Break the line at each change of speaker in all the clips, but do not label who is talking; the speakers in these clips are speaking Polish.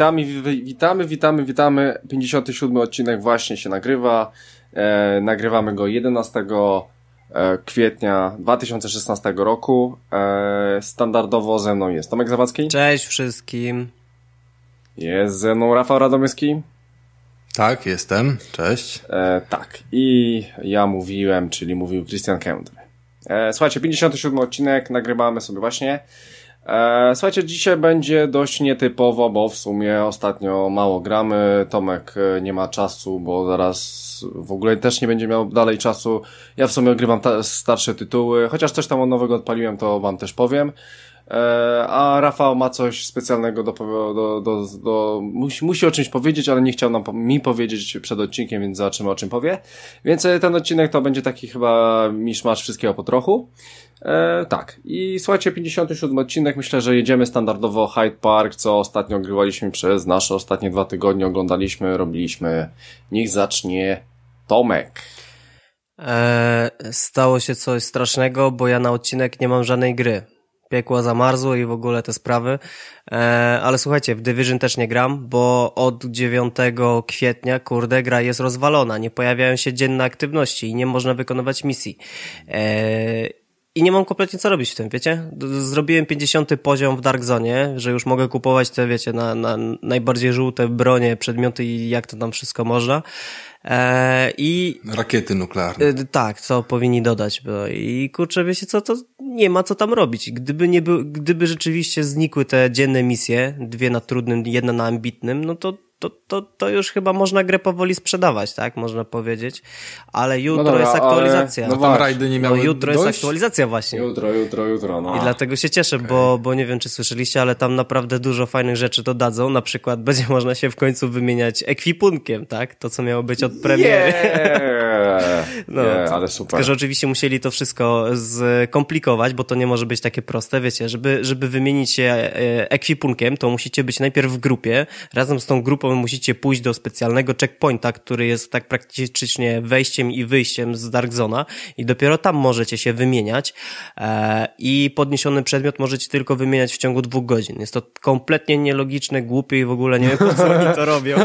witamy, witamy, witamy, witamy. 57 odcinek właśnie się nagrywa. E, nagrywamy go 11 e, kwietnia 2016 roku. E, standardowo ze mną jest Tomek Zawadzki. Cześć wszystkim. Jest ze mną Rafał Radomyski. Tak, jestem. Cześć. E, tak. I ja mówiłem, czyli mówił Christian Kędry. E, słuchajcie, 57 odcinek nagrywamy sobie właśnie. E, słuchajcie, dzisiaj będzie dość nietypowo, bo w sumie ostatnio mało gramy. Tomek e, nie ma czasu, bo zaraz w ogóle też nie będzie miał dalej czasu. Ja w sumie grywam starsze tytuły, chociaż coś tam od nowego odpaliłem, to wam też powiem. E, a Rafał ma coś specjalnego do, do, do, do musi, musi o czymś powiedzieć, ale nie chciał nam mi powiedzieć przed odcinkiem, więc zobaczymy o czym powie. Więc e, ten odcinek to będzie taki chyba miszmasz wszystkiego po trochu. E, tak. I słuchajcie, 57 odcinek. Myślę, że jedziemy standardowo Hyde Park, co ostatnio ogrywaliśmy przez nasze ostatnie dwa tygodnie. Oglądaliśmy, robiliśmy. Niech zacznie Tomek.
Eee, stało się coś strasznego, bo ja na odcinek nie mam żadnej gry piekła zamarzło i w ogóle te sprawy. E, ale słuchajcie, w Division też nie gram, bo od 9 kwietnia, kurde, gra jest rozwalona. Nie pojawiają się dzienne aktywności i nie można wykonywać misji. E, I nie mam kompletnie co robić w tym, wiecie? Zrobiłem 50 poziom w Dark Zone, że już mogę kupować te, wiecie, na, na najbardziej żółte bronie, przedmioty i jak to tam wszystko można. E, I, Rakiety nuklearne. E, tak, co powinni dodać. Bo, I kurczę, wiecie co, to nie ma co tam robić. Gdyby, nie był, gdyby rzeczywiście znikły te dzienne misje, dwie na trudnym, jedna na ambitnym, no to to, to, to już chyba można grę powoli sprzedawać, tak? Można powiedzieć. Ale no jutro no dobra, jest aktualizacja. Ale, no, no, tam rajdy nie no miały no, jutro jest aktualizacja właśnie. Jutro, jutro, jutro, no. I dlatego się cieszę, okay. bo, bo nie wiem, czy słyszeliście, ale tam naprawdę dużo fajnych rzeczy to dadzą. Na przykład będzie można się w końcu wymieniać ekwipunkiem, tak? To, co miało być od premiery. Yeah!
no, yeah, ale super. Tylko, że
oczywiście musieli to wszystko skomplikować, bo to nie może być takie proste, wiecie, żeby, żeby wymienić się e, ekwipunkiem, to musicie być najpierw w grupie, razem z tą grupą musicie pójść do specjalnego checkpointa, który jest tak praktycznie wejściem i wyjściem z Dark Zona i dopiero tam możecie się wymieniać e, i podniesiony przedmiot możecie tylko wymieniać w ciągu dwóch godzin. Jest to kompletnie nielogiczne, głupie i w ogóle nie wiem po co oni to robią.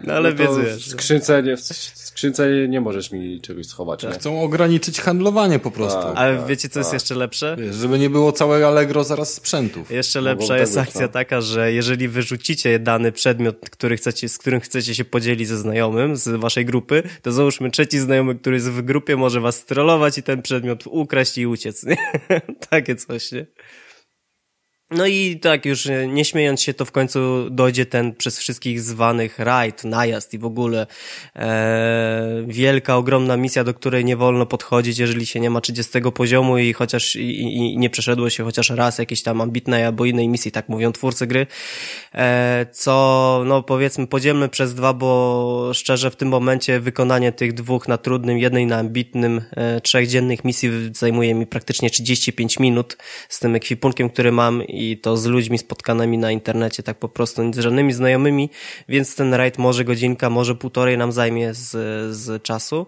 No ale no wiesz. Skrzycenie w coś skrzynce nie możesz mi czegoś schować. Tak, nie? Chcą
ograniczyć
handlowanie po prostu. A, tak, Ale tak, wiecie, co tak. jest jeszcze lepsze? Wiesz, żeby nie było całe Allegro zaraz sprzętów. Jeszcze no lepsza no, jest akcja taka, że jeżeli wyrzucicie dany przedmiot, który chcecie, z którym chcecie się podzielić ze znajomym z waszej grupy, to załóżmy trzeci znajomy, który jest w grupie, może was trollować i ten przedmiot ukraść i uciec. Nie? Takie coś, nie? No i tak już e, nie śmiejąc się, to w końcu dojdzie ten przez wszystkich zwanych rajd, najazd i w ogóle e, wielka, ogromna misja, do której nie wolno podchodzić, jeżeli się nie ma 30 poziomu i chociaż i, i nie przeszedło się chociaż raz jakiejś tam ambitnej albo innej misji, tak mówią twórcy gry, e, co no powiedzmy podzielmy przez dwa, bo szczerze w tym momencie wykonanie tych dwóch na trudnym, jednej na ambitnym, e, trzech dziennych misji zajmuje mi praktycznie 35 minut z tym ekwipunkiem, który mam i to z ludźmi spotkanymi na internecie, tak po prostu, z żadnymi znajomymi, więc ten rajd może godzinka, może półtorej nam zajmie z, z czasu.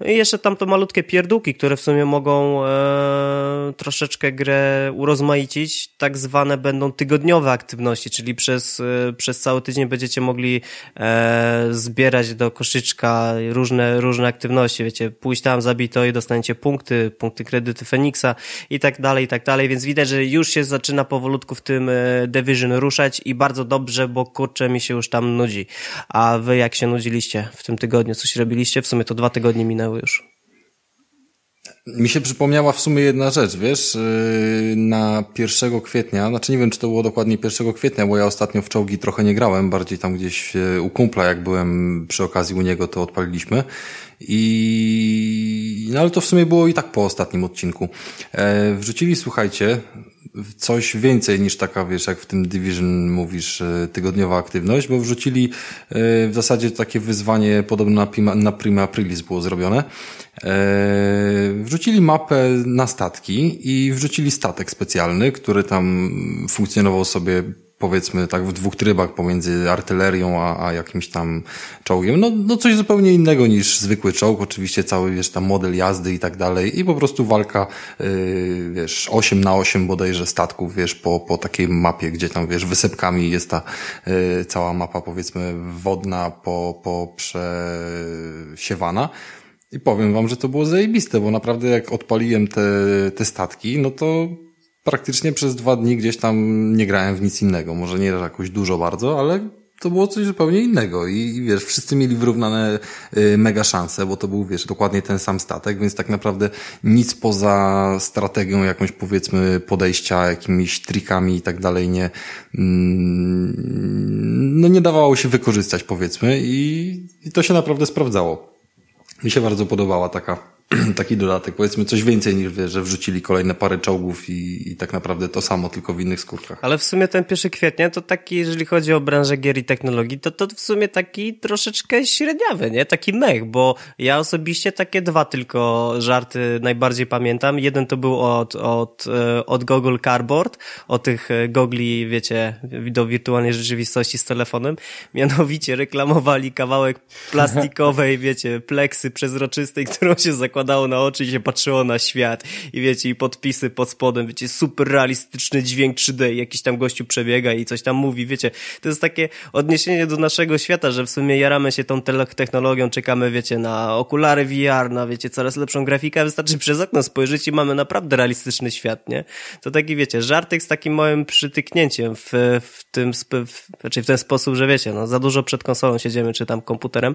No I jeszcze tam to malutkie pierdółki, które w sumie mogą e, troszeczkę grę urozmaicić. Tak zwane będą tygodniowe aktywności, czyli przez, e, przez cały tydzień będziecie mogli e, zbierać do koszyczka różne, różne aktywności. Wiecie, pójść tam, zabij to i dostaniecie punkty, punkty kredyty Feniksa i tak dalej, i tak dalej. Więc widać, że już się zaczyna powolutku w tym e, Division ruszać i bardzo dobrze, bo kurczę mi się już tam nudzi. A wy jak się nudziliście w tym tygodniu? Coś robiliście? W sumie to dwa tygodnie minęły minęły już.
Mi się przypomniała w sumie jedna rzecz, wiesz, y, na 1 kwietnia, znaczy nie wiem, czy to było dokładnie 1 kwietnia, bo ja ostatnio w czołgi trochę nie grałem, bardziej tam gdzieś y, u kumpla, jak byłem przy okazji u niego, to odpaliliśmy. I, no ale to w sumie było i tak po ostatnim odcinku. E, wrzucili, słuchajcie, coś więcej niż taka, wiesz, jak w tym Division mówisz, e, tygodniowa aktywność, bo wrzucili e, w zasadzie takie wyzwanie podobne na Prima, na Prima Aprilis było zrobione. E, wrzucili mapę na statki i wrzucili statek specjalny, który tam funkcjonował sobie powiedzmy tak w dwóch trybach pomiędzy artylerią a, a jakimś tam czołgiem. No, no coś zupełnie innego niż zwykły czołg, oczywiście cały wiesz tam model jazdy i tak dalej i po prostu walka yy, wiesz 8 na 8 bodajże statków wiesz po, po takiej mapie, gdzie tam wiesz wysypkami jest ta yy, cała mapa powiedzmy wodna po, po przesiewana. I powiem wam, że to było zajebiste, bo naprawdę jak odpaliłem te, te statki, no to praktycznie przez dwa dni gdzieś tam nie grałem w nic innego. Może nie jakoś dużo bardzo, ale to było coś zupełnie innego I, wiesz, wszyscy mieli wyrównane y, mega szanse, bo to był, wiesz, dokładnie ten sam statek, więc tak naprawdę nic poza strategią jakąś, powiedzmy, podejścia, jakimiś trikami i tak dalej nie, mm, no nie dawało się wykorzystać, powiedzmy, i, i to się naprawdę sprawdzało. Mi się bardzo podobała taka taki dodatek, powiedzmy coś więcej niż wie, że wrzucili kolejne parę czołgów i, i tak naprawdę to samo, tylko w innych
skórkach. Ale w sumie ten 1 kwietnia to taki, jeżeli chodzi o branżę gier i technologii, to to w sumie taki troszeczkę średniawy, nie? Taki mech, bo ja osobiście takie dwa tylko żarty najbardziej pamiętam. Jeden to był od, od, e, od Google Cardboard, o tych e, gogli, wiecie, do wirtualnej rzeczywistości z telefonem. Mianowicie reklamowali kawałek plastikowej, wiecie, pleksy przezroczystej, którą się zakłada zakładało na oczy i się patrzyło na świat. I wiecie, i podpisy pod spodem, wiecie, super realistyczny dźwięk 3D jakiś tam gościu przebiega i coś tam mówi, wiecie. To jest takie odniesienie do naszego świata, że w sumie jaramy się tą technologią, czekamy, wiecie, na okulary VR, na, wiecie, coraz lepszą grafikę, wystarczy przez okno spojrzeć i mamy naprawdę realistyczny świat, nie? To taki, wiecie, żartek z takim małym przytyknięciem w, w tym, w, znaczy w ten sposób, że wiecie, no, za dużo przed konsolą siedzimy, czy tam komputerem,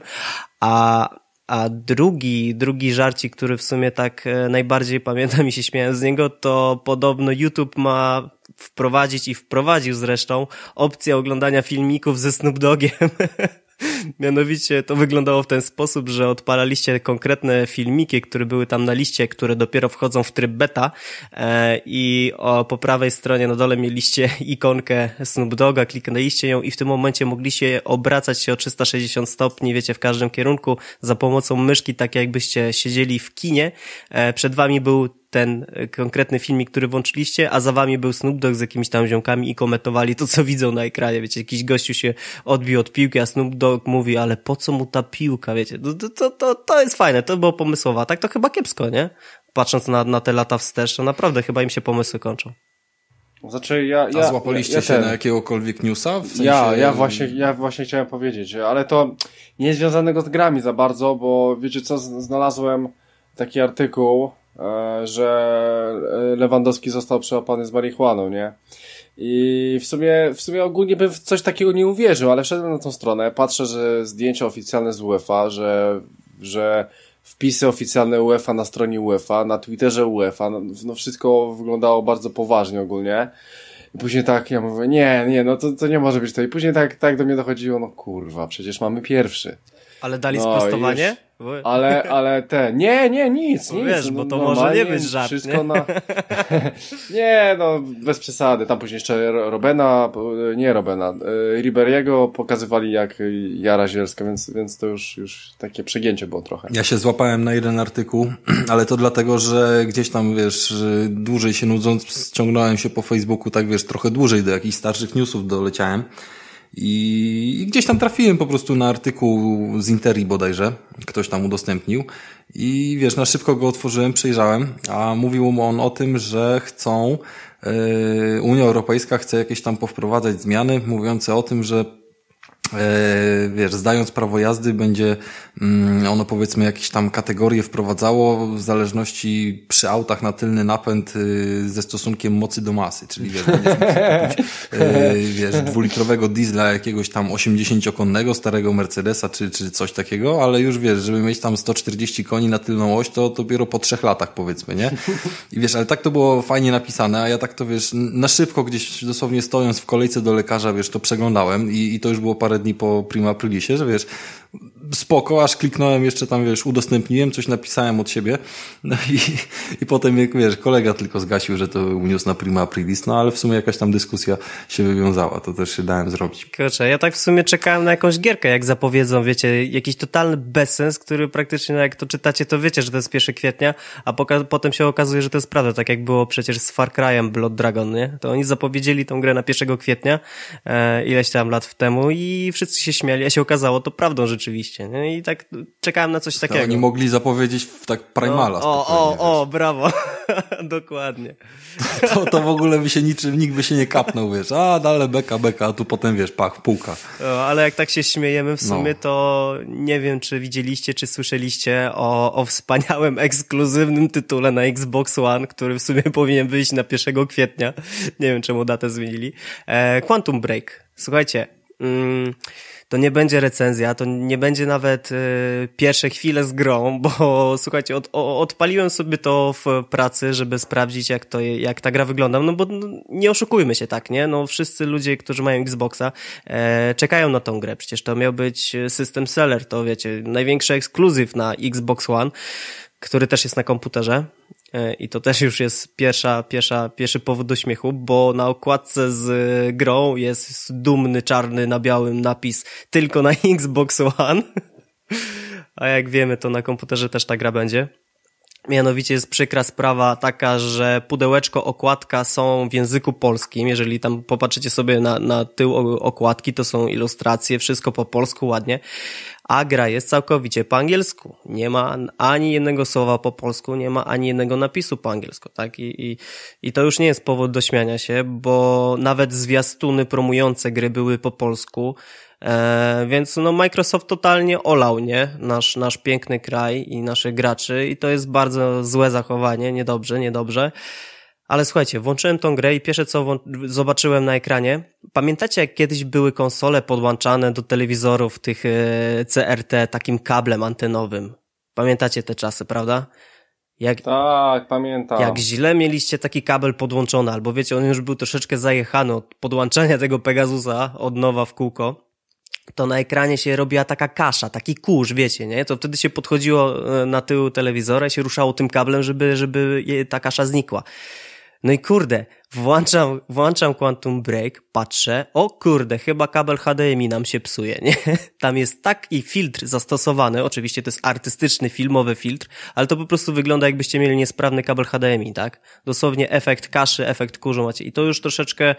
a a drugi, drugi żarcik, który w sumie tak e, najbardziej pamiętam i się śmiałem z niego, to podobno YouTube ma wprowadzić i wprowadził zresztą opcję oglądania filmików ze Snoop Dogiem. Mianowicie to wyglądało w ten sposób, że odpalaliście konkretne filmiki, które były tam na liście, które dopiero wchodzą w tryb beta e, i o, po prawej stronie na dole mieliście ikonkę Snoop Dogga, kliknęliście ją i w tym momencie mogliście obracać się o 360 stopni, wiecie, w każdym kierunku za pomocą myszki, tak jakbyście siedzieli w kinie. E, przed wami był ten e, konkretny filmik, który włączyliście, a za wami był Snoop Dogg z jakimiś tam ziomkami i komentowali to, co widzą na ekranie, wiecie, jakiś gościu się odbił od piłki, a Snoop Dogg mówi, ale po co mu ta piłka, wiecie, no, to, to, to, to jest fajne, to było pomysłowa, tak to chyba kiepsko, nie? Patrząc na, na te lata wstecz, to naprawdę chyba im się pomysły kończą.
Znaczy ja, ja, A złapaliście ja, ja się ten, na
jakiegokolwiek newsa? W sensie... Ja, ja właśnie,
ja właśnie chciałem powiedzieć, ale to nie związanego z grami za bardzo, bo wiecie co, znalazłem taki artykuł E, że e, Lewandowski został przełapany z marihuaną, nie? I w sumie, w sumie ogólnie bym w coś takiego nie uwierzył, ale wszedłem na tą stronę, patrzę, że zdjęcia oficjalne z UEFA, że, że wpisy oficjalne UEFA na stronie UEFA, na Twitterze UEFA, no, no wszystko wyglądało bardzo poważnie ogólnie. I później tak, ja mówię, nie, nie, no to, to nie może być to. I później tak, tak do mnie dochodziło, no kurwa, przecież mamy pierwszy. Ale dali no, sprostowanie? Ale, ale te, nie, nie, nic, nic. Wiesz, bo to no, może nie być żart, wszystko nie? Na... nie, no, bez przesady. Tam później jeszcze Robena, nie Robena, e, Riberiego pokazywali jak Jara Zielska, więc, więc to już, już takie przegięcie było trochę. Ja
się złapałem na jeden artykuł, ale to dlatego, że gdzieś tam, wiesz, dłużej się nudząc, ściągnąłem się po Facebooku, tak wiesz, trochę dłużej do jakichś starszych newsów doleciałem. I gdzieś tam trafiłem po prostu na artykuł z Interi bodajże, ktoś tam udostępnił i wiesz, na szybko go otworzyłem, przejrzałem, a mówił mu on o tym, że chcą, yy, Unia Europejska chce jakieś tam powprowadzać zmiany mówiące o tym, że E, wiesz, zdając prawo jazdy będzie mm, ono powiedzmy jakieś tam kategorie wprowadzało w zależności przy autach na tylny napęd y, ze stosunkiem mocy do masy, czyli wiesz, kupić, y, wiesz dwulitrowego diesla jakiegoś tam 80-konnego starego Mercedesa czy, czy coś takiego, ale już wiesz, żeby mieć tam 140 koni na tylną oś, to dopiero po trzech latach powiedzmy, nie? I wiesz, ale tak to było fajnie napisane, a ja tak to wiesz, na szybko gdzieś dosłownie stojąc w kolejce do lekarza, wiesz, to przeglądałem i, i to już było parę parę dni po prima aprilisie, że wiesz, spoko, aż kliknąłem jeszcze tam, wiesz, udostępniłem, coś napisałem od siebie no i, i potem, jak wiesz, kolega tylko zgasił, że to uniósł na prima aprilis, no ale w sumie jakaś tam dyskusja się wywiązała, to też się dałem zrobić.
Kurczę, ja tak w sumie czekałem na jakąś gierkę, jak zapowiedzą, wiecie, jakiś totalny bezsens, który praktycznie no jak to czytacie, to wiecie, że to jest 1 kwietnia, a potem się okazuje, że to jest prawda, tak jak było przecież z Far Cry'em Blood Dragon, nie? To oni zapowiedzieli tą grę na 1 kwietnia, e, ileś tam lat temu i wszyscy się śmiali, a się okazało to prawdą rzeczywiście i tak czekałem na coś no, takiego. To oni mogli zapowiedzieć w tak Primala. No, o, o, o, o brawo. Dokładnie. To,
to w ogóle by się niczym, nikt by się nie kapnął, wiesz. A, dalej beka, beka, a tu potem, wiesz, pach, półka.
No, ale jak tak się śmiejemy w sumie, no. to nie wiem, czy widzieliście, czy słyszeliście o, o wspaniałym, ekskluzywnym tytule na Xbox One, który w sumie powinien wyjść na 1 kwietnia. Nie wiem, czemu datę zmienili. E, Quantum Break. Słuchajcie, mm, to nie będzie recenzja, to nie będzie nawet y, pierwsze chwile z grą, bo słuchajcie, od, o, odpaliłem sobie to w pracy, żeby sprawdzić, jak, to, jak ta gra wygląda. No bo no, nie oszukujmy się tak, nie? No wszyscy ludzie, którzy mają Xboxa, e, czekają na tą grę. Przecież to miał być system seller, to wiecie, największy ekskluzyw na Xbox One który też jest na komputerze. E, I to też już jest pierwsza, pierwsza, pierwszy powód do śmiechu, bo na okładce z e, grą jest dumny czarny na białym napis tylko na Xbox One. A jak wiemy, to na komputerze też ta gra będzie. Mianowicie jest przykra sprawa taka, że pudełeczko, okładka są w języku polskim. Jeżeli tam popatrzycie sobie na, na tył okładki, to są ilustracje, wszystko po polsku ładnie a gra jest całkowicie po angielsku. Nie ma ani jednego słowa po polsku, nie ma ani jednego napisu po angielsku, tak? I, i, i to już nie jest powód do śmiania się, bo nawet zwiastuny promujące gry były po polsku, E, więc no Microsoft totalnie olał, nie? Nasz, nasz piękny kraj i naszych graczy i to jest bardzo złe zachowanie, niedobrze, niedobrze. Ale słuchajcie, włączyłem tą grę i pierwsze co zobaczyłem na ekranie, pamiętacie jak kiedyś były konsole podłączane do telewizorów tych e, CRT takim kablem antenowym? Pamiętacie te czasy, prawda? Jak,
tak, pamiętam. Jak źle
mieliście taki kabel podłączony, albo wiecie, on już był troszeczkę zajechany od podłączania tego Pegasusa od nowa w kółko, to na ekranie się robiła taka kasza, taki kurz, wiecie, nie? To wtedy się podchodziło e, na tył telewizora i się ruszało tym kablem, żeby, żeby ta kasza znikła. No i kurde, Włączam, włączam Quantum Break, patrzę, o kurde, chyba kabel HDMI nam się psuje, nie? Tam jest taki filtr zastosowany, oczywiście to jest artystyczny, filmowy filtr, ale to po prostu wygląda jakbyście mieli niesprawny kabel HDMI, tak? Dosłownie efekt kaszy, efekt kurzu macie i to już troszeczkę,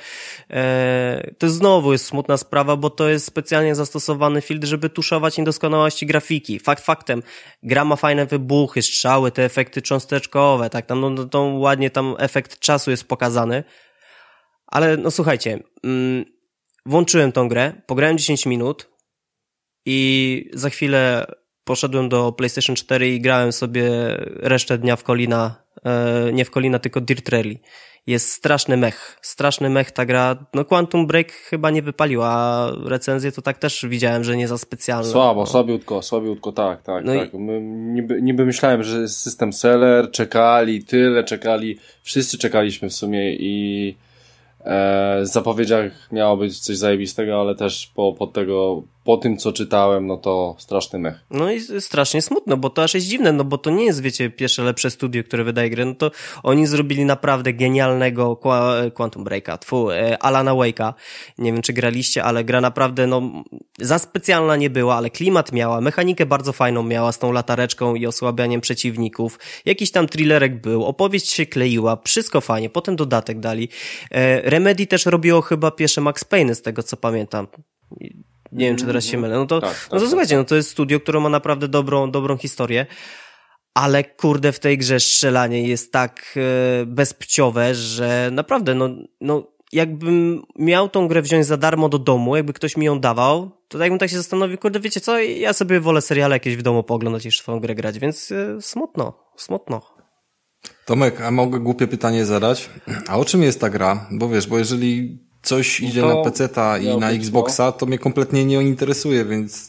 e, to znowu jest smutna sprawa, bo to jest specjalnie zastosowany filtr, żeby tuszować niedoskonałości grafiki. Fakt faktem, gra ma fajne wybuchy, strzały, te efekty cząsteczkowe, tak? Tam, no, no tą ładnie tam efekt czasu jest pokazany, ale no słuchajcie, mm, włączyłem tą grę, pograłem 10 minut i za chwilę poszedłem do PlayStation 4 i grałem sobie resztę dnia w Kolina, e, nie w Kolina, tylko Dirt Rally. Jest straszny mech, straszny mech ta gra. No Quantum Break chyba nie wypaliła, a recenzję to tak też widziałem, że nie za specjalne. Słabo, no.
słabiutko, słabiutko, tak, tak, no tak. I... Niby, niby myślałem, że system seller, czekali tyle, czekali, wszyscy czekaliśmy w sumie i E, zapowiedziach miało być coś zajebistego, ale też po, po tego po tym, co czytałem, no to straszny mech.
No i strasznie smutno, bo to aż jest dziwne, no bo to nie jest, wiecie, pierwsze lepsze studio, które wydaje grę, no to oni zrobili naprawdę genialnego e, Quantum Breaka, tfu, e, Alana Wake'a, nie wiem, czy graliście, ale gra naprawdę, no, za specjalna nie była, ale klimat miała, mechanikę bardzo fajną miała z tą latareczką i osłabianiem przeciwników, jakiś tam thrillerek był, opowieść się kleiła, wszystko fajnie, potem dodatek dali. E, Remedy też robiło chyba pierwsze Max Payne, z tego co pamiętam nie wiem, czy teraz się no, mylę. No to, tak, no to tak, tak. słuchajcie, no to jest studio, które ma naprawdę dobrą, dobrą historię. Ale kurde, w tej grze strzelanie jest tak e, bezpciowe, że naprawdę, no, no, jakbym miał tą grę wziąć za darmo do domu, jakby ktoś mi ją dawał, to jakbym tak się zastanowił, kurde, wiecie co, ja sobie wolę seriale jakieś w domu pooglądać niż swoją grę grać, więc e, smutno, smutno.
Tomek, a mogę głupie pytanie zadać? A o czym jest ta gra? Bo wiesz, bo jeżeli
coś no idzie to, na PC-ta i na no. Xboxa,
to mnie kompletnie nie interesuje, więc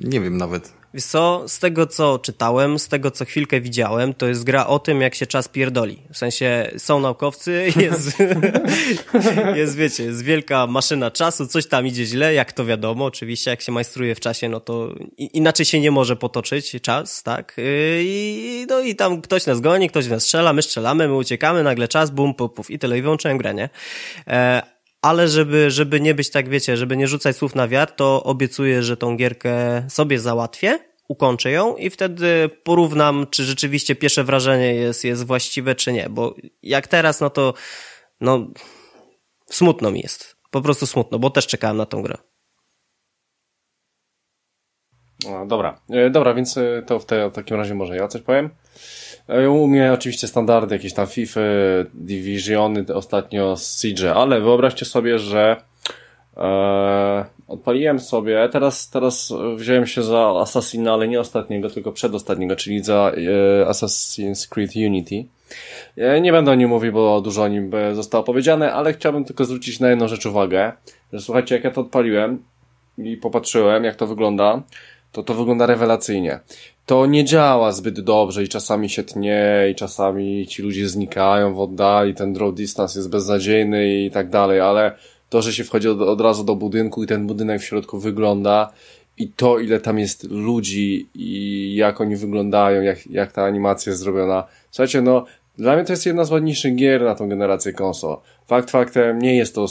nie wiem nawet.
Wiesz co, z tego co czytałem, z tego co chwilkę widziałem, to jest gra o tym, jak się czas pierdoli. W sensie są naukowcy, jest, jest wiecie, jest wielka maszyna czasu, coś tam idzie źle, jak to wiadomo, oczywiście jak się majstruje w czasie, no to inaczej się nie może potoczyć czas, tak? Yy, I, no i tam ktoś nas goni, ktoś nas strzela, my strzelamy, my uciekamy, nagle czas, bum, pupów i tyle i wyłączyłem grę, nie? E, ale żeby, żeby nie być tak, wiecie, żeby nie rzucać słów na wiatr, to obiecuję, że tą gierkę sobie załatwię, ukończę ją i wtedy porównam, czy rzeczywiście pierwsze wrażenie jest, jest właściwe, czy nie, bo jak teraz, no to no smutno mi jest, po prostu smutno, bo też czekałem na tą grę.
No, dobra. E, dobra, więc e, to w, te, w takim razie może ja coś powiem. E, u mnie oczywiście standardy, jakieś tam FIFA, y, Divisiony, ostatnio CJ, ale wyobraźcie sobie, że e, odpaliłem sobie, teraz, teraz wziąłem się za Assassina, ale nie ostatniego, tylko przedostatniego, czyli za e, Assassin's Creed Unity. E, nie będę o nim mówił, bo dużo o nim zostało powiedziane, ale chciałbym tylko zwrócić na jedną rzecz uwagę, że słuchajcie, jak ja to odpaliłem i popatrzyłem, jak to wygląda, to to wygląda rewelacyjnie. To nie działa zbyt dobrze i czasami się tnie i czasami ci ludzie znikają w oddali, ten draw distance jest beznadziejny i tak dalej, ale to, że się wchodzi od, od razu do budynku i ten budynek w środku wygląda i to, ile tam jest ludzi i jak oni wyglądają, jak, jak ta animacja jest zrobiona. Słuchajcie, no, dla mnie to jest jedna z ładniejszych gier na tą generację konsol. Fakt faktem, nie jest to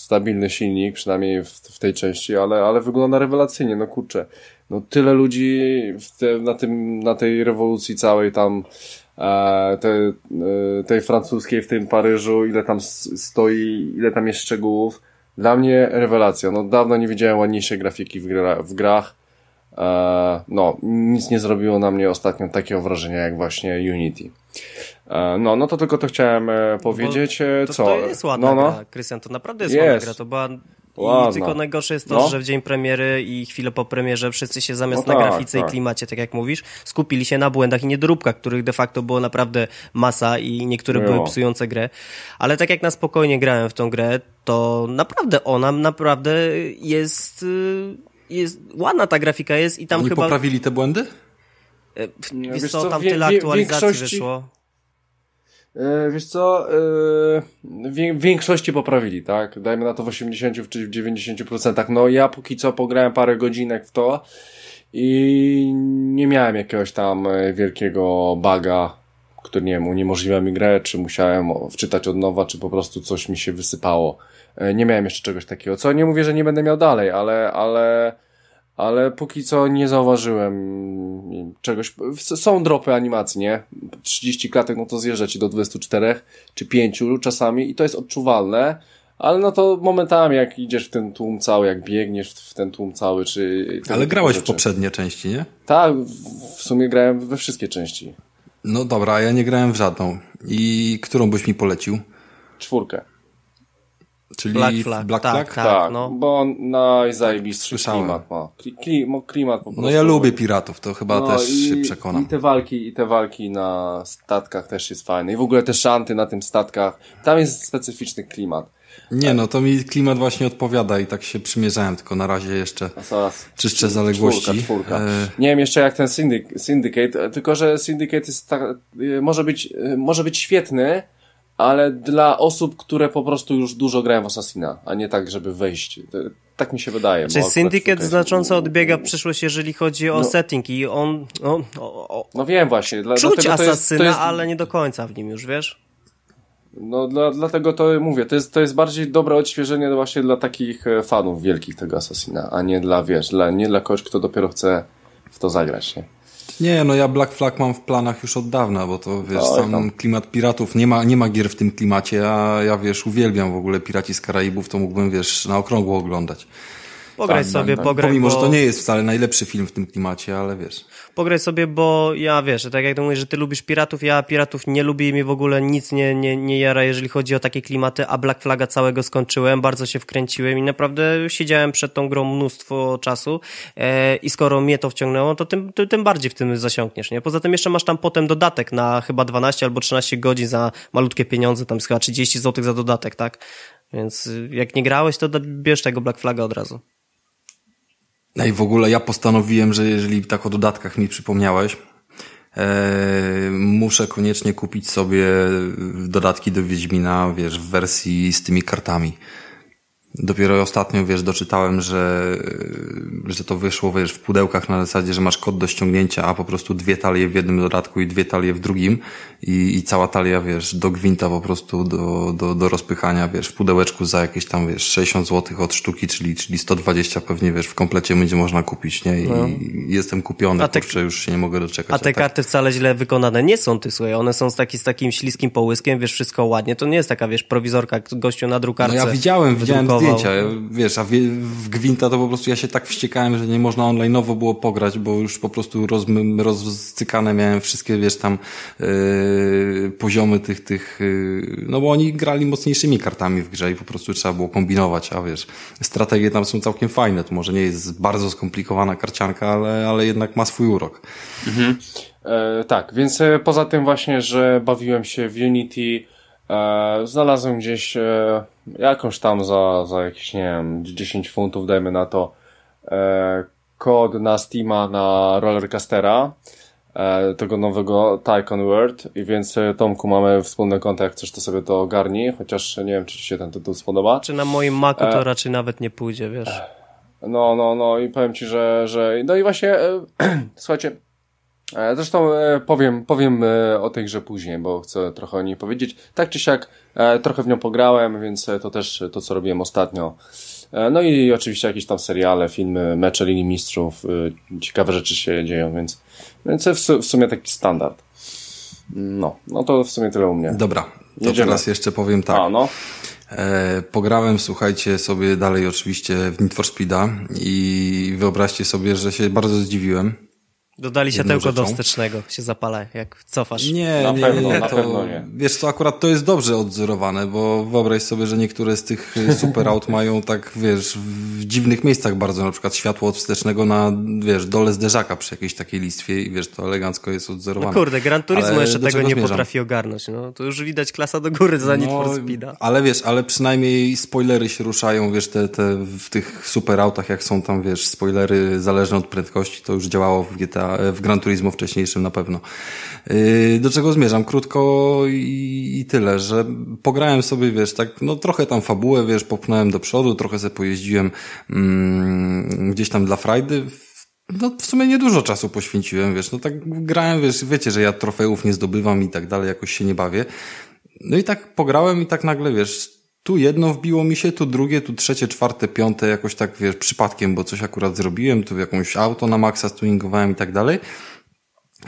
stabilny silnik, przynajmniej w w tej części, ale, ale wygląda rewelacyjnie, no kurczę. No tyle ludzi te, na, tym, na tej rewolucji całej tam, e, te, e, tej francuskiej w tym Paryżu, ile tam stoi, ile tam jest szczegółów. Dla mnie rewelacja. No dawno nie widziałem ładniejszej grafiki w, gra, w grach. E, no, nic nie zrobiło na mnie ostatnio takiego wrażenia jak właśnie Unity. E, no, no to tylko to chciałem e, no powiedzieć. E, to, Co? To jest ładna no, no. gra,
Krystian, to naprawdę jest, jest. ładna gra. To była i tylko najgorsze jest to, no. że w dzień premiery i chwilę po premierze wszyscy się zamiast no tak, na grafice tak. i klimacie, tak jak mówisz, skupili się na błędach i niedoróbkach, których de facto było naprawdę masa i niektóre były psujące grę. Ale tak jak na spokojnie grałem w tą grę, to naprawdę ona naprawdę jest, y, jest ładna ta grafika jest i tam Oni chyba... poprawili te błędy? E, wiesz, co, tam tyle aktualizacji większości... wyszło
E, wiesz co, e, w większości poprawili, tak? Dajmy na to w 80 czy w 90%. No ja póki co pograłem parę godzinek w to i nie miałem jakiegoś tam e, wielkiego baga, który nie wiem, uniemożliwia mi grę, czy musiałem wczytać od nowa, czy po prostu coś mi się wysypało. Nie miałem jeszcze czegoś takiego, co nie mówię, że nie będę miał dalej, ale, ale ale póki co nie zauważyłem czegoś. Są dropy animacji, nie? 30 klatek, no to zjeżdża ci do 24 czy 5 czasami i to jest odczuwalne, ale no to momentami, jak idziesz w ten tłum cały, jak biegniesz w ten tłum cały, czy... Ale grałeś rzeczy. w
poprzednie części, nie?
Tak, w sumie grałem we wszystkie części. No dobra, ja nie
grałem w żadną. I którą byś mi polecił? Czwórkę. Czyli Black Flag. Black tak, Flag? Tak, tak, no.
bo on najzajebistszy tak, klimat ma. klimat po no prostu. No ja lubię piratów, to chyba no też i, się przekonam. I te walki, i te walki na statkach też jest fajne. I w ogóle te szanty na tym statkach. Tam jest specyficzny klimat. Nie, no
to mi klimat właśnie odpowiada i tak się przymierzałem, tylko na razie jeszcze Zaraz. czyszczę zaległości. Czwórka, czwórka. E...
Nie wiem jeszcze jak ten syndyk, Syndicate, tylko że Syndicate jest tak, może być, może być świetny, ale dla osób, które po prostu już dużo grają w Assassina, a nie tak, żeby wejść. Tak mi się wydaje. Czy znaczy, Syndicate
znacząco odbiega w przyszłość, jeżeli chodzi o no, setting i on... No, o, o, no wiem właśnie. Dla, czuć Assassina, jest, jest... ale nie do końca w nim już, wiesz?
No dla, dlatego to mówię, to jest, to jest bardziej dobre odświeżenie właśnie dla takich e, fanów wielkich tego Assassina, a nie dla, wiesz, dla, nie dla kogoś, kto dopiero chce w to zagrać, nie?
Nie, no ja Black Flag mam w planach już od dawna, bo to wiesz, sam tam. klimat piratów, nie ma, nie ma gier w tym klimacie, a ja wiesz, uwielbiam w ogóle Piraci z Karaibów, to mógłbym wiesz, na okrągło oglądać.
Pograj tak, sobie, tak, tak. pograj. Pomimo, bo... że to nie jest
wcale najlepszy film w tym klimacie, ale wiesz.
Pograj sobie, bo ja wiesz, że tak jak to mówisz, że ty lubisz piratów, ja piratów nie lubię i mi w ogóle nic nie, nie, nie jara, jeżeli chodzi o takie klimaty, a Black Flaga całego skończyłem, bardzo się wkręciłem i naprawdę siedziałem przed tą grą mnóstwo czasu e, i skoro mnie to wciągnęło, to tym, ty, tym bardziej w tym zasiąkniesz, nie? Poza tym jeszcze masz tam potem dodatek na chyba 12 albo 13 godzin za malutkie pieniądze, tam chyba 30 zł za dodatek, tak? Więc jak nie grałeś, to bierz tego Black Flaga od razu.
No i w ogóle ja postanowiłem, że jeżeli tak o dodatkach mi przypomniałeś, e, muszę koniecznie kupić sobie dodatki do Wiedźmina, wiesz, w wersji z tymi kartami. Dopiero ostatnio, wiesz, doczytałem, że, że to wyszło, wiesz, w pudełkach na zasadzie, że masz kod do ściągnięcia, a po prostu dwie talie w jednym dodatku i dwie talie w drugim i, i cała talia, wiesz, do gwinta po prostu do, do, do rozpychania, wiesz, w pudełeczku za jakieś tam, wiesz, 60 zł od sztuki, czyli, czyli 120 pewnie, wiesz, w komplecie będzie można kupić, nie? I, no. jestem kupiony, a te, kurczę, już się nie mogę doczekać.
A te tak. karty wcale źle wykonane nie są, ty słuchaj, one są z, taki, z takim śliskim połyskiem, wiesz, wszystko ładnie, to nie jest taka, wiesz, prowizorka gościu na drukarce. No ja widziałem, widziałem zdjęcia, tak.
wiesz, a w, w Gwinta to po prostu ja się tak wściekałem, że nie można online'owo było pograć, bo już po prostu roz, rozcykane miałem wszystkie, wiesz, tam yy, poziomy tych, tych yy, no bo oni grali mocniejszymi kartami w grze i po prostu trzeba było kombinować, a wiesz, strategie tam są całkiem fajne, to może nie jest bardzo skomplikowana karcianka, ale, ale jednak ma swój urok.
Mhm. E, tak, więc e, poza tym właśnie, że bawiłem się w Unity, E, znalazłem gdzieś e, jakąś tam za, za jakieś, nie wiem, 10 funtów, dajmy na to, e, kod na Steama na Rollercastera, e, tego nowego Tycoon World, i więc e, Tomku mamy wspólny kontakt, coś to sobie to ogarni, chociaż nie wiem, czy ci się ten tytuł spodoba. Czy na moim Macu to e, raczej nawet nie pójdzie, wiesz. No, no, no i powiem ci, że, że no i właśnie, e, słuchajcie, E, zresztą e, powiem, powiem e, o tej grze później, bo chcę trochę o niej powiedzieć. Tak czy siak trochę w nią pograłem, więc to też to, co robiłem ostatnio. No i oczywiście jakieś tam seriale, filmy, mecze Linii Mistrzów, ciekawe rzeczy się dzieją, więc, więc w sumie taki standard. No, no to w sumie tyle u mnie. Dobra, to teraz jeszcze powiem tak. A, no. E, pograłem,
słuchajcie, sobie dalej oczywiście w Need for Speed'a i wyobraźcie sobie, że się bardzo zdziwiłem,
Dodali się do dostecznego, się zapala, jak cofasz. Nie, na nie, pewno, nie, to, pewno nie.
Wiesz to akurat to jest dobrze odzorowane, bo wyobraź sobie, że niektóre z tych y, super aut mają tak, wiesz, w dziwnych miejscach bardzo, na przykład światło odwstecznego na, wiesz, dole zderzaka przy jakiejś takiej listwie i wiesz, to elegancko jest odzorowane. No kurde, Gran Turismo ale jeszcze tego nie zmierzam? potrafi
ogarnąć, no. To już widać klasa do góry za Need no, for Speeda.
Ale wiesz, ale przynajmniej spoilery się ruszają, wiesz, te, te w tych super autach, jak są tam, wiesz, spoilery zależne od prędkości, to już działało w GTA E, w Gran Turismo wcześniejszym na pewno. Y, do czego zmierzam? Krótko i, i tyle, że pograłem sobie, wiesz, tak, no trochę tam fabułę, wiesz, popchnąłem do przodu, trochę sobie pojeździłem mm, gdzieś tam dla frajdy no w sumie niedużo czasu poświęciłem, wiesz, no tak grałem, wiesz, wiecie, że ja trofeów nie zdobywam i tak dalej, jakoś się nie bawię. No i tak pograłem i tak nagle, wiesz, tu jedno wbiło mi się, tu drugie, tu trzecie, czwarte, piąte, jakoś tak, wiesz, przypadkiem, bo coś akurat zrobiłem, tu jakąś auto na maksa stuningowałem i tak dalej.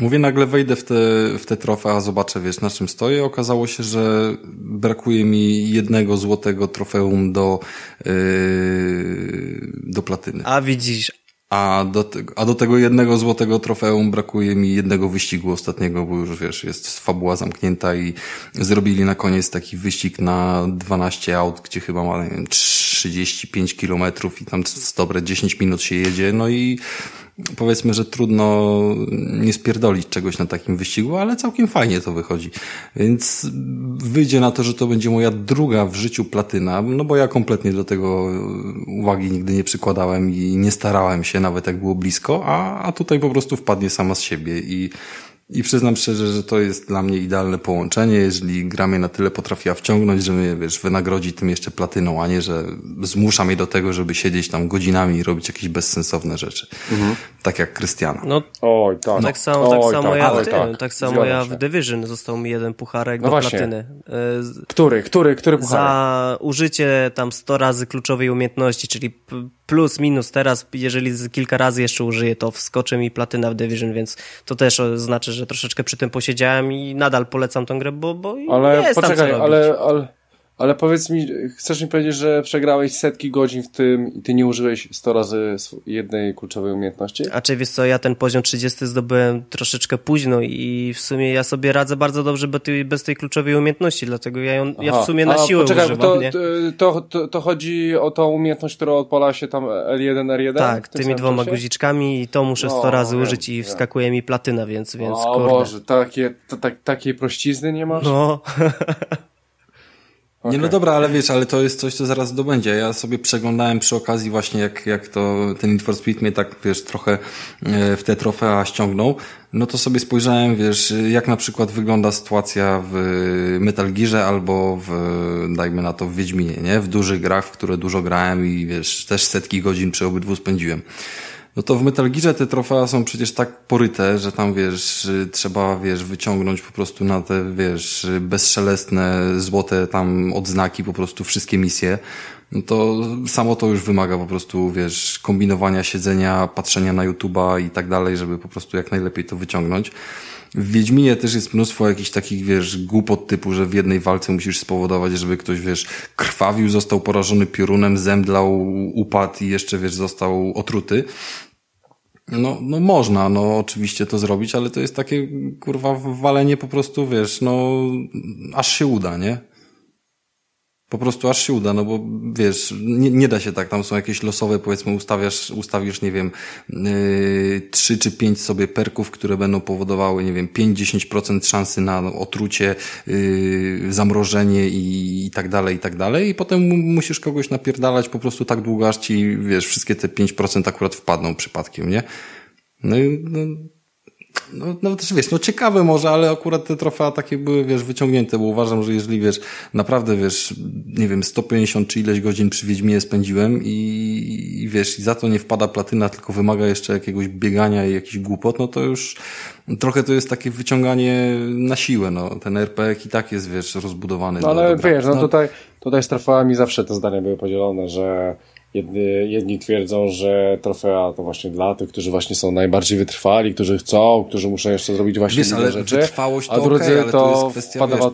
Mówię, nagle wejdę w te, w te trofea, zobaczę, wiesz, na czym stoję. Okazało się, że brakuje mi jednego złotego trofeum do, yy, do platyny. A widzisz, a do, te, a do tego jednego złotego trofeum brakuje mi jednego wyścigu ostatniego, bo już wiesz, jest fabuła zamknięta i zrobili na koniec taki wyścig na 12 aut, gdzie chyba ma nie wiem, 35 kilometrów i tam dobre 10 minut się jedzie. No i powiedzmy, że trudno nie spierdolić czegoś na takim wyścigu, ale całkiem fajnie to wychodzi. Więc wyjdzie na to, że to będzie moja druga w życiu platyna, no bo ja kompletnie do tego uwagi nigdy nie przykładałem i nie starałem się nawet jak było blisko, a, a tutaj po prostu wpadnie sama z siebie i i przyznam szczerze, że to jest dla mnie idealne połączenie, jeżeli gra mnie na tyle potrafiła wciągnąć, że mnie, wiesz, wynagrodzi tym jeszcze platyną, a nie, że zmusza mnie do tego, żeby siedzieć tam godzinami i robić jakieś bezsensowne rzeczy. Mhm. Tak jak Krystiana.
No, oj, tak. tak samo, tak oj, samo tak, ja, oj, tak. tak samo ja w Division został mi jeden pucharek no do właśnie. platyny. E, który, który, który pucharek? Za użycie tam 100 razy kluczowej umiejętności, czyli plus, minus teraz, jeżeli kilka razy jeszcze użyję, to wskoczy mi platyna w Division, więc to też znaczy, że że troszeczkę przy tym posiedziałem i nadal polecam tę grę, bo, bo ale jest poczekaj, tam co robić. ale,
ale ale powiedz mi, chcesz mi powiedzieć, że przegrałeś setki godzin w tym i ty nie użyłeś 100 razy jednej kluczowej umiejętności? A
czy wiesz co, ja ten poziom 30 zdobyłem troszeczkę późno i w sumie ja sobie radzę bardzo dobrze bez tej, kluczowej umiejętności, dlatego ja ją ja w sumie na siłę poczekaj, używam. To,
to, to, to, chodzi o tą umiejętność, która odpala się tam L1, R1? Tak, tymi dwoma guziczkami
i to muszę 100 razy użyć i wskakuje mi platyna, więc, więc o, Boże,
takie, tak, takie prościzny nie masz? No. Okay. Nie, no dobra, ale wiesz, ale to jest coś, co zaraz dobędzie.
Ja sobie przeglądałem przy okazji właśnie, jak, jak to ten Need for Speed mnie tak, wiesz, trochę e, w te trofea ściągnął. No to sobie spojrzałem, wiesz, jak na przykład wygląda sytuacja w Metal Gearze albo w, dajmy na to, w Wiedźminie, nie? W dużych grach, w które dużo grałem i, wiesz, też setki godzin przy obydwu spędziłem. No to w Metal Gearze te trofea są przecież tak poryte, że tam wiesz, trzeba wiesz, wyciągnąć po prostu na te wiesz, bezszelestne złote tam odznaki po prostu wszystkie misje. No to samo to już wymaga po prostu wiesz, kombinowania, siedzenia, patrzenia na YouTube'a i tak dalej, żeby po prostu jak najlepiej to wyciągnąć. W Wiedźminie też jest mnóstwo jakichś takich, wiesz, głupot typu, że w jednej walce musisz spowodować, żeby ktoś, wiesz, krwawił, został porażony piorunem, zemdlał, upadł i jeszcze, wiesz, został otruty. No, no można, no oczywiście to zrobić, ale to jest takie, kurwa, walenie po prostu, wiesz, no aż się uda, nie? po prostu aż się uda, no bo wiesz, nie, nie da się tak, tam są jakieś losowe, powiedzmy ustawiasz, ustawisz, nie wiem, yy, trzy czy pięć sobie perków, które będą powodowały, nie wiem, pięć dziesięć procent szansy na otrucie, yy, zamrożenie i, i tak dalej, i tak dalej i potem musisz kogoś napierdalać po prostu tak długo, aż ci, wiesz, wszystkie te pięć procent akurat wpadną przypadkiem, nie? No i no, no, no też wiesz, no ciekawe może, ale akurat te trofea takie były, wiesz, wyciągnięte, bo uważam, że jeżeli, wiesz, naprawdę, wiesz, nie wiem, 150 czy ileś godzin przy Wiedźminie spędziłem i, i wiesz, i za to nie wpada platyna, tylko wymaga jeszcze jakiegoś biegania i jakiś głupot, no to już trochę to jest takie wyciąganie na siłę, no. Ten RPG i tak jest, wiesz, rozbudowany. No ale wiesz, no, no tutaj,
tutaj z trofeami zawsze te zdania były podzielone, że Jedni, jedni twierdzą, że trofea to właśnie dla tych, którzy właśnie są najbardziej wytrwali, którzy chcą, którzy muszą jeszcze zrobić właśnie Wiesz, ale rzeczy. Wytrwałość to a drudzy okay, ale to, to jest
kwestia wpada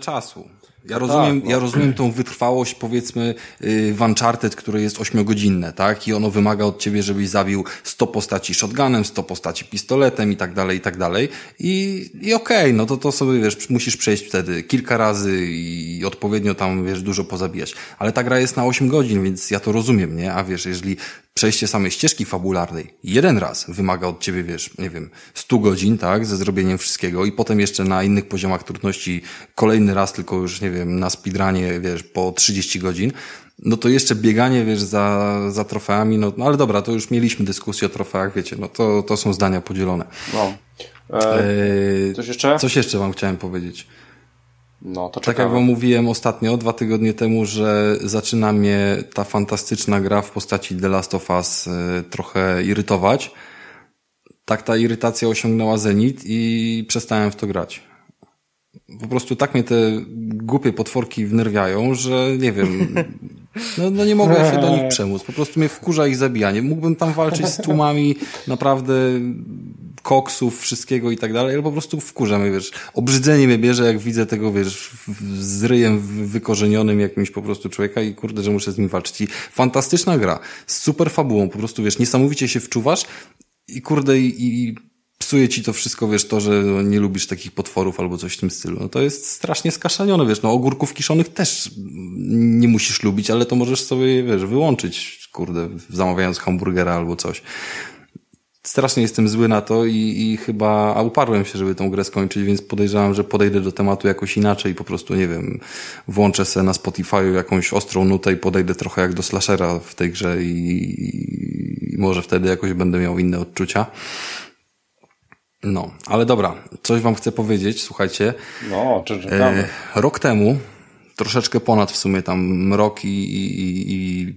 czasu. Ja rozumiem, tak, no. ja rozumiem
tą wytrwałość, powiedzmy,
y, w Uncharted, które jest ośmiogodzinne, tak? I ono wymaga od ciebie, żebyś zabił 100 postaci shotgunem, 100 postaci pistoletem i tak dalej, i tak dalej. I, i okej, okay, no to to sobie, wiesz, musisz przejść wtedy kilka razy i odpowiednio tam, wiesz, dużo pozabijać. Ale ta gra jest na 8 godzin, więc ja to rozumiem, nie? A wiesz, jeżeli przejście samej ścieżki fabularnej jeden raz wymaga od ciebie, wiesz, nie wiem, 100 godzin, tak, ze zrobieniem wszystkiego i potem jeszcze na innych poziomach trudności kolejny raz, tylko już, nie wiem, na speedrunie, wiesz, po 30 godzin, no to jeszcze bieganie, wiesz, za, za trofeami, no, no ale dobra, to już mieliśmy dyskusję o trofeach, wiecie, no to, to są zdania podzielone. No. Eee, coś jeszcze? Coś jeszcze wam chciałem powiedzieć.
No, to tak jak wam
mówiłem ostatnio, dwa tygodnie temu, że zaczyna mnie ta fantastyczna gra w postaci The Last of Us e, trochę irytować. Tak ta irytacja osiągnęła zenit i przestałem w to grać. Po prostu tak mnie te głupie potworki wnerwiają, że nie wiem, no, no nie mogę się do nich przemóc. Po prostu mnie wkurza ich zabijanie. Mógłbym tam walczyć z tłumami naprawdę koksów, wszystkiego i tak dalej, ale po prostu wkurzam, wiesz, obrzydzenie mnie bierze, jak widzę tego, wiesz, z ryjem wykorzenionym jakimś po prostu człowieka i kurde, że muszę z nim walczyć. I fantastyczna gra, z super fabułą, po prostu, wiesz, niesamowicie się wczuwasz i kurde, i, i psuje ci to wszystko, wiesz, to, że no, nie lubisz takich potworów albo coś w tym stylu. No to jest strasznie skaszanione, wiesz, no ogórków kiszonych też nie musisz lubić, ale to możesz sobie, wiesz, wyłączyć, kurde, zamawiając hamburgera albo coś strasznie jestem zły na to i, i chyba a uparłem się, żeby tą grę skończyć, więc podejrzewam, że podejdę do tematu jakoś inaczej, po prostu, nie wiem, włączę se na Spotify'u jakąś ostrą nutę i podejdę trochę jak do slashera w tej grze i, i, może wtedy jakoś będę miał inne odczucia. No, ale dobra, coś wam chcę powiedzieć, słuchajcie.
No, czy czekamy. E,
rok temu, troszeczkę ponad w sumie tam rok i, i, i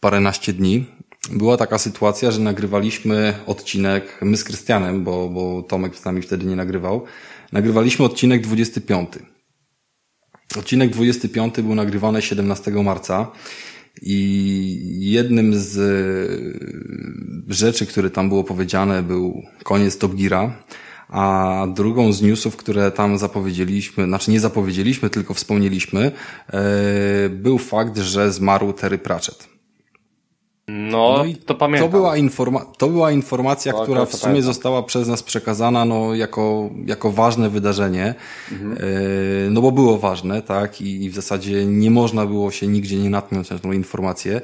paręnaście dni, była taka sytuacja, że nagrywaliśmy odcinek, my z Krystianem, bo, bo Tomek z nami wtedy nie nagrywał, nagrywaliśmy odcinek 25. Odcinek 25 był nagrywany 17 marca i jednym z e, rzeczy, które tam było powiedziane, był koniec Top Geara, a drugą z newsów, które tam zapowiedzieliśmy, znaczy nie zapowiedzieliśmy, tylko wspomnieliśmy, e, był fakt, że zmarł Terry Pratchett. No, no i to pamiętam. To była, informa to była informacja, to tak, która w sumie pamiętam. została przez nas przekazana no, jako, jako ważne wydarzenie, mhm. e, no bo było ważne, tak, I, I, w zasadzie nie można było się nigdzie nie natknąć na tą informację.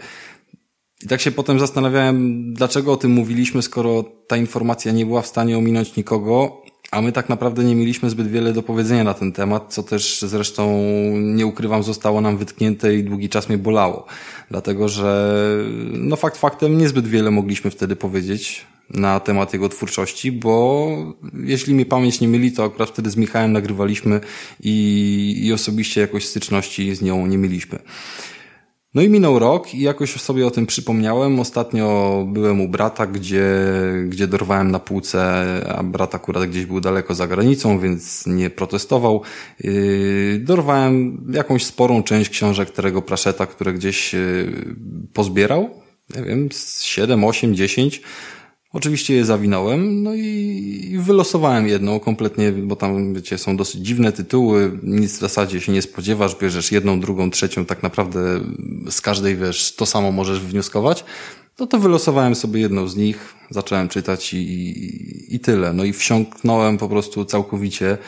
I tak się potem zastanawiałem, dlaczego o tym mówiliśmy, skoro ta informacja nie była w stanie ominąć nikogo, a my tak naprawdę nie mieliśmy zbyt wiele do powiedzenia na ten temat, co też zresztą nie ukrywam, zostało nam wytknięte i długi czas mnie bolało. Dlatego, że no fakt faktem niezbyt wiele mogliśmy wtedy powiedzieć na temat jego twórczości, bo jeśli mnie pamięć nie myli, to akurat wtedy z Michałem nagrywaliśmy i, i osobiście jakoś styczności z nią nie mieliśmy. No i minął rok i jakoś sobie o tym przypomniałem. Ostatnio byłem u brata, gdzie, gdzie dorwałem na półce, a brat akurat gdzieś był daleko za granicą, więc nie protestował. Yy, dorwałem jakąś sporą część książek Terego Praszeta, które gdzieś yy, pozbierał. Nie wiem, 7, 8, 10 Oczywiście je zawinąłem, no i wylosowałem jedną kompletnie, bo tam, wiecie, są dosyć dziwne tytuły, nic w zasadzie się nie spodziewasz, bierzesz jedną, drugą, trzecią, tak naprawdę z każdej, wiesz, to samo możesz wnioskować. No to wylosowałem sobie jedną z nich, zacząłem czytać i, i, i tyle. No i wsiąknąłem po prostu całkowicie.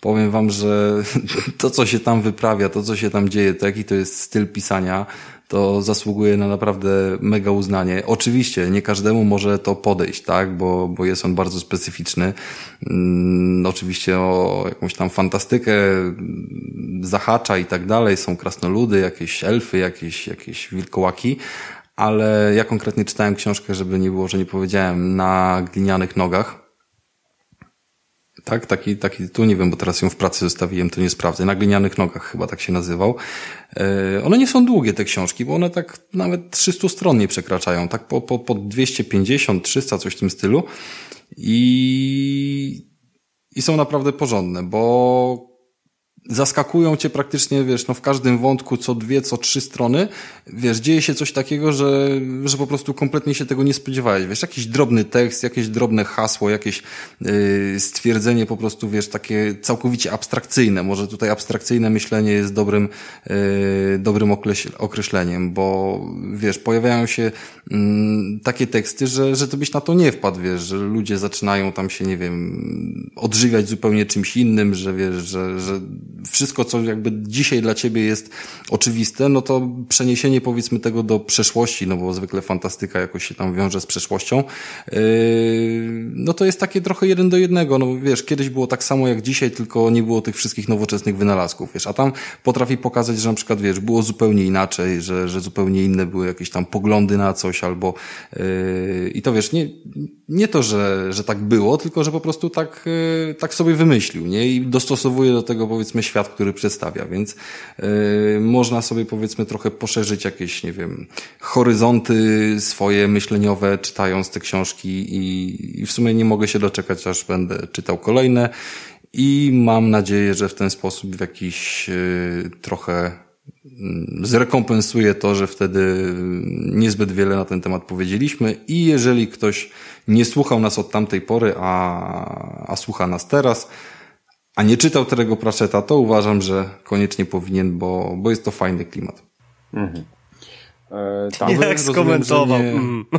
Powiem wam, że to, co się tam wyprawia, to, co się tam dzieje, to jaki to jest styl pisania, to zasługuje na naprawdę mega uznanie. Oczywiście nie każdemu może to podejść, tak, bo, bo jest on bardzo specyficzny. Mm, oczywiście o jakąś tam fantastykę zahacza i tak dalej. Są krasnoludy, jakieś elfy, jakieś, jakieś wilkołaki, ale ja konkretnie czytałem książkę, żeby nie było, że nie powiedziałem, na glinianych nogach tak? Taki, taki tu nie wiem, bo teraz ją w pracy zostawiłem, to nie sprawdzę. Na glinianych nogach chyba tak się nazywał. E, one nie są długie, te książki, bo one tak nawet 300 stron nie przekraczają, tak po, po, po 250, 300, coś w tym stylu. I, i są naprawdę porządne, bo zaskakują cię praktycznie, wiesz, no w każdym wątku co dwie, co trzy strony, wiesz, dzieje się coś takiego, że, że po prostu kompletnie się tego nie spodziewałeś, wiesz, jakiś drobny tekst, jakieś drobne hasło, jakieś yy, stwierdzenie po prostu, wiesz, takie całkowicie abstrakcyjne, może tutaj abstrakcyjne myślenie jest dobrym, yy, dobrym określeniem, bo wiesz, pojawiają się yy, takie teksty, że, że ty byś na to nie wpadł, wiesz, że ludzie zaczynają tam się, nie wiem, odżywiać zupełnie czymś innym, że wiesz, że, że wszystko, co jakby dzisiaj dla ciebie jest oczywiste, no to przeniesienie powiedzmy tego do przeszłości, no bo zwykle fantastyka jakoś się tam wiąże z przeszłością, yy, no to jest takie trochę jeden do jednego, no wiesz, kiedyś było tak samo jak dzisiaj, tylko nie było tych wszystkich nowoczesnych wynalazków, wiesz, a tam potrafi pokazać, że na przykład, wiesz, było zupełnie inaczej, że, że zupełnie inne były jakieś tam poglądy na coś albo yy, i to wiesz, nie, nie to, że, że tak było, tylko że po prostu tak, yy, tak sobie wymyślił, nie, i dostosowuje do tego powiedzmy świat, który przedstawia, więc yy, można sobie powiedzmy trochę poszerzyć jakieś, nie wiem, horyzonty swoje myśleniowe czytając te książki i, i w sumie nie mogę się doczekać, aż będę czytał kolejne i mam nadzieję, że w ten sposób w jakiś yy, trochę mm, zrekompensuje to, że wtedy niezbyt wiele na ten temat powiedzieliśmy i jeżeli ktoś nie słuchał nas od tamtej pory, a, a słucha nas teraz, a nie czytał tego Praszeta, to uważam, że koniecznie powinien, bo, bo jest to fajny klimat. Mhm.
E, tam Jak skomentował. Nie... Mm.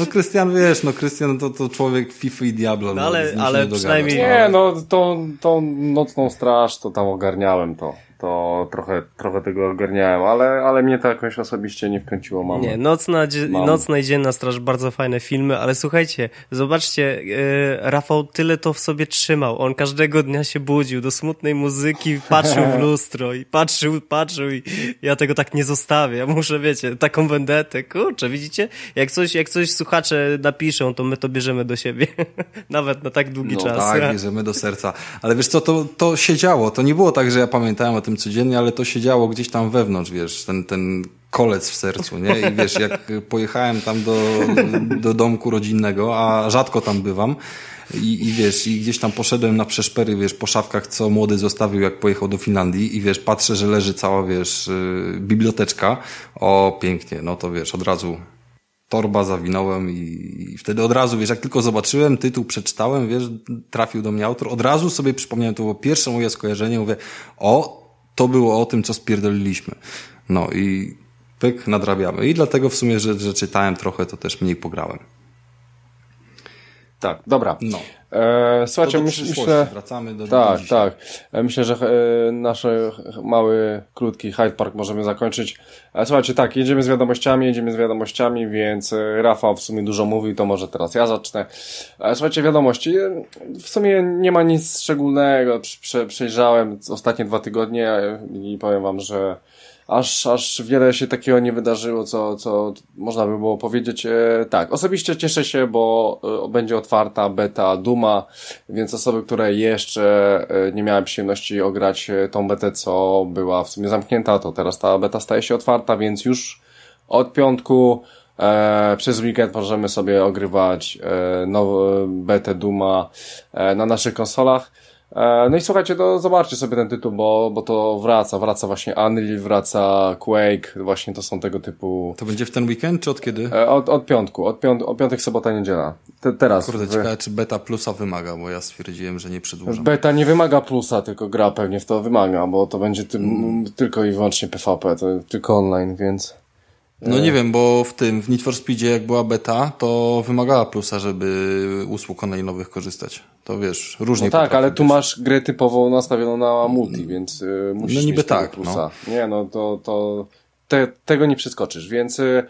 No
Krystian, wiesz, no Krystian to, to człowiek FIFA i Diablo. No, no, ale, ale nie przynajmniej... Nie,
no tą, tą nocną straż to tam ogarniałem to to trochę, trochę tego ogarniałem, ale, ale mnie to jakoś osobiście nie wkręciło. Mamy. Nie, Nocna,
Mam. Nocna i Dzienna Straż bardzo fajne filmy, ale słuchajcie, zobaczcie, yy, Rafał tyle to w sobie trzymał. On każdego dnia się budził do smutnej muzyki, patrzył w lustro i patrzył, patrzył i ja tego tak nie zostawię. Ja muszę, wiecie, taką wendetę. Kurczę, widzicie? Jak coś, jak coś słuchacze napiszą, to my to bierzemy do siebie. Nawet na tak długi no czas. tak,
bierzemy do serca. Ale wiesz co, to, to się działo. To nie było tak, że ja pamiętałem o tym codziennie, ale to się działo gdzieś tam wewnątrz, wiesz, ten, ten kolec w sercu, nie? I wiesz, jak pojechałem tam do, do domku rodzinnego, a rzadko tam bywam, i, i wiesz, i gdzieś tam poszedłem na przeszpery, wiesz, po szafkach, co młody zostawił, jak pojechał do Finlandii i wiesz, patrzę, że leży cała, wiesz, y, biblioteczka. O, pięknie, no to wiesz, od razu torba zawinąłem i, i, wtedy od razu, wiesz, jak tylko zobaczyłem tytuł, przeczytałem, wiesz, trafił do mnie autor, od razu sobie przypomniałem, to było pierwsze moje skojarzenie, mówię, o, to było o tym, co spierdoliliśmy. No i pyk, nadrabiamy. I dlatego w sumie, że, że czytałem trochę, to też mniej pograłem.
Tak, dobra. No. E, słuchajcie, myślę, wracamy do Tak, tak. E, myślę, że e, nasz mały, krótki Hyde Park możemy zakończyć. E, słuchajcie, tak, jedziemy z wiadomościami, jedziemy z wiadomościami, więc e, Rafał w sumie dużo mówi, to może teraz ja zacznę. E, słuchajcie, wiadomości. E, w sumie nie ma nic szczególnego. Prze, przejrzałem ostatnie dwa tygodnie i powiem wam, że aż, aż wiele się takiego nie wydarzyło, co, co można by było powiedzieć. E, tak, osobiście cieszę się, bo e, będzie otwarta beta Duma, więc osoby, które jeszcze e, nie miały przyjemności ograć tą betę, co była w sumie zamknięta, to teraz ta beta staje się otwarta, więc już od piątku E, przez weekend możemy sobie ogrywać e, nową betę Duma e, na naszych konsolach. E, no i słuchajcie, to zobaczcie sobie ten tytuł, bo, bo to wraca, wraca właśnie Unreal, wraca Quake, właśnie to są tego typu... To będzie w ten weekend, czy od kiedy? E, od, od piątku, od, piąt, od piątek, sobota, niedziela. Te, teraz. Kurde, w... ciekawe,
czy beta plusa wymaga, bo ja stwierdziłem, że nie przedłużam.
Beta nie wymaga plusa, tylko gra pewnie w to wymaga, bo to będzie tym, mm. tylko i wyłącznie PvP, to tylko online, więc... No nie e.
wiem, bo w tym, w Need for Speedzie jak była beta, to wymagała plusa, żeby usług online'owych korzystać. To wiesz, różnie No tak,
ale tu masz grę typowo nastawioną na multi, mm. więc y, musisz no, niby mieć tak, plusa. No. Nie, no to, to te, tego nie przeskoczysz, więc y,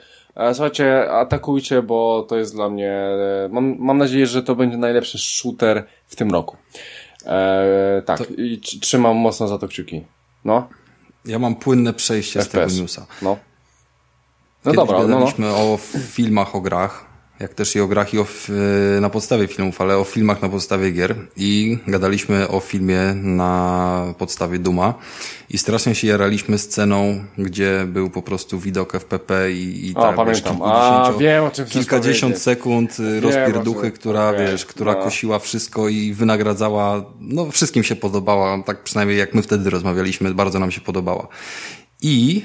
słuchajcie, atakujcie, bo to jest dla mnie, y, mam, mam nadzieję, że to będzie najlepszy shooter w tym roku. E, tak, to... i trzymam mocno za to kciuki. No. Ja mam płynne przejście FPS. z tego newsa. No. No Kiedyś dobra, no, no. gadaliśmy no, o filmach, o grach, jak
też i o grach i o, e, na podstawie filmów, ale o filmach na podstawie gier i gadaliśmy o filmie na podstawie Duma i strasznie się jaraliśmy sceną, gdzie był po prostu widok FPP i, i o, tak, pamiętam. A, wiem, o czym kilkadziesiąt sekund e, rozpierduchy, która, okay. wiesz, która no. kosiła wszystko i wynagradzała, no wszystkim się podobała, tak przynajmniej jak my wtedy rozmawialiśmy, bardzo nam się podobała. I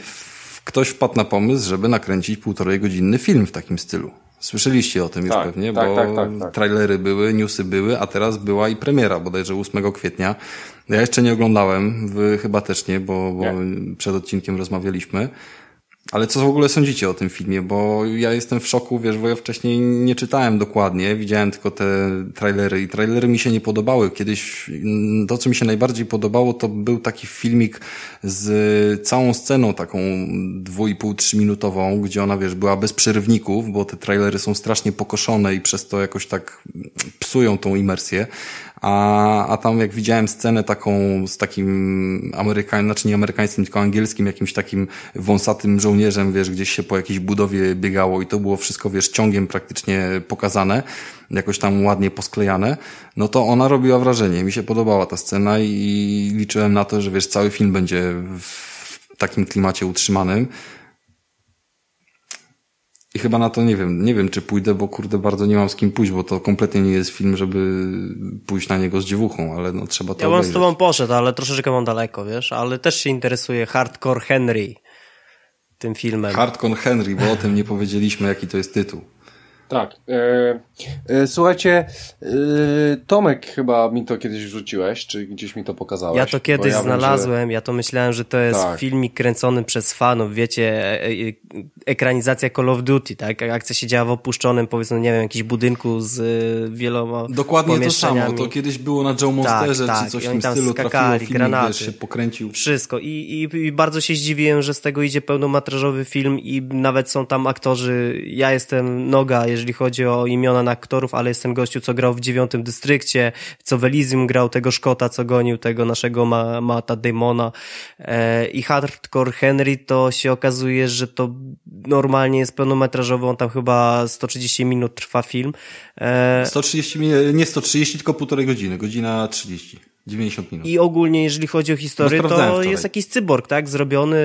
ktoś wpadł na pomysł, żeby nakręcić półtorej godzinny film w takim stylu. Słyszeliście o tym tak, już pewnie, tak, bo tak, tak, tak, trailery były, newsy były, a teraz była i premiera bodajże 8 kwietnia. Ja jeszcze nie oglądałem, wy chyba też nie, bo, bo nie. przed odcinkiem rozmawialiśmy. Ale co w ogóle sądzicie o tym filmie? Bo ja jestem w szoku, wiesz, bo ja wcześniej nie czytałem dokładnie, widziałem tylko te trailery i trailery mi się nie podobały. Kiedyś mm, to, co mi się najbardziej podobało, to był taki filmik z całą sceną taką dwu i pół, trzyminutową, gdzie ona, wiesz, była bez przerwników, bo te trailery są strasznie pokoszone i przez to jakoś tak psują tą imersję. A, a tam jak widziałem scenę taką z takim amerykańskim, znaczy nie amerykańskim, tylko angielskim, jakimś takim wąsatym żołnierzem, żołnierzem, wiesz, gdzieś się po jakiejś budowie biegało i to było wszystko, wiesz, ciągiem praktycznie pokazane, jakoś tam ładnie posklejane, no to ona robiła wrażenie. Mi się podobała ta scena i liczyłem na to, że wiesz, cały film będzie w takim klimacie utrzymanym. I chyba na to nie wiem, nie wiem czy pójdę, bo kurde bardzo nie mam z kim pójść, bo to kompletnie nie jest film, żeby pójść na niego z dziewuchą, ale no trzeba to Ja bym z
tobą poszedł, ale troszeczkę mam daleko, wiesz, ale też się interesuje hardcore Henry tym filmem. Hardcore
Henry, bo o tym nie powiedzieliśmy, jaki to jest tytuł.
Tak.
E, e, słuchajcie, e, Tomek chyba mi to kiedyś wrzuciłeś, czy gdzieś mi to pokazałeś. Ja to kiedyś ja znalazłem,
że... ja to myślałem, że to jest tak. filmik kręcony przez fanów, wiecie, ekranizacja Call of Duty, tak? Akcja się działa w opuszczonym, powiedzmy, nie wiem, jakimś budynku z wieloma Dokładnie to samo, to kiedyś było na Joe tak, Monsterze, tak, tak. czy coś w tym stylu, skakali, filmik, granaty, wiesz, się pokręcił. Wszystko I, i, i bardzo się zdziwiłem, że z tego idzie pełnomatrażowy film i nawet są tam aktorzy, ja jestem noga, jeżeli chodzi o imiona na aktorów, ale jest ten gościu, co grał w dziewiątym dystrykcie, co w Elysium grał, tego Szkota, co gonił tego naszego ma Mata demona e, i Hardcore Henry to się okazuje, że to normalnie jest pełnometrażowy, on tam chyba 130 minut trwa film. E...
130, nie 130, tylko półtorej godziny, godzina 30. 90 minut.
I ogólnie, jeżeli chodzi o historię, no, to jest jakiś cyborg, tak? Zrobiony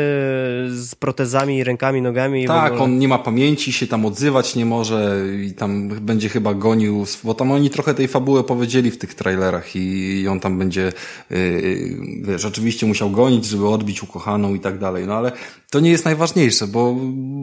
z protezami, rękami, nogami. Tak, ogóle... on
nie ma pamięci, się tam odzywać nie może i tam będzie chyba gonił, bo tam oni trochę tej fabuły powiedzieli w tych trailerach i, on tam będzie, yy, wiesz, oczywiście musiał gonić, żeby odbić ukochaną i tak dalej, no ale to nie jest najważniejsze, bo,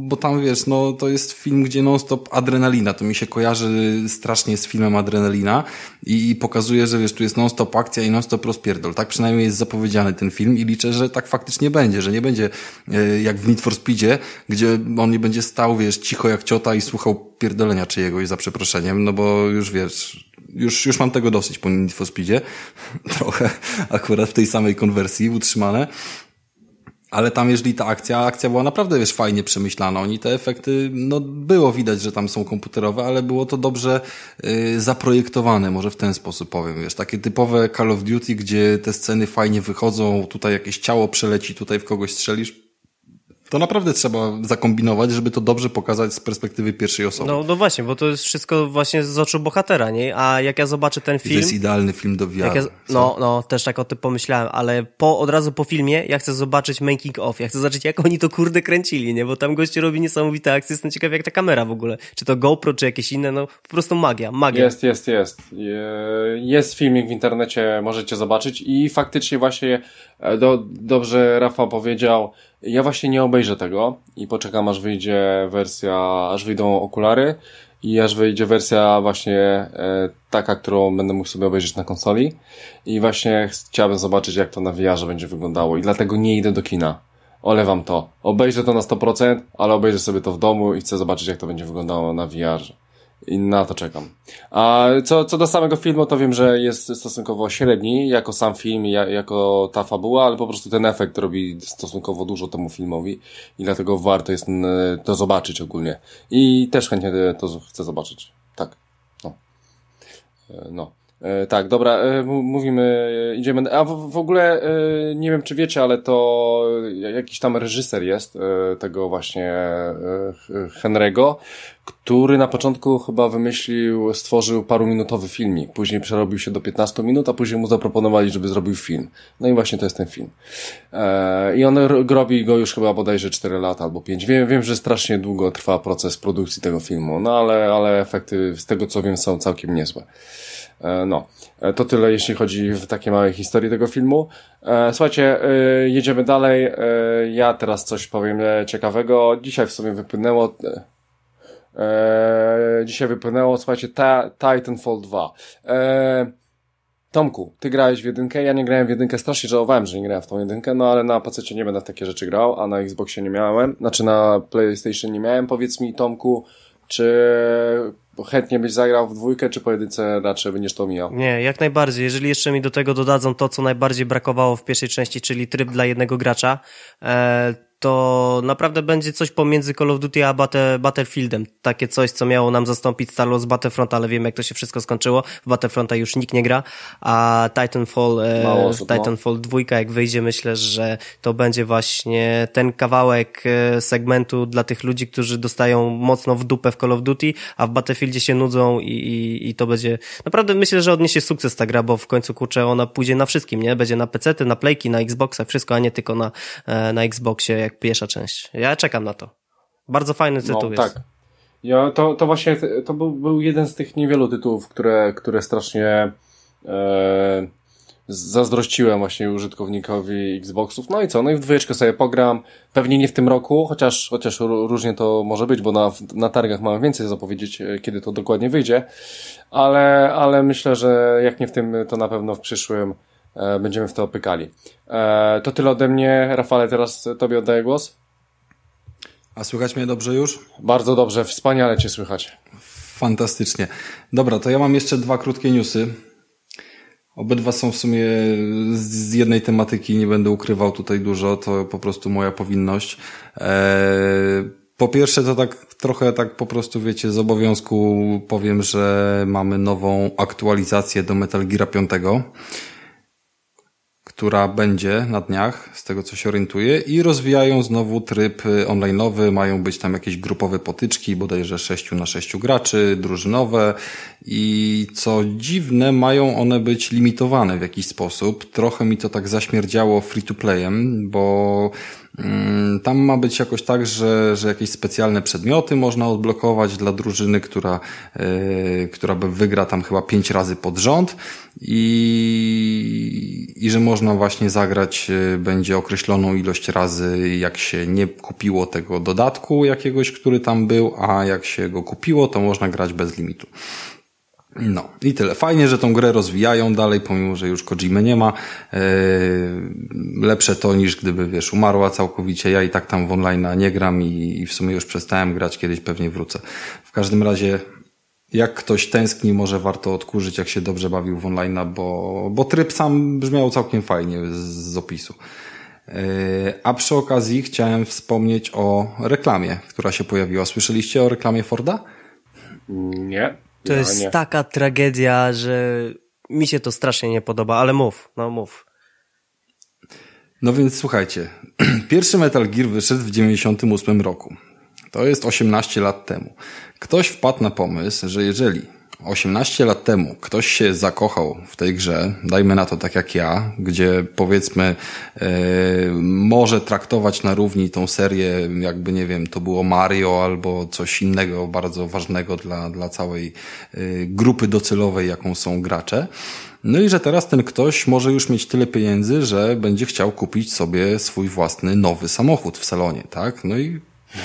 bo tam wiesz, no to jest film, gdzie non-stop adrenalina. To mi się kojarzy strasznie z filmem Adrenalina i, i pokazuje, że wiesz, tu jest non-stop akcja i non-stop rozpierdol. Tak przynajmniej jest zapowiedziany ten film i liczę, że tak faktycznie będzie, że nie będzie e, jak w Need for Speedzie, gdzie on nie będzie stał, wiesz, cicho jak ciota i słuchał pierdolenia czyjegoś za przeproszeniem, no bo już wiesz, już, już mam tego dosyć po Need for Speedzie. Trochę akurat w tej samej konwersji utrzymane. Ale tam, jeżeli ta akcja, akcja była naprawdę, wiesz, fajnie przemyślana. Oni te efekty, no było widać, że tam są komputerowe, ale było to dobrze y, zaprojektowane, może w ten sposób powiem, wiesz. Takie typowe Call of Duty, gdzie te sceny fajnie wychodzą, tutaj jakieś ciało przeleci, tutaj w kogoś strzelisz, to naprawdę trzeba zakombinować, żeby to dobrze pokazać z perspektywy pierwszej osoby.
No, no właśnie, bo to jest wszystko właśnie z oczu bohatera, nie? A jak ja zobaczę ten film... I to jest idealny film do VR. Ja, no, no, też tak o tym pomyślałem, ale po, od razu po filmie ja chcę zobaczyć making of, ja chcę zobaczyć jak oni to kurde kręcili, nie? Bo tam goście robi niesamowite akcje, jestem ciekawy, jak ta kamera w ogóle, czy to GoPro, czy jakieś inne, no po prostu magia, magia. Jest,
jest, jest. Jest filmik w internecie, możecie zobaczyć i faktycznie właśnie e, do, dobrze Rafa powiedział, ja właśnie nie obejrzę tego i poczekam aż wyjdzie wersja, aż wyjdą okulary i aż wyjdzie wersja właśnie e, taka, którą będę mógł sobie obejrzeć na konsoli i właśnie chciałbym zobaczyć jak to na VR będzie wyglądało i dlatego nie idę do kina. Olewam to. Obejrzę to na 100%, ale obejrzę sobie to w domu i chcę zobaczyć jak to będzie wyglądało na VR. I na to czekam. A co, co do samego filmu, to wiem, że jest stosunkowo średni, jako sam film, jako ta fabuła, ale po prostu ten efekt robi stosunkowo dużo temu filmowi i dlatego warto jest to zobaczyć ogólnie. I też chętnie to chcę zobaczyć. Tak. No. E, no. E, tak, dobra, e, mówimy, e, idziemy. A w, w, ogóle nie wiem, czy wiecie, ale to jakiś tam reżyser jest tego właśnie Henry'ego, który na początku chyba wymyślił, stworzył paruminutowy filmik, później przerobił się do 15 minut, a później mu zaproponowali, żeby zrobił film. No i właśnie to jest ten film. I on robi go już chyba bodajże 4 lata albo 5. Wiem, wiem, że strasznie długo trwa proces produkcji tego filmu, no ale, ale efekty z tego co wiem są całkiem niezłe. E, no, e, to tyle jeśli chodzi w takie małe historii tego filmu. E, słuchajcie, jedziemy dalej. Ja teraz coś powiem ciekawego. Dzisiaj w sumie wypłynęło dzisiaj wypłynęło, słuchajcie, Titanfall 2. Tomku, ty grałeś w jedynkę, ja nie grałem w jedynkę, strasznie żałowałem, że nie grałem w tą jedynkę, no ale na PC nie będę w takie rzeczy grał, a na Xboxie nie miałem, znaczy na PlayStation nie miałem. Powiedz mi, Tomku, czy chętnie byś zagrał w dwójkę czy pojedynce raczej będziesz to mijał?
Nie, jak najbardziej. Jeżeli jeszcze mi do tego dodadzą to, co najbardziej brakowało w pierwszej części, czyli tryb dla jednego gracza, e, to naprawdę będzie coś pomiędzy Call of Duty a Battlefieldem. Takie coś, co miało nam zastąpić Star Wars Battlefront, ale wiemy jak to się wszystko skończyło. W Battlefronta już nikt nie gra, a Titanfall, e, Titanfall 2 jak wyjdzie, myślę, że to będzie właśnie ten kawałek e, segmentu dla tych ludzi, którzy dostają mocno w dupę w Call of Duty, a w Battlefieldzie się nudzą i, i, i to będzie... Naprawdę myślę, że odniesie sukces ta gra, bo w końcu, kurczę, ona pójdzie na wszystkim, nie? Będzie na PC, na Playki, na Xboxa, wszystko, a nie tylko na, e, na Xboxie jak pierwsza część. Ja czekam na to. Bardzo fajny no, tytuł no, tak.
Ja, to, to właśnie to był, był jeden z tych niewielu tytułów, które, które strasznie e, zazdrościłem właśnie użytkownikowi Xboxów. No i co? No i w dwójeczkę sobie pogram. Pewnie nie w tym roku, chociaż, chociaż różnie to może być, bo na, na targach mam więcej zapowiedzieć, e, kiedy to dokładnie wyjdzie. Ale, ale myślę, że jak nie w tym, to na pewno w przyszłym E, będziemy w to opykali. E, to tyle ode mnie. Rafale, teraz Tobie oddaję głos. A słychać mnie dobrze już? Bardzo dobrze, wspaniale Cię słychać.
Fantastycznie. Dobra, to ja mam jeszcze dwa krótkie newsy. Obydwa są w sumie z jednej tematyki, nie będę ukrywał tutaj dużo, to po prostu moja powinność. E, po pierwsze, to tak trochę tak po prostu, wiecie, z obowiązku powiem, że mamy nową aktualizację do Metal Gear 5 która będzie na dniach, z tego co się orientuję, i rozwijają znowu tryb y, online'owy. Mają być tam jakieś grupowe potyczki, bodajże 6 na 6 graczy, drużynowe. I co dziwne, mają one być limitowane w jakiś sposób. Trochę mi to tak zaśmierdziało free to playem, bo Mm, tam ma być jakoś tak, że, że jakieś specjalne przedmioty można odblokować dla drużyny, która, e, która która wygra tam chyba pięć razy pod rząd i, i że można właśnie zagrać e, będzie określoną ilość razy, jak się nie kupiło tego dodatku jakiegoś, który tam był, a jak się go kupiło, to można grać bez limitu. No i tyle. Fajnie, że tą grę rozwijają dalej, pomimo, że już Kojimy nie ma. Yy, lepsze to niż gdyby, wiesz, umarła całkowicie. Ja i tak tam w online nie gram i, i w sumie już przestałem grać, kiedyś pewnie wrócę. W każdym razie jak ktoś tęskni, może warto odkurzyć, jak się dobrze bawił w online, bo, bo tryb sam brzmiał całkiem fajnie z, z opisu. E, a przy okazji chciałem wspomnieć o reklamie, która się pojawiła. Słyszeliście o reklamie Forda? Nie. To ja jest nie.
taka tragedia, że mi się to strasznie nie podoba, ale mów, no mów.
No więc słuchajcie, pierwszy Metal Gear wyszedł w 98 roku. To jest 18 lat temu. Ktoś wpadł na pomysł, że jeżeli 18 lat temu ktoś się zakochał w tej grze, dajmy na to tak jak ja, gdzie powiedzmy yy, może traktować na równi tą serię, jakby nie wiem, to było Mario albo coś innego bardzo ważnego dla, dla całej yy, grupy docelowej, jaką są gracze. No i że teraz ten ktoś może już mieć tyle pieniędzy, że będzie chciał kupić sobie swój własny nowy samochód w salonie, tak? No i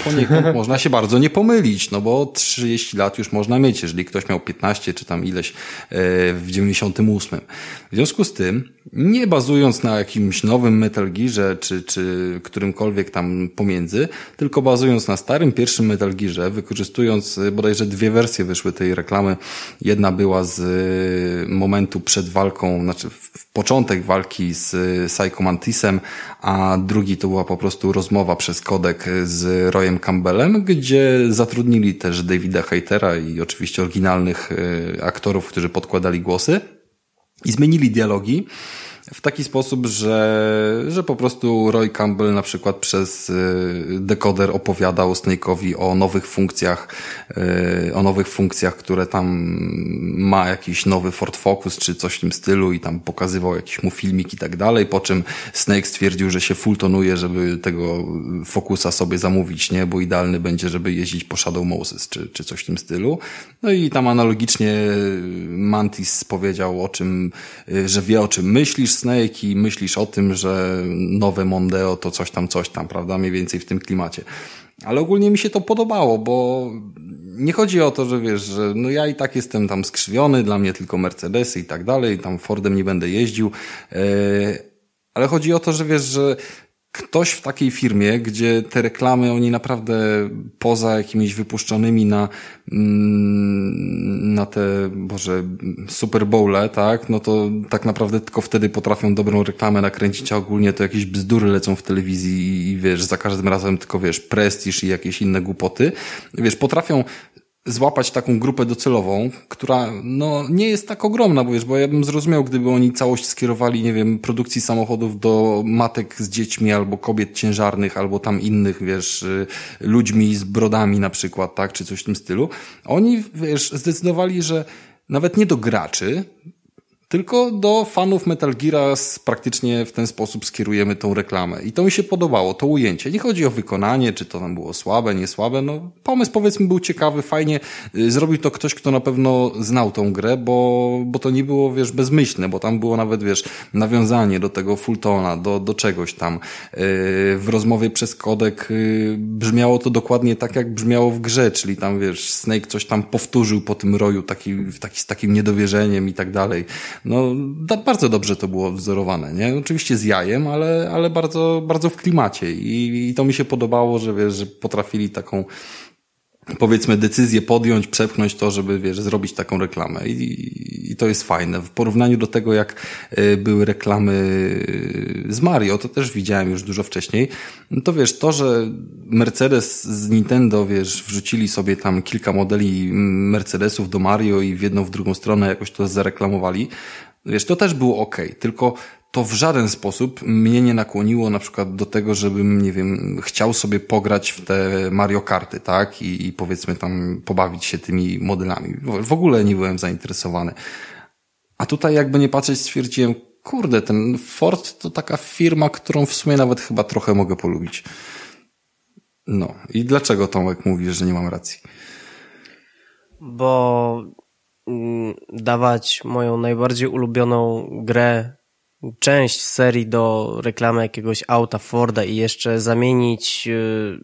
Poniekąd można się bardzo nie pomylić, no bo 30 lat już można mieć, jeżeli ktoś miał 15 czy tam ileś e, w 98. W związku z tym nie bazując na jakimś nowym Metal Gearze czy, czy którymkolwiek tam pomiędzy, tylko bazując na starym pierwszym Metal Gearze, wykorzystując y, bodajże dwie wersje wyszły tej reklamy. Jedna była z y, momentu przed walką, znaczy w początek walki z y, Psycho Mantisem, a drugi to była po prostu rozmowa przez kodek z Royem Campbellem, gdzie zatrudnili też Davida Heitera i oczywiście oryginalnych aktorów, którzy podkładali głosy i zmienili dialogi w taki sposób, że, że po prostu Roy Campbell na przykład przez y, dekoder opowiadał Snake'owi o nowych funkcjach, y, o nowych funkcjach, które tam ma jakiś nowy Ford Focus czy coś w tym stylu i tam pokazywał jakiś mu filmik i tak dalej, po czym Snake stwierdził, że się fultonuje, żeby tego Focusa sobie zamówić, nie? Bo idealny będzie, żeby jeździć po Shadow Moses czy, czy coś w tym stylu. No i tam analogicznie Mantis powiedział o czym, y, że wie o czym myślisz, Snake i myślisz o tym, że nowe Mondeo to coś tam, coś tam, prawda? Mniej więcej w tym klimacie. Ale ogólnie mi się to podobało, bo nie chodzi o to, że wiesz, że no ja i tak jestem tam skrzywiony, dla mnie tylko Mercedesy i tak dalej, tam Fordem nie będę jeździł, e, ale chodzi o to, że wiesz, że ktoś w takiej firmie, gdzie te reklamy, oni naprawdę poza jakimiś wypuszczonymi na, mm, na te, Boże, Super Bowle, tak, no to tak naprawdę tylko wtedy potrafią dobrą reklamę nakręcić, a ogólnie to jakieś bzdury lecą w telewizji i, i wiesz, za każdym razem tylko wiesz, prestiż i jakieś inne głupoty. Wiesz, potrafią złapać taką grupę docelową, która no, nie jest tak ogromna, bo wiesz, bo ja bym zrozumiał, gdyby oni całość skierowali, nie wiem, produkcji samochodów do matek z dziećmi albo kobiet ciężarnych, albo tam innych, wiesz, y, ludźmi z brodami na przykład, tak, czy coś w tym stylu. Oni, wiesz, zdecydowali, że nawet nie do graczy, tylko do fanów Metal Gear'a praktycznie w ten sposób skierujemy tą reklamę. I to mi się podobało, to ujęcie. Nie chodzi o wykonanie, czy to nam było słabe, nie słabe. No, pomysł powiedzmy był ciekawy, fajnie. Y, zrobił to ktoś, kto na pewno znał tą grę, bo, bo to nie było, wiesz, bezmyślne, bo tam było nawet, wiesz, nawiązanie do tego Fultona, do, do czegoś tam. Y, w rozmowie przez kodek y, brzmiało to dokładnie tak, jak brzmiało w grze, czyli tam, wiesz, Snake coś tam powtórzył po tym roju taki, taki, z takim niedowierzeniem i tak dalej no bardzo dobrze to było wzorowane, nie? Oczywiście z jajem, ale, ale bardzo, bardzo w klimacie I, i to mi się podobało, że wiesz, że potrafili taką powiedzmy decyzję podjąć, przepchnąć to, żeby wiesz, zrobić taką reklamę I, i to jest fajne. W porównaniu do tego, jak y, były reklamy y, z Mario, to też widziałem już dużo wcześniej, no to wiesz, to, że Mercedes z Nintendo, wiesz, wrzucili sobie tam kilka modeli Mercedesów do Mario i w jedną, w drugą stronę jakoś to zareklamowali, Wiesz, to też było ok, tylko to w żaden sposób mnie nie nakłoniło na przykład do tego, żebym, nie wiem, chciał sobie pograć w te Mario Karty, tak? I, i powiedzmy tam pobawić się tymi modelami. W ogóle nie byłem zainteresowany. A tutaj jakby nie patrzeć stwierdziłem, kurde, ten Ford to taka firma, którą w sumie nawet chyba trochę mogę polubić. No. I dlaczego Tomek mówisz, że nie mam racji?
Bo mm, dawać moją najbardziej ulubioną grę część serii do reklamy jakiegoś auta Forda i jeszcze zamienić y,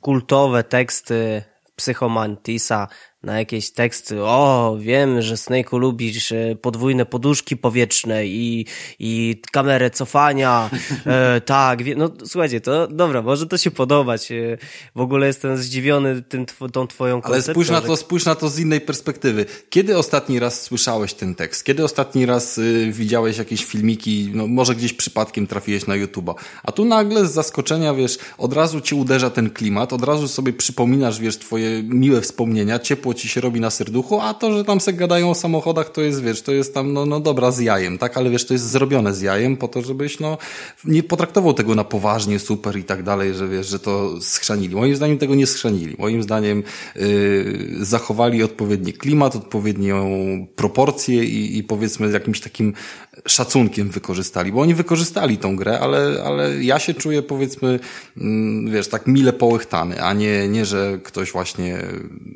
kultowe teksty Psychomantisa na jakieś teksty. O, wiem, że Snake'u lubisz e, podwójne poduszki powietrzne i, i kamerę cofania. E, tak, wie, no słuchajcie, to dobra, może to się podobać. E, w ogóle jestem zdziwiony tym, tą twoją koncepcją. Ale spójrz na, to, że...
spójrz na to z innej perspektywy. Kiedy ostatni raz słyszałeś ten tekst? Kiedy ostatni raz y, widziałeś jakieś filmiki? No, może gdzieś przypadkiem trafiłeś na YouTube'a. A tu nagle z zaskoczenia, wiesz, od razu ci uderza ten klimat, od razu sobie przypominasz, wiesz, twoje miłe wspomnienia, ciepło ciepło ci się robi na serduchu, a to, że tam se gadają o samochodach, to jest, wiesz, to jest tam, no, no dobra, z jajem, tak? Ale wiesz, to jest zrobione z jajem po to, żebyś, no, nie potraktował tego na poważnie, super i tak dalej, że wiesz, że to schrzanili. Moim zdaniem tego nie schrzanili. Moim zdaniem yy, zachowali odpowiedni klimat, odpowiednią proporcję i, i powiedzmy jakimś takim szacunkiem wykorzystali, bo oni wykorzystali tą grę, ale, ale ja się czuję powiedzmy, mm, wiesz, tak mile połychtany, a nie, nie, że ktoś właśnie,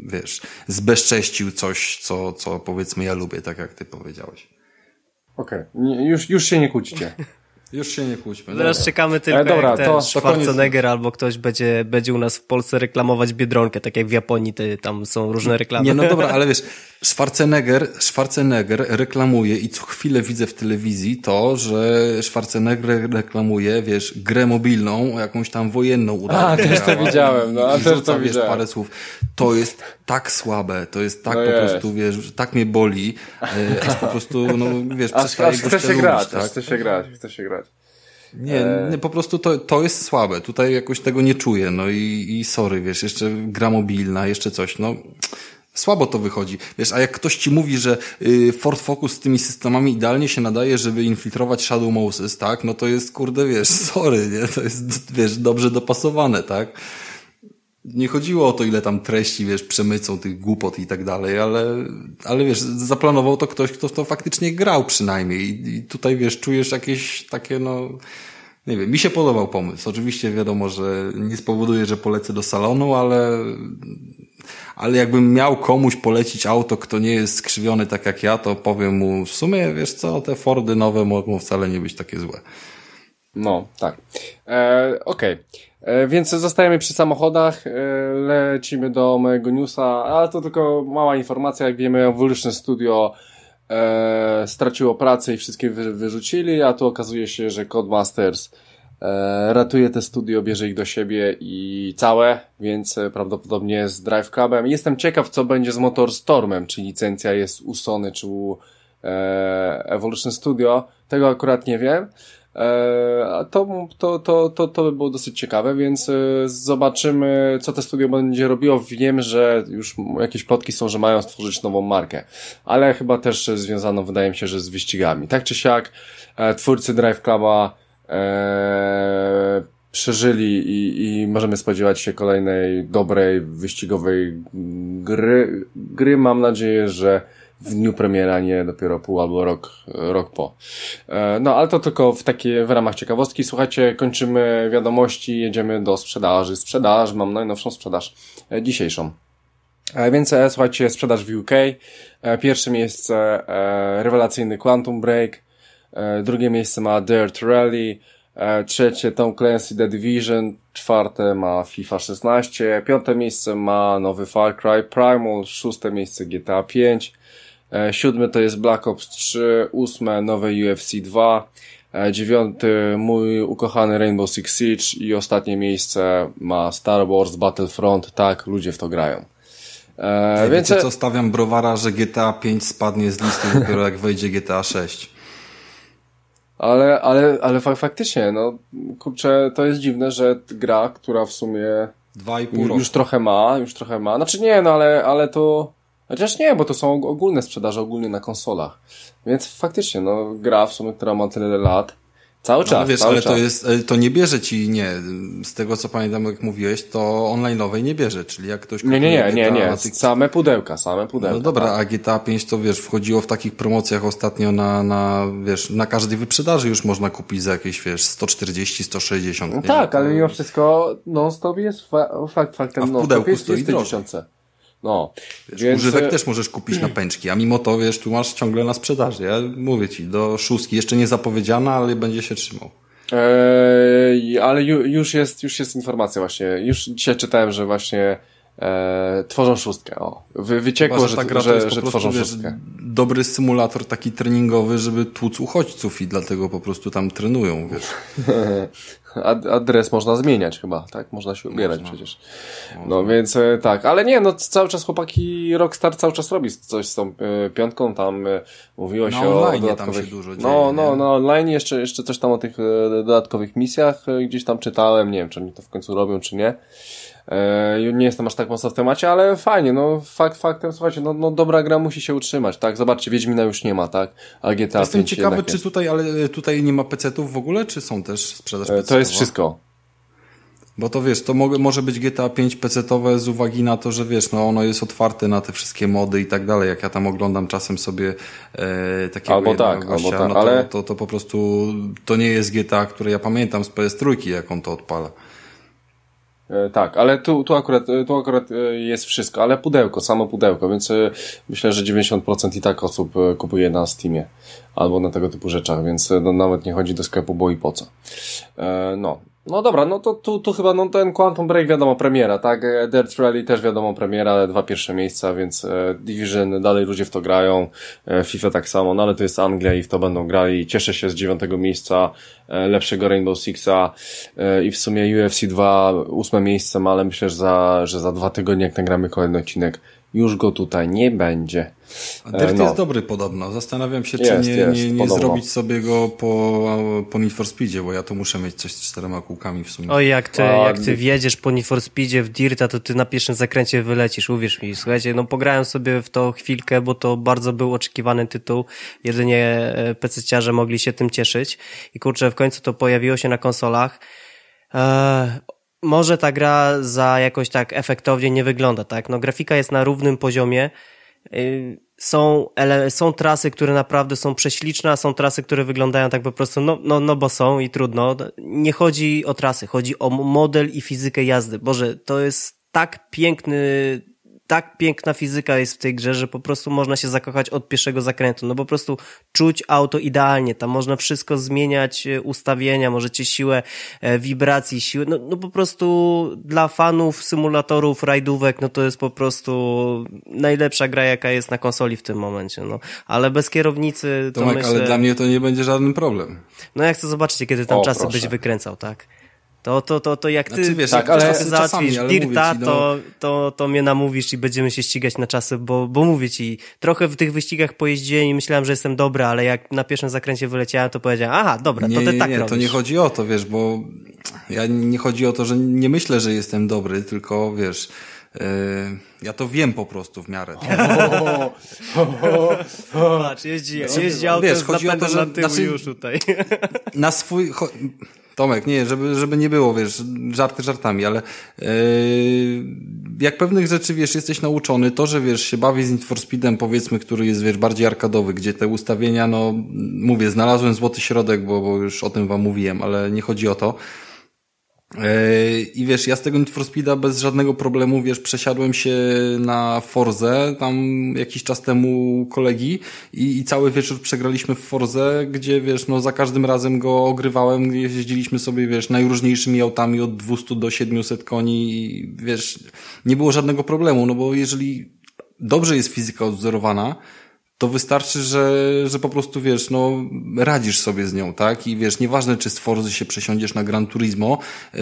wiesz, zbezcześcił coś, co, co powiedzmy ja lubię, tak jak ty powiedziałeś.
Okej,
okay. już, już się nie kłócicie. Już się nie kłóćmy.
Teraz dobra. czekamy e, tylko, e, dobra, jak ten to, Schwarzenegger
albo ktoś będzie, będzie u nas w Polsce reklamować Biedronkę, tak jak w Japonii tam są różne reklamy. Nie, no dobra, ale wiesz,
Schwarzenegger, Schwarzenegger reklamuje i co chwilę widzę w telewizji to, że Schwarzenegger reklamuje, wiesz, grę mobilną, jakąś tam wojenną udaję. A, też to widziałem, no, a też to wiesz, parę słów. To jest tak słabe, to jest tak no po jest. prostu, wiesz, tak mnie boli, e, aż po prostu, no, wiesz, przestaje aż, się grać, tak? chce
się grać, chce się grać.
Nie, e. nie, po prostu to, to jest słabe. Tutaj jakoś tego nie czuję. No i, i sorry, wiesz, jeszcze gra mobilna, jeszcze coś. No, Słabo to wychodzi. Wiesz, a jak ktoś ci mówi, że y, Ford Focus z tymi systemami idealnie się nadaje, żeby infiltrować Shadow Moses, tak? No to jest, kurde, wiesz, sorry, nie? To jest, wiesz, dobrze dopasowane, tak? Nie chodziło o to, ile tam treści, wiesz, przemycą tych głupot i tak dalej, ale, ale wiesz, zaplanował to ktoś, kto w to faktycznie grał przynajmniej. I, I tutaj, wiesz, czujesz jakieś takie, no, nie wiem, mi się podobał pomysł. Oczywiście wiadomo, że nie spowoduje, że polecę do salonu, ale ale jakbym miał komuś polecić auto, kto nie jest skrzywiony tak jak ja, to powiem mu w sumie, wiesz co, te Fordy nowe mogą wcale nie być takie złe.
No, tak. E, Okej. Okay. E, więc zostajemy przy samochodach, e, lecimy do mojego newsa, ale to tylko mała informacja, jak wiemy, Evolution Studio e, straciło pracę i wszystkie wy, wyrzucili, a tu okazuje się, że Codemasters Masters E, ratuje te studio, bierze ich do siebie i całe, więc e, prawdopodobnie z Drive clubem Jestem ciekaw, co będzie z motor stormem czy licencja jest u Sony, czy u e, Evolution Studio. Tego akurat nie wiem. A to, to, to, to, to by było dosyć ciekawe, więc zobaczymy, co te studio będzie robiło. Wiem, że już jakieś plotki są, że mają stworzyć nową markę, ale chyba też związano, wydaje mi się, że z wyścigami. Tak czy siak, twórcy Drive Cluba e, przeżyli i, i możemy spodziewać się kolejnej dobrej, wyścigowej gry. Gry mam nadzieję, że w dniu premiera, nie dopiero pół albo rok, rok po. Eee, no ale to tylko w takie, w ramach ciekawostki. Słuchajcie, kończymy wiadomości, jedziemy do sprzedaży. Sprzedaż, mam najnowszą sprzedaż, e, dzisiejszą. E, więc e, słuchajcie, sprzedaż w UK. Pierwsze miejsce, rewelacyjny Quantum Break. E, drugie miejsce ma Dirt Rally, e, trzecie Tom Clancy The Division, czwarte ma FIFA 16, piąte miejsce ma nowy Far Cry Primal, szóste miejsce GTA 5, e, siódme to jest Black Ops 3, ósme nowe UFC 2, dziewiąty mój ukochany Rainbow Six Siege i ostatnie miejsce ma Star Wars Battlefront, tak, ludzie w to grają. Eee, więc... Wiecie co, stawiam browara, że GTA 5
spadnie z listy dopiero
jak wejdzie GTA 6. Ale, ale, ale faktycznie, no, kurczę, to jest dziwne, że gra, która w sumie Dwa i pół już, już trochę ma, już trochę ma. Znaczy nie, no ale, ale to... Chociaż nie, bo to są ogólne sprzedaże, ogólnie na konsolach. Więc faktycznie, no, gra w sumie, która ma tyle lat, Cały no, czas. No, wiesz, cały ale czas. to jest,
e, to nie bierze ci, nie, z tego co pamiętam, jak mówiłeś, to online'owej nie bierze, czyli jak ktoś kupuje Nie, nie, nie, nie, tych... same pudełka, same pudełka. No dobra, tak. a GTA 5 to wiesz, wchodziło w takich promocjach ostatnio na, na, wiesz, na każdej wyprzedaży już można kupić za jakieś, wiesz, 140, 160. No tak,
ale mimo wszystko non-stop jest fa fakt faktem, a w non-stop jest, stoi jest
no, wiesz, więc... Używek też możesz kupić na pęczki, a mimo to, wiesz, tu masz ciągle na sprzedaży. Ja mówię ci, do szóstki, jeszcze nie zapowiedziana, ale będzie się
trzymał. Eee, ale ju, już, jest, już jest informacja właśnie, już dzisiaj czytałem, że właśnie eee, tworzą szóstkę. O, Wy, wyciekło, Chyba, że, ta gra że, to jest że, prostu, wiesz,
dobry symulator taki treningowy, żeby tłuc uchodźców i dlatego po prostu tam
trenują, wiesz. Ad adres można zmieniać chyba, tak? Można się ubierać można. przecież. Można. No więc e, tak, ale nie, no cały czas chłopaki Rockstar cały czas robi coś z tą e, piątką, tam y, mówiło się no, o dodatkowych... Dzieje, no, no, no, online jeszcze, jeszcze coś tam o tych dodatkowych misjach gdzieś tam czytałem, nie wiem, czy oni to w końcu robią, czy nie. E, nie jestem aż tak mocno w temacie, ale fajnie, no fakt faktem, słuchajcie, no, no dobra gra musi się utrzymać, tak? Zobaczcie, Wiedźmina już nie ma, tak? A GTA Jestem ciekawy, czy
tutaj, ale e, tutaj nie ma PC-ów w ogóle, czy są też sprzedaż pc e, -owa? To jest wszystko. Bo to wiesz, to może być GTA 5 PC-owe z uwagi na to, że wiesz, no ono jest otwarte na te wszystkie mody i tak dalej. Jak ja tam oglądam czasem sobie e, takiego albo tak, gościa, albo tak, no to, ale... to, to po prostu to nie
jest GTA, które ja pamiętam z PS3, jak on to odpala. E, tak, ale tu, tu, akurat, e, tu akurat e, jest wszystko, ale pudełko, samo pudełko, więc myślę, że 90% i tak osób kupuje na Steamie albo na tego typu rzeczach, więc no, nawet nie chodzi do sklepu, bo i po co. No, no dobra, no to tu, tu chyba no ten Quantum Break wiadomo premiera, tak? E, Dirt Rally też wiadomo premiera, dwa pierwsze miejsca, więc e, Division dalej ludzie w to grają, e, FIFA tak samo, no ale to jest Anglia i w to będą grali. Cieszę się z dziewiątego miejsca, lepszego Rainbow Sixa i w sumie UFC 2 ósme miejsce, ale myślę, że za, że za dwa tygodnie jak nagramy kolejny odcinek już go tutaj nie będzie. A Dirt no. jest
dobry podobno. Zastanawiam się, jest, czy nie, jest, nie, zrobić sobie go po, po Need for Speedzie, bo ja to muszę mieć coś z czterema kółkami w sumie. Oj, jak ty, A, jak ty
wjedziesz po Need for Speedzie w Dirta, to ty na pierwszym zakręcie wylecisz, uwierz mi. Słuchajcie, no pograłem sobie w to chwilkę, bo to bardzo był oczekiwany tytuł. Jedynie e, pececiarze mogli się tym cieszyć. I kurczę, w końcu to pojawiło się na konsolach. Eee, może ta gra za jakoś tak efektownie nie wygląda, tak? No grafika jest na równym poziomie. Y, są, ele, są trasy, które naprawdę są prześliczne, a są trasy, które wyglądają tak po prostu, no, no, no bo są i trudno. Nie chodzi o trasy, chodzi o model i fizykę jazdy. Boże, to jest tak piękny tak piękna fizyka jest w tej grze, że po prostu można się zakochać od pierwszego zakrętu. No po prostu czuć auto idealnie. Tam można wszystko zmieniać, e, ustawienia, możecie siłę e, wibracji, siłę. No, no po prostu dla fanów symulatorów, rajdówek, no to jest po prostu najlepsza gra, jaka jest na konsoli w tym momencie. No. Ale bez kierownicy to Tomek, myślę... ale dla mnie to nie będzie żaden problem. No ja chcę zobaczyć, kiedy tam o, czasy proszę. byś wykręcał, tak? To, to, to, to jak ty, znaczy, wiesz, tak, jak ale załatwisz czasami, Dirta, no... to, to, to mnie namówisz i będziemy się ścigać na czasy, bo, bo mówię ci, trochę w tych wyścigach pojeździłem i myślałem, że jestem dobra, ale jak na pierwszym zakręcie wyleciałem, to powiedziałem, aha, dobra, nie, to ty nie, tak nie, robisz. to nie chodzi
o to, wiesz, bo ja nie chodzi o to, że nie myślę, że jestem dobry, tylko wiesz, e, ja to wiem po prostu w miarę.
Patrz, jeździ, znaczy, jeździ autem na, znaczy, już tutaj.
Na swój, Tomek, nie, żeby, żeby nie było, wiesz, żarty żartami, ale yy, jak pewnych rzeczy, wiesz, jesteś nauczony, to, że, wiesz, się bawi z Need for Speedem, powiedzmy, który jest, wiesz, bardziej arkadowy, gdzie te ustawienia, no, mówię, znalazłem złoty środek, bo, bo już o tym wam mówiłem, ale nie chodzi o to. E, I wiesz, ja z tego Need for Speeda bez żadnego problemu, wiesz, przesiadłem się na Forze tam jakiś czas temu kolegi i, i cały wieczór przegraliśmy w Forze gdzie wiesz, no za każdym razem go ogrywałem, jeździliśmy sobie, wiesz, najróżniejszymi autami od 200 do 700 koni i wiesz, nie było żadnego problemu, no bo jeżeli dobrze jest fizyka odzorowana, to wystarczy, że, że po prostu wiesz, no radzisz sobie z nią, tak? I wiesz, nieważne czy z Forzy się przesiądziesz na Gran Turismo, yy,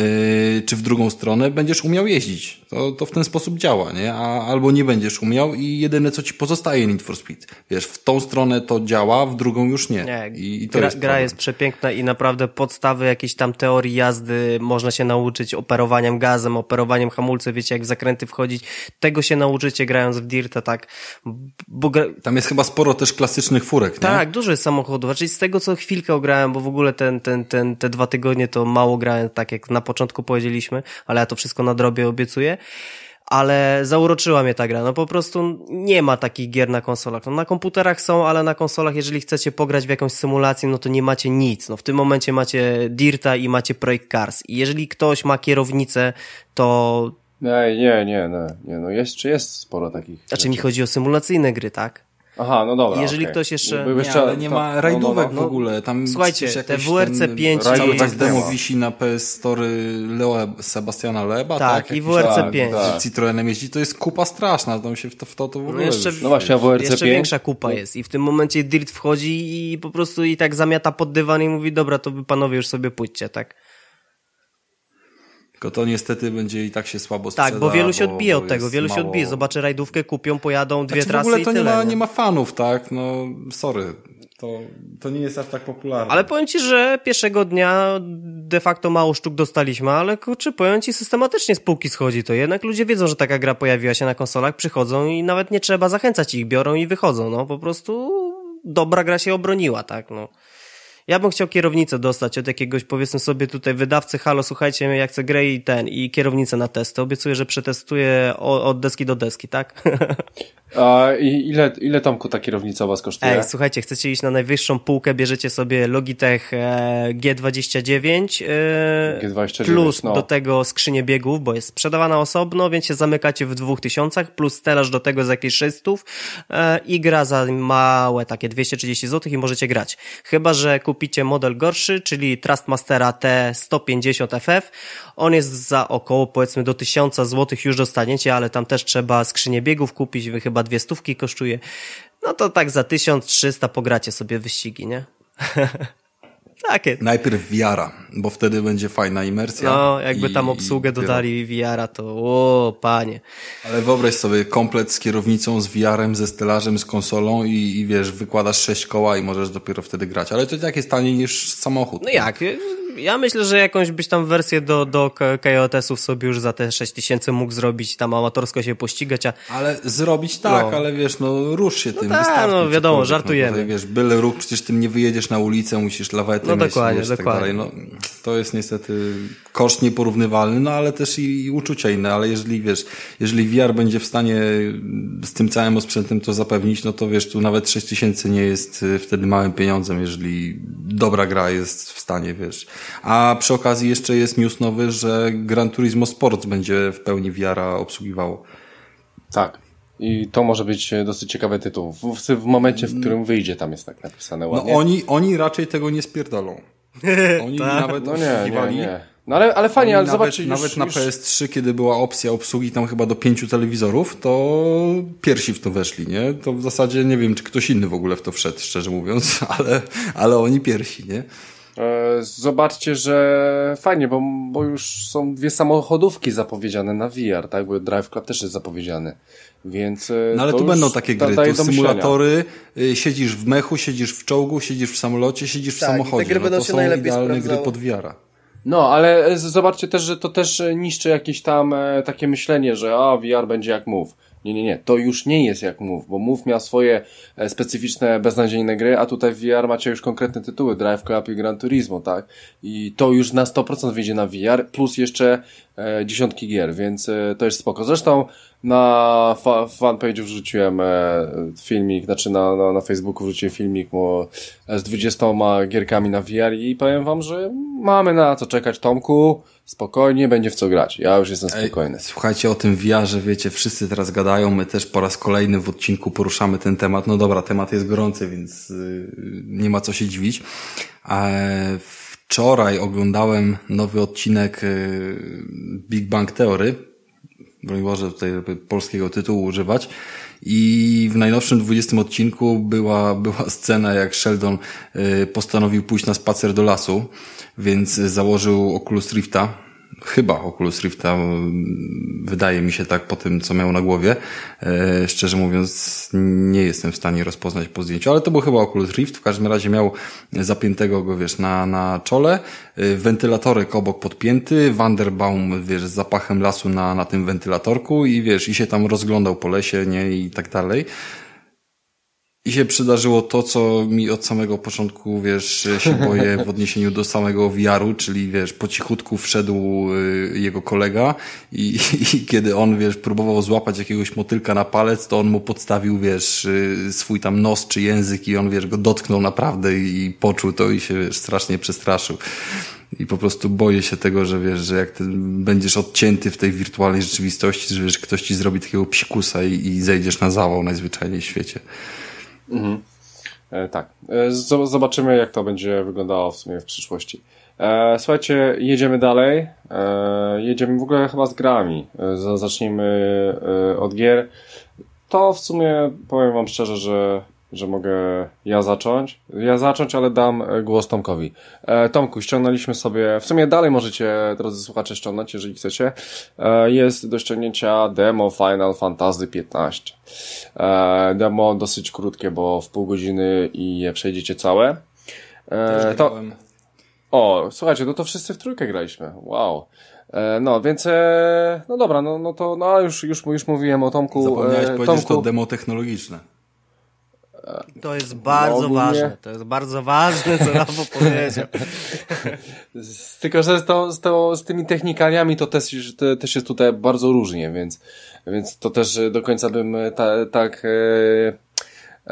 czy w drugą stronę, będziesz umiał jeździć. To, to w ten sposób działa, nie? A, albo nie będziesz umiał i jedyne co ci pozostaje Need for Speed. Wiesz, w tą stronę to działa, w drugą już nie. nie I, i to gra, jest gra
jest przepiękna i naprawdę podstawy jakiejś tam teorii jazdy można się nauczyć operowaniem gazem, operowaniem hamulce, wiecie, jak w zakręty wchodzić. Tego się nauczycie grając w Dirta, tak? Bo gra... Tam jest chyba sporo też klasycznych furek, nie? Tak, dużo jest samochodów. Znaczy z tego, co chwilkę ograłem, bo w ogóle ten, ten, ten, te dwa tygodnie to mało grałem, tak jak na początku powiedzieliśmy, ale ja to wszystko na drobie obiecuję ale zauroczyła mnie ta gra. No po prostu nie ma takich gier na konsolach. No na komputerach są, ale na konsolach, jeżeli chcecie pograć w jakąś symulację, no to nie macie nic. No w tym momencie macie Dirta i macie Projekt Cars. I jeżeli ktoś ma kierownicę, to... Nie, nie, nie, nie, no jest, czy jest sporo takich. Znaczy rzeczy. mi chodzi o symulacyjne gry, tak?
Aha, no dobra. Jeżeli okay. ktoś jeszcze. jeszcze nie,
ale nie to, ma no, rajdówek no, no, w ogóle. Tam Słuchajcie, te WRC 5 cały czas demo
wisi na PS Story Leo Sebastiana Leba. Tak, tak i WRC 5. Tak, tak. Citroenem jeździ, to jest kupa straszna. Tam się w to w, to, to w no ogóle. Jeszcze, no właśnie,
a WRC jeszcze większa kupa no. jest. I w tym momencie Dirt wchodzi i po prostu i tak zamiata pod dywan i mówi, dobra, to by panowie już sobie pójdźcie, tak.
Tylko to niestety będzie i tak się słabo sprzeda. Tak, bo wielu się odbije od tego, wielu mało... się odbije.
Zobaczy rajdówkę, kupią, pojadą dwie znaczy, trasy w ogóle to i tyle, nie, ma, nie ma fanów,
tak? No, sorry. To, to nie jest aż tak popularne.
Ale powiem ci, że pierwszego dnia de facto mało sztuk dostaliśmy, ale czy powiem ci, systematycznie z półki schodzi to. Jednak ludzie wiedzą, że taka gra pojawiła się na konsolach, przychodzą i nawet nie trzeba zachęcać ich, biorą i wychodzą. No po prostu dobra gra się obroniła, tak? No. Ja bym chciał kierownicę dostać od jakiegoś, powiedzmy sobie tutaj, wydawcy, halo, słuchajcie, ja chcę grę i ten, i kierownicę na testy. Obiecuję, że przetestuję od deski do deski, tak?
A ile, ile Tomku ta kierownica was kosztuje? Ej,
słuchajcie, chcecie iść na najwyższą półkę, bierzecie sobie Logitech G29, e, G29 e, plus no. do tego skrzynię biegów, bo jest sprzedawana osobno, więc się zamykacie w 2000 tysiącach, plus stelaż do tego z jakichś szystów e, i gra za małe takie 230 zł i możecie grać. Chyba, że kup kupicie model gorszy, czyli Trustmastera T150FF, on jest za około powiedzmy do 1000 zł już dostaniecie, ale tam też trzeba skrzynię biegów kupić, chyba dwie stówki kosztuje. No to tak za 1300 pogracie sobie wyścigi, nie?
Takie. Najpierw wiara, bo wtedy będzie fajna imersja. No, jakby i, tam obsługę dodali
wiara, to o,
panie. Ale wyobraź sobie komplet z kierownicą, z wiarem, ze stelażem, z konsolą i, i wiesz, wykładasz sześć koła i możesz dopiero wtedy grać. Ale to tak jest takie taniej niż samochód. No tak? jak?
ja myślę, że jakąś byś tam wersję do, do KOTS-ów sobie już za te 6 tysięcy mógł zrobić, tam amatorsko się pościgać, a... Ale zrobić tak, no. ale wiesz, no rusz się no tym, a tak, No wiadomo, no żartujemy. No, tutaj,
wiesz, byle ruch, przecież tym nie wyjedziesz na ulicę, musisz lawetę no, mieć, dokładnie, wiesz, tak dokładnie. Tak dalej. No to jest niestety koszt nieporównywalny, no ale też i, i, uczucia inne, ale jeżeli wiesz, jeżeli VR będzie w stanie mm, z tym całym osprzętem to zapewnić, no to wiesz, tu nawet 6000 nie jest y, wtedy małym pieniądzem, jeżeli dobra gra jest w stanie, wiesz. A przy okazji jeszcze jest news nowy, że Gran Turismo Sports będzie w pełni vr
obsługiwało. Tak. I to może być e, dosyć ciekawy tytuł. W, w momencie, w którym wyjdzie, tam jest tak napisane no ładnie. No oni,
oni raczej tego nie spierdolą. Oni tak. nawet no nie, nie,
nie. No ale, ale fajnie, ale zobaczcie. Nawet na już... PS3, kiedy była opcja
obsługi tam chyba do pięciu telewizorów, to pierwsi w to weszli, nie? To w zasadzie nie wiem, czy
ktoś inny w ogóle w to wszedł, szczerze mówiąc, ale, ale oni pierwsi, nie? E, zobaczcie, że fajnie, bo, bo już są dwie samochodówki zapowiedziane na VR, tak? Bo Drive Club też jest zapowiedziany. Więc. E, no ale tu będą takie gry, tu symulatory,
y, siedzisz w mechu, siedzisz w czołgu, siedzisz w samolocie, siedzisz tak, w samochodzie. Te gry no, będą to się są najlepiej idealne sprawdzały. gry pod wiara.
No, ale zobaczcie też, że to też e, niszczy jakieś tam e, takie myślenie, że a, VR będzie jak Move. Nie, nie, nie, to już nie jest jak Move, bo Move miał swoje e, specyficzne, beznadziejne gry, a tutaj w VR macie już konkretne tytuły, Drive Club i Gran Turismo, tak? I to już na 100% wyjdzie na VR, plus jeszcze e, dziesiątki gier, więc e, to jest spoko. Zresztą na fa fanpage wrzuciłem e, filmik, znaczy na, na, na Facebooku wrzuciłem filmik z 20 gierkami na VR i powiem wam, że mamy na co czekać Tomku, spokojnie, będzie w co grać. Ja już jestem spokojny. Ej, słuchajcie,
o tym vr że wiecie, wszyscy teraz gadają, my też po raz kolejny w odcinku poruszamy ten temat. No dobra, temat jest gorący, więc y, nie ma co się dziwić. E, wczoraj oglądałem nowy odcinek y, Big Bang Theory, broń Boże, tutaj polskiego tytułu używać. I w najnowszym 20 odcinku była, była scena, jak Sheldon y, postanowił pójść na spacer do lasu, więc założył Oculus Rifta chyba Oculus Rifta, wydaje mi się tak po tym, co miał na głowie. E, szczerze mówiąc, nie jestem w stanie rozpoznać po zdjęciu, ale to był chyba Oculus Rift. W każdym razie miał zapiętego go, wiesz, na, na czole, e, wentylatorek obok podpięty, Vanderbaum, wiesz, z zapachem lasu na, na tym wentylatorku i wiesz, i się tam rozglądał po lesie, nie, i tak dalej i się przydarzyło to, co mi od samego początku, wiesz, się boję w odniesieniu do samego wiaru, czyli wiesz, po cichutku wszedł y, jego kolega i, i, kiedy on, wiesz, próbował złapać jakiegoś motylka na palec, to on mu podstawił, wiesz, y, swój tam nos czy język i on, wiesz, go dotknął naprawdę i poczuł to i się, wiesz, strasznie przestraszył. I po prostu boję się tego, że wiesz, że jak ty będziesz odcięty w tej wirtualnej rzeczywistości, że wiesz, ktoś ci zrobi takiego psikusa i, i zejdziesz na zawał najzwyczajniej w świecie.
Mhm. E, tak. E, zobaczymy, jak to będzie wyglądało w sumie w przyszłości. E, słuchajcie, jedziemy dalej. E, jedziemy w ogóle chyba z grami. E, zacznijmy od gier. To w sumie powiem Wam szczerze, że że mogę ja zacząć. Ja zacząć, ale dam e, głos Tomkowi. E, Tomku, ściągnęliśmy sobie, w sumie dalej możecie, drodzy słuchacze, ściągnąć, jeżeli chcecie. E, jest do ściągnięcia demo Final Fantasy 15. E, demo dosyć krótkie, bo w pół godziny i je przejdziecie całe. E, to... O, słuchajcie, no to wszyscy w trójkę graliśmy. Wow. E, no, więc, e, no dobra, no, no to, no już, już, już mówiłem o Tomku. Zapomniałeś powiedzieć, Tomku. to demo technologiczne.
To jest bardzo no, Ogólnie... ważne, to jest bardzo ważne, co Rafał powiedział.
Tylko, że z, to, z, to, z tymi technikaliami to też, to, też jest tutaj bardzo różnie, więc, więc to też do końca bym ta, tak e,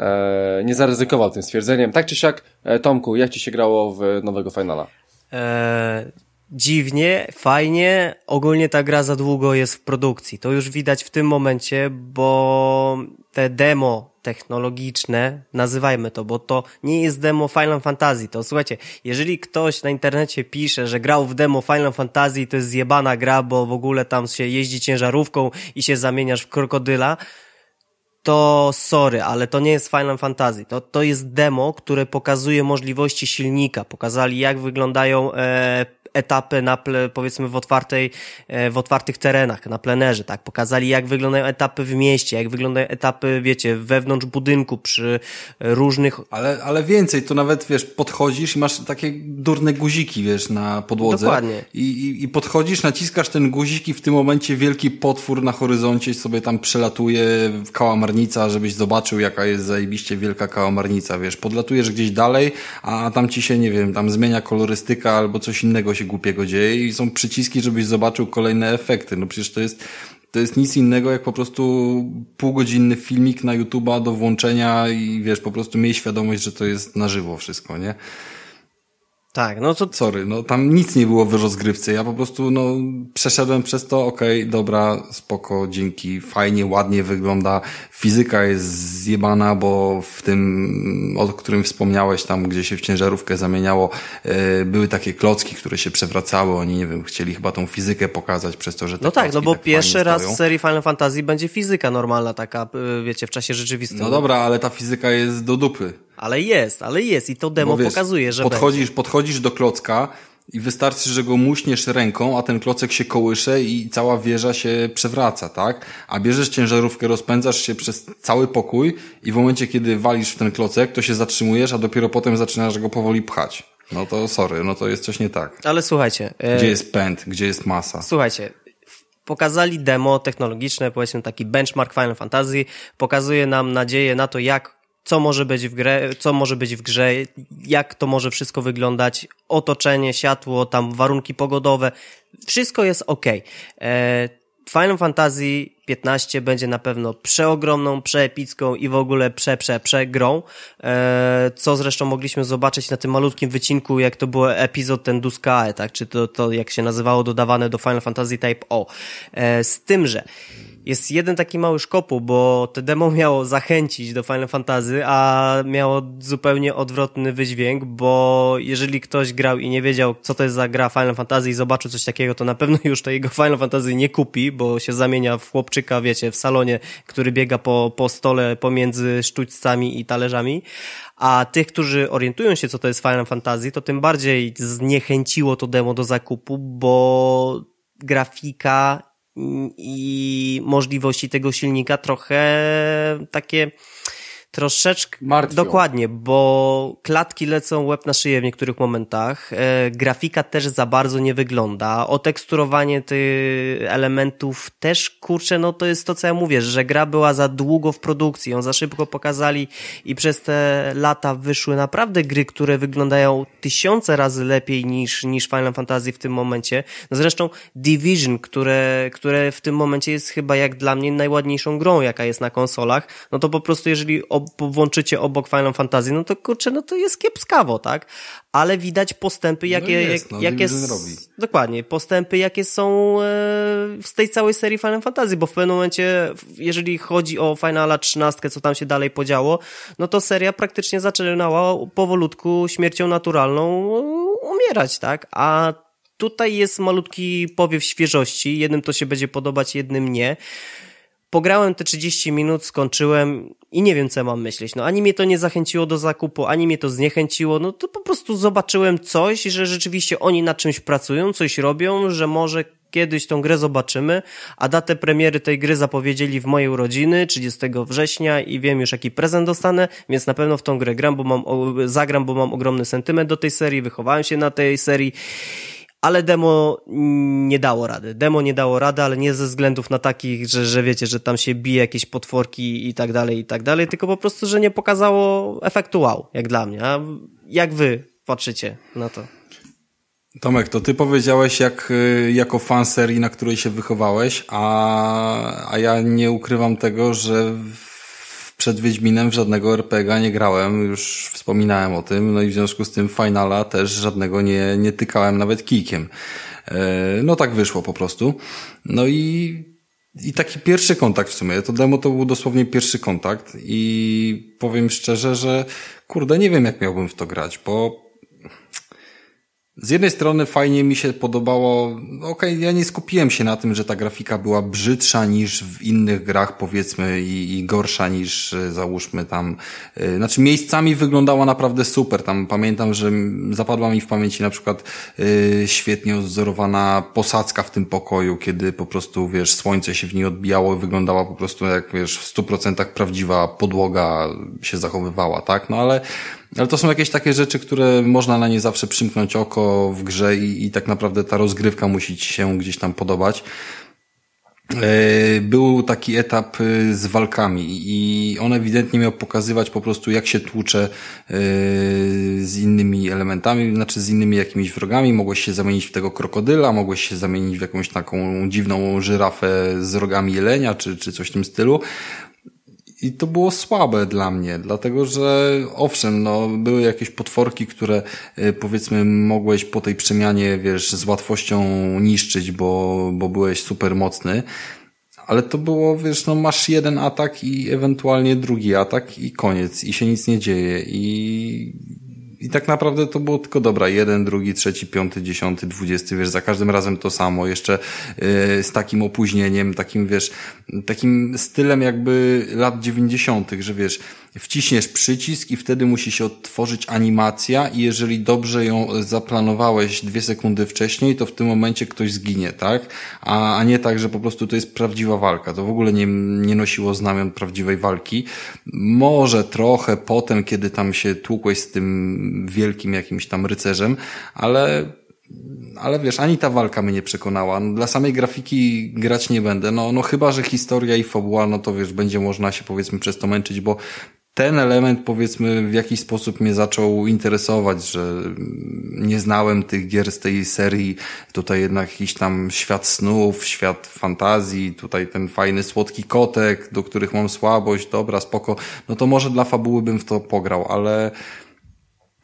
e, nie zaryzykował tym stwierdzeniem. Tak czy siak, e, Tomku, jak ci się grało w nowego Finala?
E dziwnie, fajnie. Ogólnie ta gra za długo jest w produkcji. To już widać w tym momencie, bo te demo technologiczne, nazywajmy to, bo to nie jest demo Final Fantasy. To słuchajcie, jeżeli ktoś na internecie pisze, że grał w demo Final Fantasy i to jest zjebana gra, bo w ogóle tam się jeździ ciężarówką i się zamieniasz w krokodyla, to sorry, ale to nie jest Final Fantasy. To, to jest demo, które pokazuje możliwości silnika. Pokazali, jak wyglądają e, etapy na, ple powiedzmy w otwartej, e, w otwartych terenach, na plenerze, tak? Pokazali jak wyglądają etapy w mieście, jak wyglądają etapy, wiecie, wewnątrz budynku przy różnych... Ale, ale więcej, to nawet, wiesz, podchodzisz i masz takie durne guziki,
wiesz, na podłodze. Dokładnie. I, i, i podchodzisz, naciskasz ten guzik i w tym momencie wielki potwór na horyzoncie sobie tam przelatuje kałamarnica, żebyś zobaczył jaka jest zajebiście wielka kałamarnica, wiesz. Podlatujesz gdzieś dalej, a tam ci się, nie wiem, tam zmienia kolorystyka albo coś innego się głupiego dzieje i są przyciski, żebyś zobaczył kolejne efekty. No przecież to jest, to jest nic innego jak po prostu półgodzinny filmik na YouTube'a do włączenia i wiesz, po prostu miej świadomość, że to jest na żywo wszystko, nie? Tak, no to... Sorry, no tam nic nie było w rozgrywce. Ja po prostu no, przeszedłem przez to, okej, okay, dobra, spoko, dzięki, fajnie, ładnie wygląda. Fizyka jest zjebana, bo w tym, o którym wspomniałeś, tam gdzie się w ciężarówkę zamieniało, yy, były takie klocki, które się przewracały. Oni, nie wiem, chcieli chyba tą fizykę pokazać przez to, że te No tak, no bo tak pierwszy raz stoją. w
serii Final Fantasy będzie fizyka normalna taka, e, wiecie, w czasie rzeczywistym. No dobra, ale ta
fizyka jest do dupy. Ale jest, ale jest i to demo wiesz, pokazuje, że podchodzisz, podchodzisz do klocka i wystarczy, że go muśniesz ręką, a ten klocek się kołysze i cała wieża się przewraca, tak? A bierzesz ciężarówkę, rozpędzasz się przez cały pokój i w momencie, kiedy walisz w ten klocek, to się zatrzymujesz, a dopiero potem zaczynasz go powoli pchać. No to sorry, no to jest coś nie tak.
Ale słuchajcie... E, gdzie jest
pęd, gdzie jest masa?
Słuchajcie, pokazali demo technologiczne, powiedzmy taki benchmark Final Fantasy, pokazuje nam nadzieję na to, jak co może być w grze, co może być w grze, jak to może wszystko wyglądać, otoczenie, światło, tam warunki pogodowe, wszystko jest ok. E, Final Fantasy 15 będzie na pewno przeogromną, przeepicką i w ogóle prze, prze, prze grą, e, co zresztą mogliśmy zobaczyć na tym malutkim wycinku, jak to był epizod ten Duskae, tak, czy to, to jak się nazywało dodawane do Final Fantasy Type O. E, z tym, że jest jeden taki mały szkopu, bo te demo miało zachęcić do Final Fantasy, a miało zupełnie odwrotny wydźwięk, bo jeżeli ktoś grał i nie wiedział, co to jest za gra Final Fantasy i zobaczył coś takiego, to na pewno już jego Final Fantasy nie kupi, bo się zamienia w chłopczyka, wiecie, w salonie, który biega po, po stole pomiędzy sztućcami i talerzami. A tych, którzy orientują się, co to jest Final Fantasy, to tym bardziej zniechęciło to demo do zakupu, bo grafika i możliwości tego silnika trochę takie troszeczkę... Martwią. Dokładnie, bo klatki lecą łeb na szyję w niektórych momentach, e, grafika też za bardzo nie wygląda, oteksturowanie tych elementów też, kurczę, no to jest to, co ja mówię, że gra była za długo w produkcji, ją za szybko pokazali i przez te lata wyszły naprawdę gry, które wyglądają tysiące razy lepiej niż, niż Final Fantasy w tym momencie. No zresztą Division, które, które w tym momencie jest chyba jak dla mnie najładniejszą grą, jaka jest na konsolach, no to po prostu jeżeli włączycie obok Final Fantasy, no to kurczę, no to jest kiepskawo, tak? Ale widać postępy, jakie, no jest, no, jakie no, robi. dokładnie, postępy, jakie są e, z tej całej serii Final Fantasy, bo w pewnym momencie, jeżeli chodzi o Finala 13, co tam się dalej podziało, no to seria praktycznie zaczynała powolutku śmiercią naturalną e, umierać, tak? A tutaj jest malutki powiew świeżości, jednym to się będzie podobać, jednym nie pograłem te 30 minut, skończyłem i nie wiem, co mam myśleć. No, ani mnie to nie zachęciło do zakupu, ani mnie to zniechęciło. No, to po prostu zobaczyłem coś, że rzeczywiście oni nad czymś pracują, coś robią, że może kiedyś tą grę zobaczymy, a datę premiery tej gry zapowiedzieli w mojej urodziny 30 września i wiem już jaki prezent dostanę, więc na pewno w tą grę gram, bo mam, zagram, bo mam ogromny sentyment do tej serii, wychowałem się na tej serii ale demo nie dało rady. Demo nie dało rady, ale nie ze względów na takich, że, że wiecie, że tam się bije jakieś potworki i tak dalej, i tak dalej, tylko po prostu, że nie pokazało efektu wow, jak dla mnie. A jak wy patrzycie na to?
Tomek, to ty powiedziałeś jak, y, jako fan serii, na której się wychowałeś, a, a ja nie ukrywam tego, że w przed Wiedźminem w żadnego RPGa nie grałem, już wspominałem o tym, no i w związku z tym Finala też żadnego nie, nie tykałem nawet kijkiem. E, no tak wyszło po prostu. No i, i taki pierwszy kontakt w sumie, to demo to był dosłownie pierwszy kontakt i powiem szczerze, że kurde, nie wiem jak miałbym w to grać, bo z jednej strony fajnie mi się podobało, okej, okay, ja nie skupiłem się na tym, że ta grafika była brzydsza niż w innych grach, powiedzmy, i, i gorsza niż, e, załóżmy tam, yy, znaczy miejscami wyglądała naprawdę super, tam pamiętam, że zapadła mi w pamięci na przykład yy, świetnie odzorowana posadzka w tym pokoju, kiedy po prostu, wiesz, słońce się w niej odbijało i wyglądała po prostu jak, wiesz, w 100% prawdziwa podłoga się zachowywała, tak? No ale ale to są jakieś takie rzeczy, które można na nie zawsze przymknąć oko w grze i, i tak naprawdę ta rozgrywka musi ci się gdzieś tam podobać. E, był taki etap y, z walkami i on ewidentnie miał pokazywać po prostu jak się tłucze y, z innymi elementami, znaczy z innymi jakimiś wrogami. Mogłeś się zamienić w tego krokodyla, mogłeś się zamienić w jakąś taką dziwną żyrafę z rogami jelenia czy, czy coś w tym stylu. I to było słabe dla mnie, dlatego że owszem, no, były jakieś potworki, które e, powiedzmy mogłeś po tej przemianie, wiesz, z łatwością niszczyć, bo, bo byłeś super mocny. Ale to było, wiesz, no masz jeden atak i ewentualnie drugi atak i koniec. I się nic nie dzieje. I i tak naprawdę to było tylko dobra, jeden, drugi, trzeci, piąty, dziesiąty, dwudziesty, wiesz, za każdym razem to samo, jeszcze yy, z takim opóźnieniem, takim, wiesz, takim stylem jakby lat dziewięćdziesiątych, że wiesz, wciśniesz przycisk i wtedy musi się odtworzyć animacja i jeżeli dobrze ją zaplanowałeś dwie sekundy wcześniej, to w tym momencie ktoś zginie, tak? A, a nie tak, że po prostu to jest prawdziwa walka. To w ogóle nie, nie nosiło znamion prawdziwej walki. Może trochę potem, kiedy tam się tłukłeś z tym wielkim jakimś tam rycerzem, ale ale wiesz, ani ta walka mnie nie przekonała. No, dla samej grafiki grać nie będę. No, no chyba, że historia i fabuła, no to wiesz, będzie można się powiedzmy przez to męczyć, bo ten element powiedzmy w jakiś sposób mnie zaczął interesować, że nie znałem tych gier z tej serii. Tutaj jednak jakiś tam świat snów, świat fantazji, tutaj ten fajny słodki kotek, do których mam słabość, dobra, spoko. No to może dla fabuły bym w to pograł, ale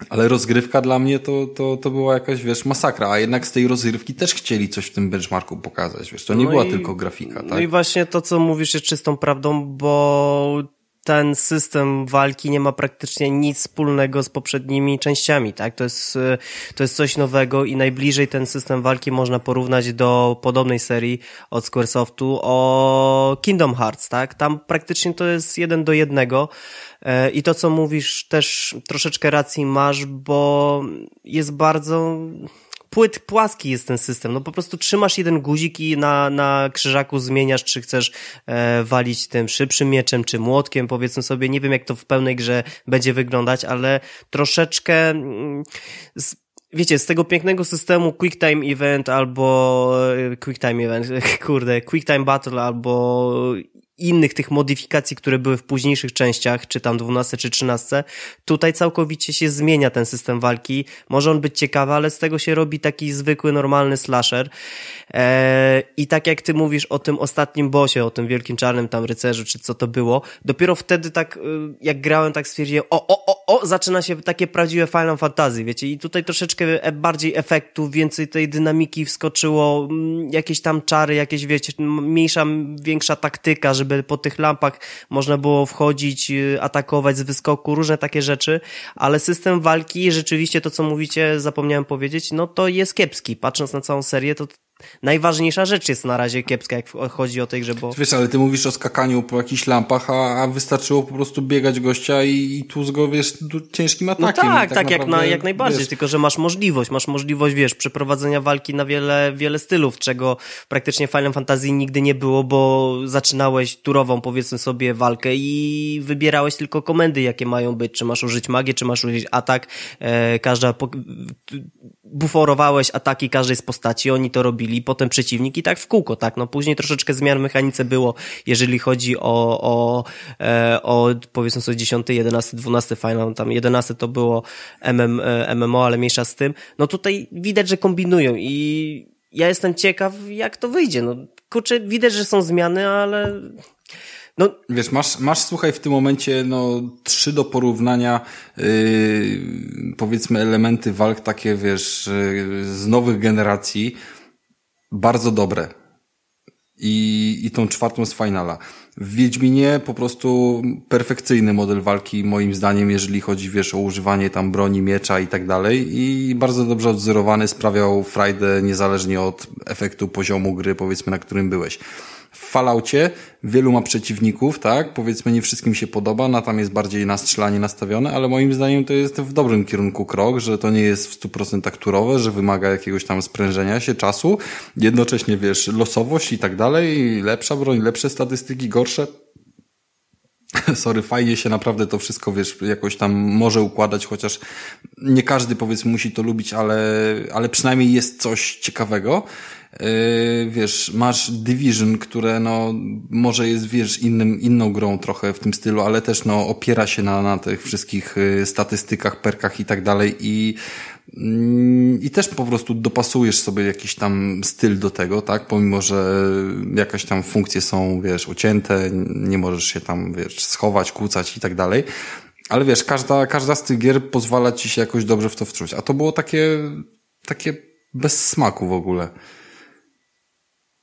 ale rozgrywka dla mnie to, to, to była jakaś, wiesz, masakra, a jednak z tej rozgrywki też chcieli coś w tym benchmarku pokazać, wiesz, to nie no była i, tylko grafika, tak? No i tak?
właśnie to, co mówisz jest czystą prawdą, bo ten system walki nie ma praktycznie nic wspólnego z poprzednimi częściami, tak? To jest, y, to jest coś nowego i najbliżej ten system walki można porównać do podobnej serii od Squaresoftu o Kingdom Hearts, tak? Tam praktycznie to jest jeden do jednego e, i to, co mówisz, też troszeczkę racji masz, bo jest bardzo płyt, płaski jest ten system. No po prostu trzymasz jeden guzik i na, na krzyżaku zmieniasz, czy chcesz e, walić tym szybszym mieczem, czy młotkiem, powiedzmy sobie. Nie wiem, jak to w pełnej grze będzie wyglądać, ale troszeczkę... Mm, z, wiecie, z tego pięknego systemu Quick Time Event albo e, Quick Time Event, kurde, Quick Time Battle albo innych tych modyfikacji, które były w późniejszych częściach, czy tam 12 czy 13, tutaj całkowicie się zmienia ten system walki. Może on być ciekawy, ale z tego się robi taki zwykły, normalny slasher. Eee, I tak jak ty mówisz o tym ostatnim bosie, o tym wielkim czarnym tam rycerzu, czy co to było, dopiero wtedy tak, y, jak grałem, tak stwierdziłem, o, o, o, o, zaczyna się takie prawdziwe Final Fantasy, wiecie, i tutaj troszeczkę e, bardziej efektów, więcej tej dynamiki wskoczyło, mm, jakieś tam czary, jakieś, wiecie, mniejsza, większa taktyka, że żeby po tych lampach można było wchodzić, y, atakować z wyskoku, różne takie rzeczy, ale system walki, rzeczywiście to co mówicie, zapomniałem powiedzieć, no to jest kiepski. Patrząc na całą serię, to najważniejsza rzecz jest na razie kiepska, jak chodzi o tej grze, bo... Wiesz,
ale ty mówisz o skakaniu po jakichś lampach, a, a wystarczyło po prostu biegać gościa i, i tłuc go,
wiesz, ciężkim no atakiem. No tak, tak, tak jak, na, jak najbardziej, wiesz... tylko że masz możliwość, masz możliwość, wiesz, przeprowadzenia walki na wiele, wiele stylów, czego praktycznie w Final Fantasy nigdy nie było, bo zaczynałeś turową, powiedzmy sobie, walkę i wybierałeś tylko komendy, jakie mają być, czy masz użyć magię, czy masz użyć atak, e, każda... Po... Buforowałeś ataki każdej z postaci, oni to robili, i potem przeciwnik i tak w kółko, tak? No później troszeczkę zmian w mechanice było, jeżeli chodzi o, o, e, o powiedzmy sobie 10, 11, 12 final, tam 11 to było MM, MMO, e, ale mniejsza z tym. No tutaj widać, że kombinują i ja jestem ciekaw, jak to wyjdzie. No kurczę, widać, że są zmiany, ale... No. Wiesz, masz, masz słuchaj w tym momencie no, trzy do porównania
yy, powiedzmy elementy walk takie, wiesz, yy, z nowych generacji bardzo dobre. I, I tą czwartą z finala. W Wiedźminie po prostu perfekcyjny model walki, moim zdaniem, jeżeli chodzi, wiesz, o używanie tam broni, miecza i tak dalej. I bardzo dobrze odzorowany sprawiał frajdę, niezależnie od efektu poziomu gry, powiedzmy, na którym byłeś w falaucie wielu ma przeciwników, tak? Powiedzmy, nie wszystkim się podoba, na tam jest bardziej na strzelanie nastawione, ale moim zdaniem to jest w dobrym kierunku krok, że to nie jest w 100% turowe, że wymaga jakiegoś tam sprężenia się czasu. Jednocześnie wiesz, losowość i tak dalej, lepsza broń, lepsze statystyki, gorsze. Sorry, fajnie się naprawdę to wszystko, wiesz, jakoś tam może układać, chociaż nie każdy, powiedzmy, musi to lubić, ale, ale przynajmniej jest coś ciekawego. Yy, wiesz, masz Division, które no, może jest, wiesz, innym, inną grą trochę w tym stylu, ale też no, opiera się na, na tych wszystkich y, statystykach, perkach i tak dalej i mm, i też po prostu dopasujesz sobie jakiś tam styl do tego, tak? Pomimo, że jakaś tam funkcje są, wiesz, ucięte, nie możesz się tam, wiesz, schować, kłócać i tak dalej. Ale wiesz, każda, każda z tych gier pozwala ci się jakoś dobrze w to wczuć. A to było takie, takie bez smaku w ogóle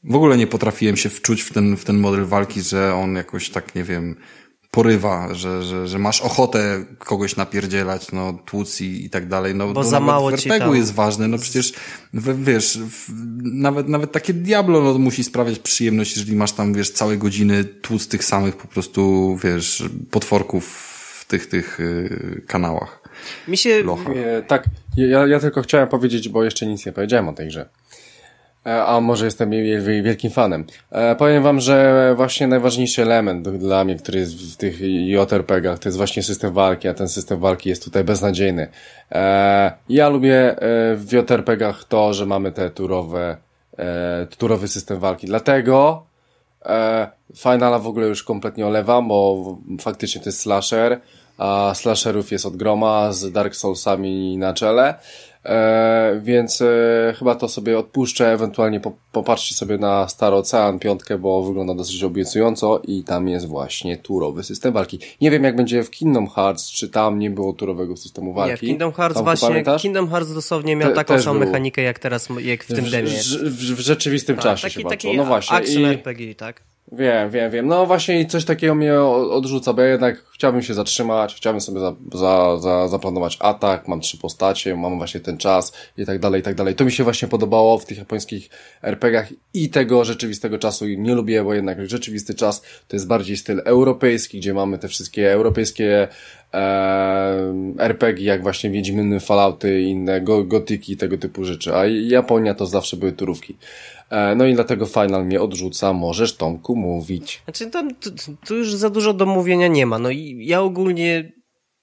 w ogóle nie potrafiłem się wczuć w ten, w ten model walki, że on jakoś tak, nie wiem, porywa, że, że, że masz ochotę kogoś napierdzielać, no, tłuc i, i tak dalej. No, Bo za mało w RPG tam... jest ważne, no przecież w, wiesz, w, nawet, nawet takie Diablo no, musi sprawiać przyjemność, jeżeli masz tam, wiesz, całe godziny tłuc tych samych po prostu, wiesz, potworków w tych, tych yy, kanałach.
Mi się... Locha. tak, ja, ja tylko chciałem powiedzieć, bo jeszcze nic nie powiedziałem o tej grze. E, a może jestem jej wielkim fanem. E, powiem wam, że właśnie najważniejszy element dla mnie, który jest w tych JRPG-ach, to jest właśnie system walki, a ten system walki jest tutaj beznadziejny. E, ja lubię w JRPG-ach to, że mamy te turowe, turowy system walki. Dlatego Finala w ogóle już kompletnie olewam, bo faktycznie to jest slasher, a slasherów jest od groma z Dark Soulsami na czele. E, więc e, chyba to sobie odpuszczę, ewentualnie po, popatrzcie sobie na Stary Ocean piątkę, bo wygląda dosyć obiecująco i tam jest właśnie turowy system walki. Nie wiem jak będzie w Kingdom Hearts, czy tam nie było turowego systemu walki. Nie, Kingdom Hearts tam, właśnie, pamiętasz?
Kingdom Hearts dosłownie miał Te, taką samą był. mechanikę jak teraz, jak w tym demie. W, w, w, rzeczywistym tak, czasie taki, się taki No właśnie. Action i... RPG, tak?
Wiem, wiem, wiem. No właśnie coś takiego mnie odrzuca, bo ja jednak chciałbym się zatrzymać, chciałbym sobie za, za, za, zaplanować atak, mam trzy postacie, mam właśnie ten czas i tak dalej, i tak dalej. To mi się właśnie podobało w tych japońskich RPGach i tego rzeczywistego czasu nie lubię, bo jednak rzeczywisty czas to jest bardziej styl europejski, gdzie mamy te wszystkie europejskie RPG, jak właśnie Wiedźminy, Fallouty i inne, gotyki i tego typu rzeczy. A Japonia to zawsze były turówki. E, no i dlatego Final mnie odrzuca, możesz Tomku mówić.
Znaczy tam, tu, tu już za dużo do mówienia nie ma. No i ja ogólnie,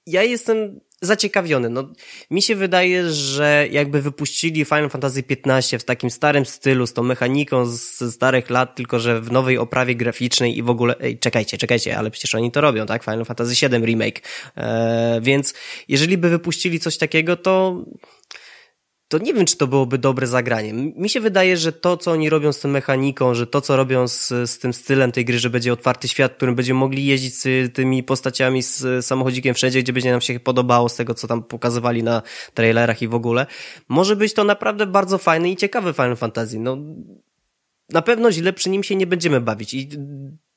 ja jestem zaciekawiony. No, mi się wydaje, że jakby wypuścili Final Fantasy XV w takim starym stylu, z tą mechaniką z starych lat, tylko że w nowej oprawie graficznej i w ogóle... Ej, czekajcie, czekajcie, ale przecież oni to robią, tak? Final Fantasy VII Remake. Eee, więc jeżeli by wypuścili coś takiego, to to nie wiem, czy to byłoby dobre zagranie. Mi się wydaje, że to, co oni robią z tą mechaniką, że to, co robią z, z tym stylem tej gry, że będzie otwarty świat, w którym będziemy mogli jeździć z tymi postaciami z samochodzikiem wszędzie, gdzie będzie nam się podobało z tego, co tam pokazywali na trailerach i w ogóle, może być to naprawdę bardzo fajny i ciekawy Final Fantasy. No, na pewno źle przy nim się nie będziemy bawić i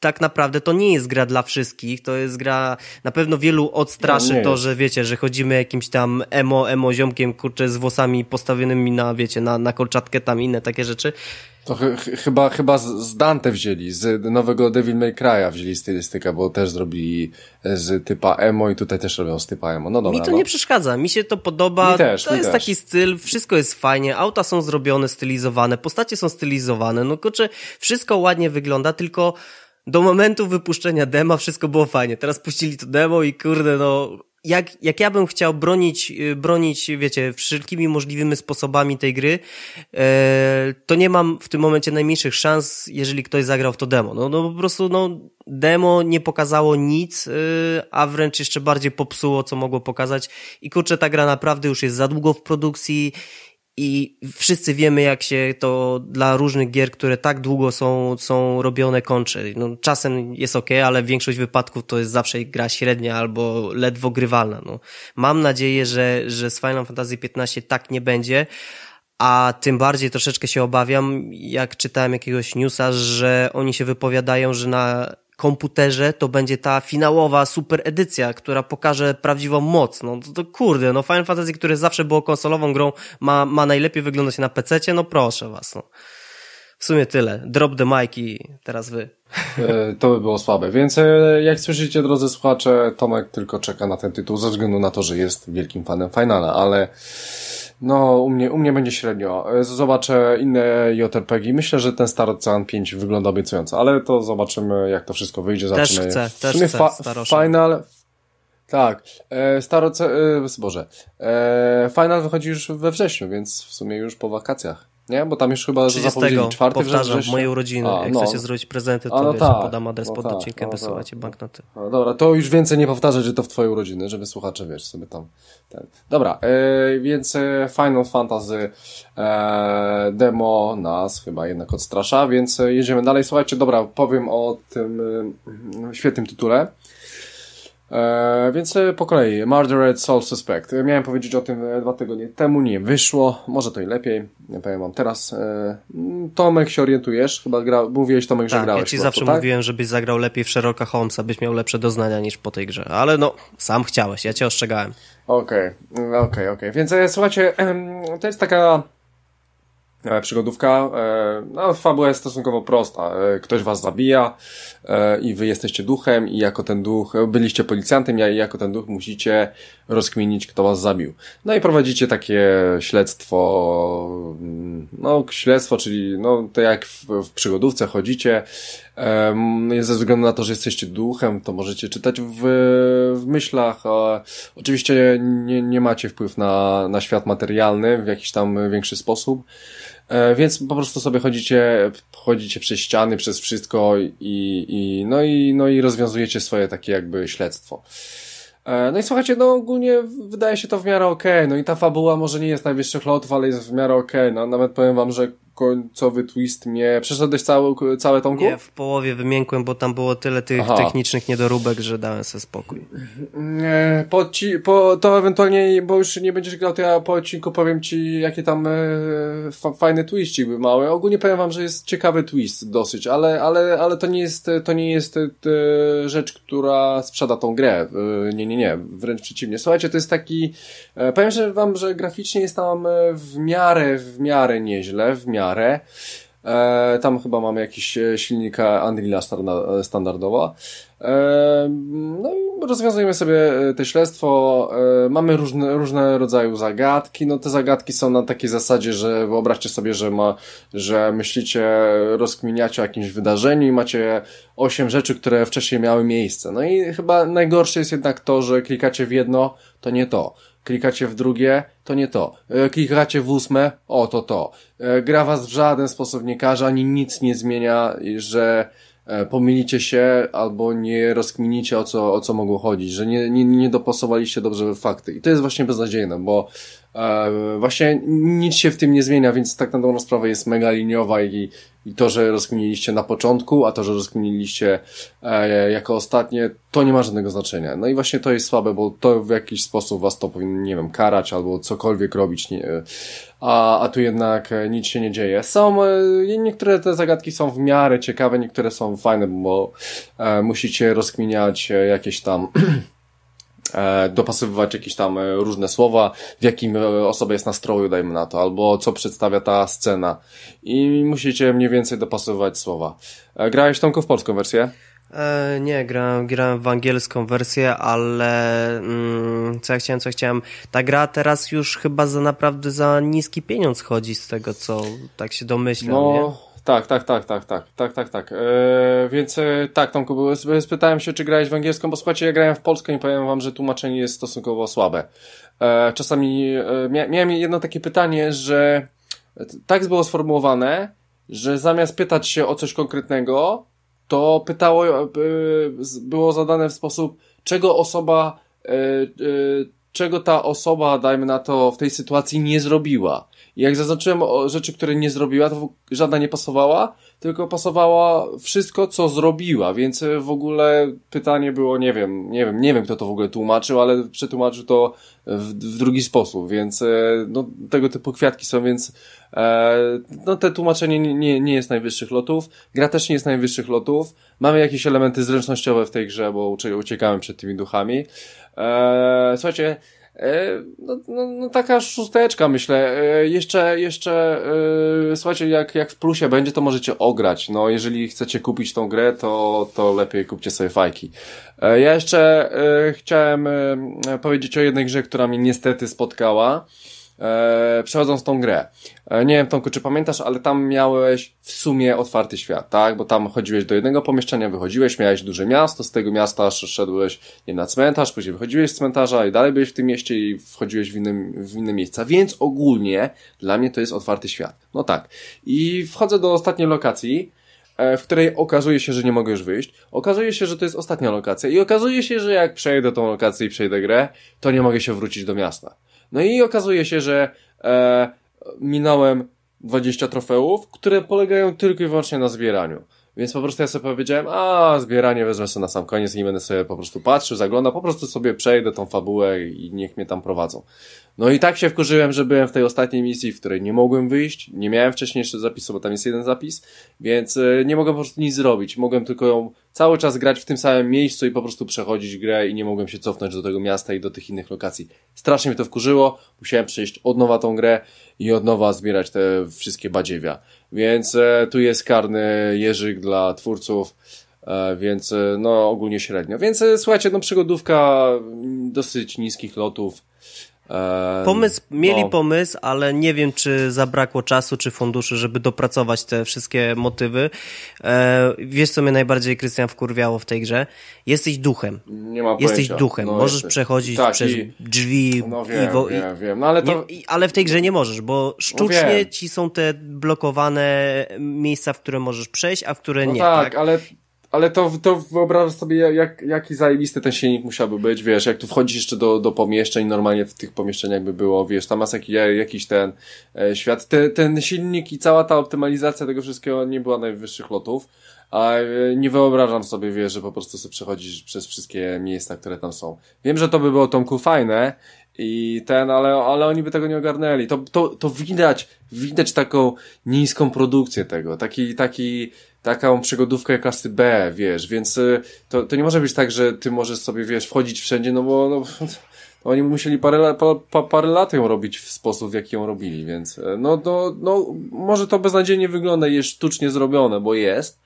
tak naprawdę to nie jest gra dla wszystkich, to jest gra, na pewno wielu odstraszy no, to, że wiecie, że chodzimy jakimś tam emo, emo ziomkiem, kurczę, z włosami postawionymi na, wiecie, na, na kolczatkę, tam inne takie rzeczy. To ch
chyba, chyba z Dante wzięli, z nowego Devil May Cry'a wzięli stylistykę, bo też zrobili z typa emo i tutaj też robią z typa emo. No dobra, mi to no. nie
przeszkadza, mi się to podoba. Mi też, to jest też. taki styl, wszystko jest fajnie, auta są zrobione, stylizowane, postacie są stylizowane, no kurczę, wszystko ładnie wygląda, tylko do momentu wypuszczenia demo wszystko było fajnie. Teraz puścili to demo i kurde, no jak, jak ja bym chciał bronić, y, bronić, wiecie, wszelkimi możliwymi sposobami tej gry, e, to nie mam w tym momencie najmniejszych szans, jeżeli ktoś zagrał w to demo. No, no po prostu, no, demo nie pokazało nic, e, a wręcz jeszcze bardziej popsuło, co mogło pokazać. I kurczę, ta gra naprawdę już jest za długo w produkcji i wszyscy wiemy, jak się to dla różnych gier, które tak długo są, są robione, kończy. No, czasem jest ok, ale większość wypadków to jest zawsze gra średnia albo ledwo grywalna. No. Mam nadzieję, że, że z Final Fantasy XV tak nie będzie, a tym bardziej troszeczkę się obawiam, jak czytałem jakiegoś newsa, że oni się wypowiadają, że na komputerze, to będzie ta finałowa super edycja, która pokaże prawdziwą moc. No to, to kurde, no Final Fantasy, które zawsze było konsolową grą, ma, ma najlepiej wyglądać na PC, no proszę was. No. W sumie tyle. Drop the mic i teraz wy. E,
to by było słabe. Więc e, jak słyszycie, drodzy słuchacze, Tomek tylko czeka na ten tytuł ze względu na to, że jest wielkim fanem Finala, ale no, u mnie, u mnie będzie średnio. E, zobaczę inne JRPG. Myślę, że ten Star Ocean 5 wygląda obiecująco, ale to zobaczymy, jak to wszystko wyjdzie. Zobaczymy. Też chcę, też chcę. Fa final... Tak, e, Star Ocean... E, Boże. E, final wychodzi już we wrześniu, więc w sumie już po wakacjach nie? Bo tam już chyba 30, czwarty powtarzam, w moje urodziny. A, Jak no. chcecie zrobić prezenty, to no wiesz, tak, podam adres no pod tak, odcinkiem, no tak. wysyłacie tak. banknoty. No dobra, to już więcej nie powtarzać, że to w twoje urodziny, żeby słuchacze, wiesz, sobie tam... Ten. Dobra, e, więc e, Final Fantasy e, demo nas chyba jednak odstrasza, więc e, jedziemy dalej. Słuchajcie, dobra, powiem o tym świetnym tytule. E, więc e, po kolei, Murdered Soul Suspect. E, miałem powiedzieć o tym dwa tygodnie temu, nie wyszło, może to i lepiej, nie powiem wam teraz. Tomek się orientujesz, chyba gra, mówiłeś Tomek, tak, że grałeś. ja ci zawsze tak?
mówiłem, żebyś zagrał lepiej w Sherlocka Holmesa, byś miał lepsze doznania niż po tej grze, ale no, sam chciałeś, ja cię ostrzegałem.
Okej, okay, okej, okay, okej, okay.
więc słuchajcie, to jest taka
E, przygodówka. E, no, fabuła jest stosunkowo prosta. E, ktoś was zabija i wy jesteście duchem i jako ten duch, byliście policjantem i jako ten duch musicie rozkminić, kto was zabił. No i prowadzicie takie śledztwo, mm, no śledztwo, czyli no to jak w, w przygodówce chodzicie, ze względu na to, że jesteście duchem, to możecie czytać w, w myślach. Oczywiście nie, nie macie wpływ na, na świat materialny w jakiś tam większy sposób, E, więc po prostu sobie chodzicie, chodzicie przez ściany, przez wszystko i, i, no i, no i rozwiązujecie swoje takie jakby śledztwo. E, no i słuchajcie, no ogólnie wydaje się to w miarę okej, okay. no i ta fabuła może nie jest najwyższych lotów, ale jest w miarę okej, okay. no nawet powiem wam, że końcowy twist mnie... Przeszedłeś całe, całe Tomku? Nie, w
połowie wymiękłem, bo tam było tyle tych Aha. technicznych niedoróbek, że dałem sobie spokój.
Nie, po, ci, po to ewentualnie, bo już nie będziesz grał, to ja po odcinku powiem ci, jakie tam e, fa, fajne twiści były małe. Ogólnie powiem wam, że jest ciekawy twist dosyć, ale, ale, ale to nie jest, to nie jest e, rzecz, która sprzeda tą grę. E, nie, nie, nie. Wręcz przeciwnie. Słuchajcie, to jest taki... E, powiem wam, że graficznie jest tam e, w miarę, w miarę nieźle, w miarę miarę. E, tam chyba mamy jakiś e, silnik e, Unreal standardowo. E, no i rozwiązujemy sobie e, te śledztwo. E, mamy różne, różne rodzaje zagadki. No te zagadki są na takiej zasadzie, że wyobraźcie sobie, że ma, że myślicie, rozkminiacie o jakimś wydarzeniu i macie osiem rzeczy, które wcześniej miały miejsce. No i chyba najgorsze jest jednak to, że klikacie w jedno, to nie to klikacie w drugie, to nie to. E, klikacie w ósme, o to to. E, gra was w żaden sposób nie każe, ani nic nie zmienia, że e, pomylicie się albo nie rozkminicie o co, o co mogło chodzić, że nie, nie, nie dopasowaliście dobrze fakty. I to jest właśnie beznadziejne, bo E, właśnie nic się w tym nie zmienia, więc tak na dobrą sprawę jest mega liniowa i, i to, że rozkminiliście na początku, a to, że rozkminiliście e, jako ostatnie, to nie ma żadnego znaczenia. No i właśnie to jest słabe, bo to w jakiś sposób was to powinno, nie wiem, karać albo cokolwiek robić, nie, a, a tu jednak e, nic się nie dzieje. Są, e, niektóre te zagadki są w miarę ciekawe, niektóre są fajne, bo e, musicie rozkminiać e, jakieś tam E, dopasowywać jakieś tam e, różne słowa, w jakim e, osoba jest nastroju, dajmy na to, albo co przedstawia ta scena. I musicie mniej więcej dopasowywać słowa. Grałeś Tomko w polską wersję?
Nie, grałem, grałem w angielską wersję, ale mm, co ja chciałem, co ja chciałem. Ta gra teraz już chyba za naprawdę za niski pieniądz chodzi z tego, co tak się domyślam. No, nie?
tak, tak, tak, tak, tak, tak, tak, tak. Eee, więc e, tak, Tomku, spytałem się, czy grałeś w angielską, bo słuchajcie, ja grałem w polską i powiem wam, że tłumaczenie jest stosunkowo słabe. Eee, czasami e, miałem jedno takie pytanie, że e, tak było sformułowane, że zamiast pytać się o coś konkretnego, to pytało, było zadane w sposób, czego osoba, czego ta osoba, dajmy na to, w tej sytuacji nie zrobiła. Jak zaznaczyłem rzeczy, które nie zrobiła, to żadna nie pasowała, tylko pasowała wszystko, co zrobiła, więc e, w ogóle pytanie było, nie wiem, nie wiem, nie wiem, kto to w ogóle tłumaczył, ale przetłumaczył to e, w, w drugi sposób, więc e, no, tego typu kwiatki są, więc e, no, te tłumaczenie nie, nie, nie jest najwyższych lotów, gra też nie jest najwyższych lotów, mamy jakieś elementy zręcznościowe w tej grze, bo uciekałem przed tymi duchami. E, słuchajcie, E, no, no, no taka szósteczka myślę. E, jeszcze, jeszcze e, słuchajcie, jak, jak w plusie będzie, to możecie ograć. No, jeżeli chcecie kupić tą grę, to, to lepiej kupcie sobie fajki. Ja jeszcze chciałem powiedzieć o jednej grze, która mnie niestety spotkała e, przechodząc tą grę, e, nie wiem Tomku, czy pamiętasz, ale tam miałeś w sumie otwarty świat, tak? Bo tam chodziłeś do jednego pomieszczenia, wychodziłeś, miałeś duże miasto, z tego miasta szedłeś nie na cmentarz, później wychodziłeś z cmentarza i dalej byłeś w tym mieście i wchodziłeś w, inne, w inne miejsca, więc ogólnie dla mnie to jest otwarty świat. No tak. I wchodzę do ostatniej lokacji, e, w której okazuje się, że nie mogę już wyjść. Okazuje się, że to jest ostatnia lokacja i okazuje się, że jak przejdę tą lokację i przejdę grę, to nie mogę się wrócić do miasta. No i okazuje się, że e, minąłem 20 trofeów, które polegają tylko i wyłącznie na zbieraniu. Więc po prostu ja sobie powiedziałem, a zbieranie wezmę sobie na sam koniec nie będę sobie po prostu patrzył, zaglądał, po prostu sobie przejdę tą fabułę i niech mnie tam prowadzą. No i tak się wkurzyłem, że byłem w tej ostatniej misji, w której nie mogłem wyjść, nie miałem wcześniej jeszcze zapisu, bo tam jest jeden zapis, więc e, nie mogłem po prostu nic zrobić. Mogłem tylko ją cały czas grać w tym samym miejscu i po prostu przechodzić grę i nie mogłem się cofnąć do tego miasta i do tych innych lokacji. Strasznie mnie to wkurzyło, musiałem przejść od nowa tą grę i od nowa zbierać te wszystkie badziewia. Więc e, tu jest karny jeżyk dla twórców, e, więc e, no ogólnie średnio. Więc słuchajcie, no przygodówka mm, dosyć niskich lotów, E, pomysł, no. mieli no.
pomysł, ale nie wiem, czy zabrakło czasu, czy funduszy, żeby dopracować te wszystkie motywy. E, wiesz, co mnie najbardziej, Krystian, wkurwiało w tej grze? Jesteś duchem. Nie ma pojęcia. Jesteś duchem. No, możesz jesteś. przechodzić tak, przez i... drzwi. No wiem, i wo... wiem, wiem. No, ale, to... nie, ale w tej grze nie możesz, bo no sztucznie no, ci są te blokowane miejsca, w które możesz przejść, a w które no nie. Tak, tak, ale ale to, to
wyobrażasz sobie, jak, jaki zajebisty ten silnik musiałby być, wiesz, jak tu wchodzisz jeszcze do, do pomieszczeń, normalnie w tych pomieszczeniach by było, wiesz, tam masz jakiś, jakiś ten e, świat, Te, ten silnik i cała ta optymalizacja tego wszystkiego nie była najwyższych lotów, a e, nie wyobrażam sobie, wiesz, że po prostu sobie przechodzisz przez wszystkie miejsca, które tam są. Wiem, że to by było Tomku fajne i ten, ale, ale oni by tego nie ogarnęli. To, to, to widać, widać taką niską produkcję tego, taki, taki, taką przygodówkę klasy B, wiesz, więc y, to, to nie może być tak, że ty możesz sobie, wiesz, wchodzić wszędzie, no bo no, oni musieli parę, pa, parę lat ją robić w sposób, w jaki ją robili, więc y, no, no, no może to beznadziejnie wygląda i jest sztucznie zrobione, bo jest,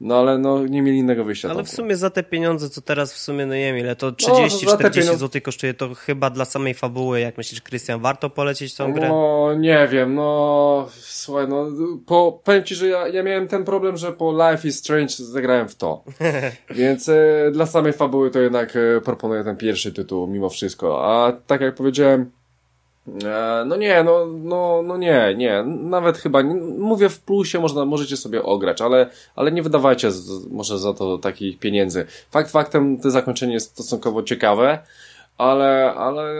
no ale no, nie mieli innego wyjścia. Ale w
sumie za te pieniądze, co teraz w sumie, no nie wiem ile, to 30-40 no, zł kosztuje, to chyba dla samej fabuły, jak myślisz, Krystian, warto polecić tą grę?
No nie wiem, no słuchaj, no po, powiem Ci, że ja, ja miałem ten problem, że po Life is Strange zagrałem w to. Więc e, dla samej fabuły to jednak e, proponuję ten pierwszy tytuł mimo wszystko. A tak jak powiedziałem, E, no nie, no, no, no nie, nie, nawet chyba, nie, mówię w plusie, można, możecie sobie ograć, ale, ale nie wydawajcie z, może za to takich pieniędzy. Fakt faktem, to zakończenie jest stosunkowo ciekawe, ale, ale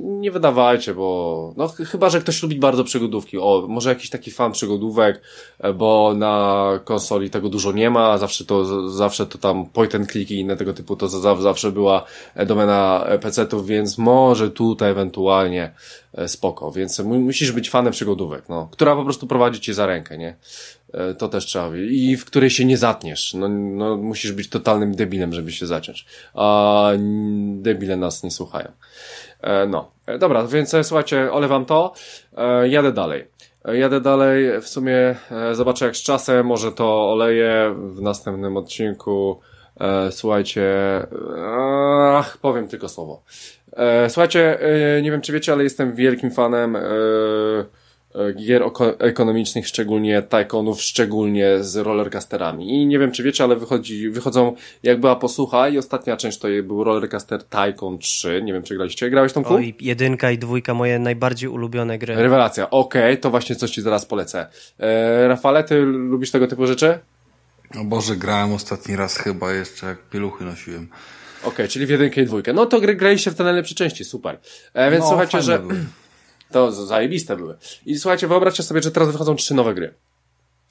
nie wydawajcie, bo no chyba, że ktoś lubi bardzo przygodówki. O, może jakiś taki fan przygodówek, e, bo na konsoli tego dużo nie ma, zawsze to, zawsze to tam point and click i inne tego typu, to zawsze była e, domena e, PC-ów, więc może tutaj ewentualnie spoko, więc musisz być fanem przygodówek, no, która po prostu prowadzi cię za rękę, nie? E, to też trzeba I w której się nie zatniesz. No, no, musisz być totalnym debilem, żeby się zaciąć. A debile nas nie słuchają. E, no. E, dobra, więc słuchajcie, olewam to. Jadę dalej. Jadę dalej. W sumie zobaczę jak z czasem. Może to oleję w następnym odcinku. Słuchajcie, ach, powiem tylko słowo. Słuchajcie, nie wiem czy wiecie, ale jestem wielkim fanem E, gier ekonomicznych, szczególnie tajkonów, szczególnie z rollercasterami. I nie wiem, czy wiecie, ale wychodzi, wychodzą jak była posłucha i ostatnia część to był rollercaster Tycoon 3. Nie wiem, czy graliście. Grałeś tą Oj,
jedynka i dwójka, moje najbardziej ulubione gry.
Rewelacja. Okej, okay, to właśnie coś ci zaraz polecę. E, Rafale, ty lubisz tego typu rzeczy?
No Boże, grałem ostatni raz chyba
jeszcze, jak pieluchy nosiłem. Okej, okay, czyli w jedynkę i dwójkę. No to gry graliście w te najlepsze części, super. E, więc no, słuchajcie, że... To zajebiste były. I słuchajcie, wyobraźcie sobie, że teraz wychodzą trzy nowe gry.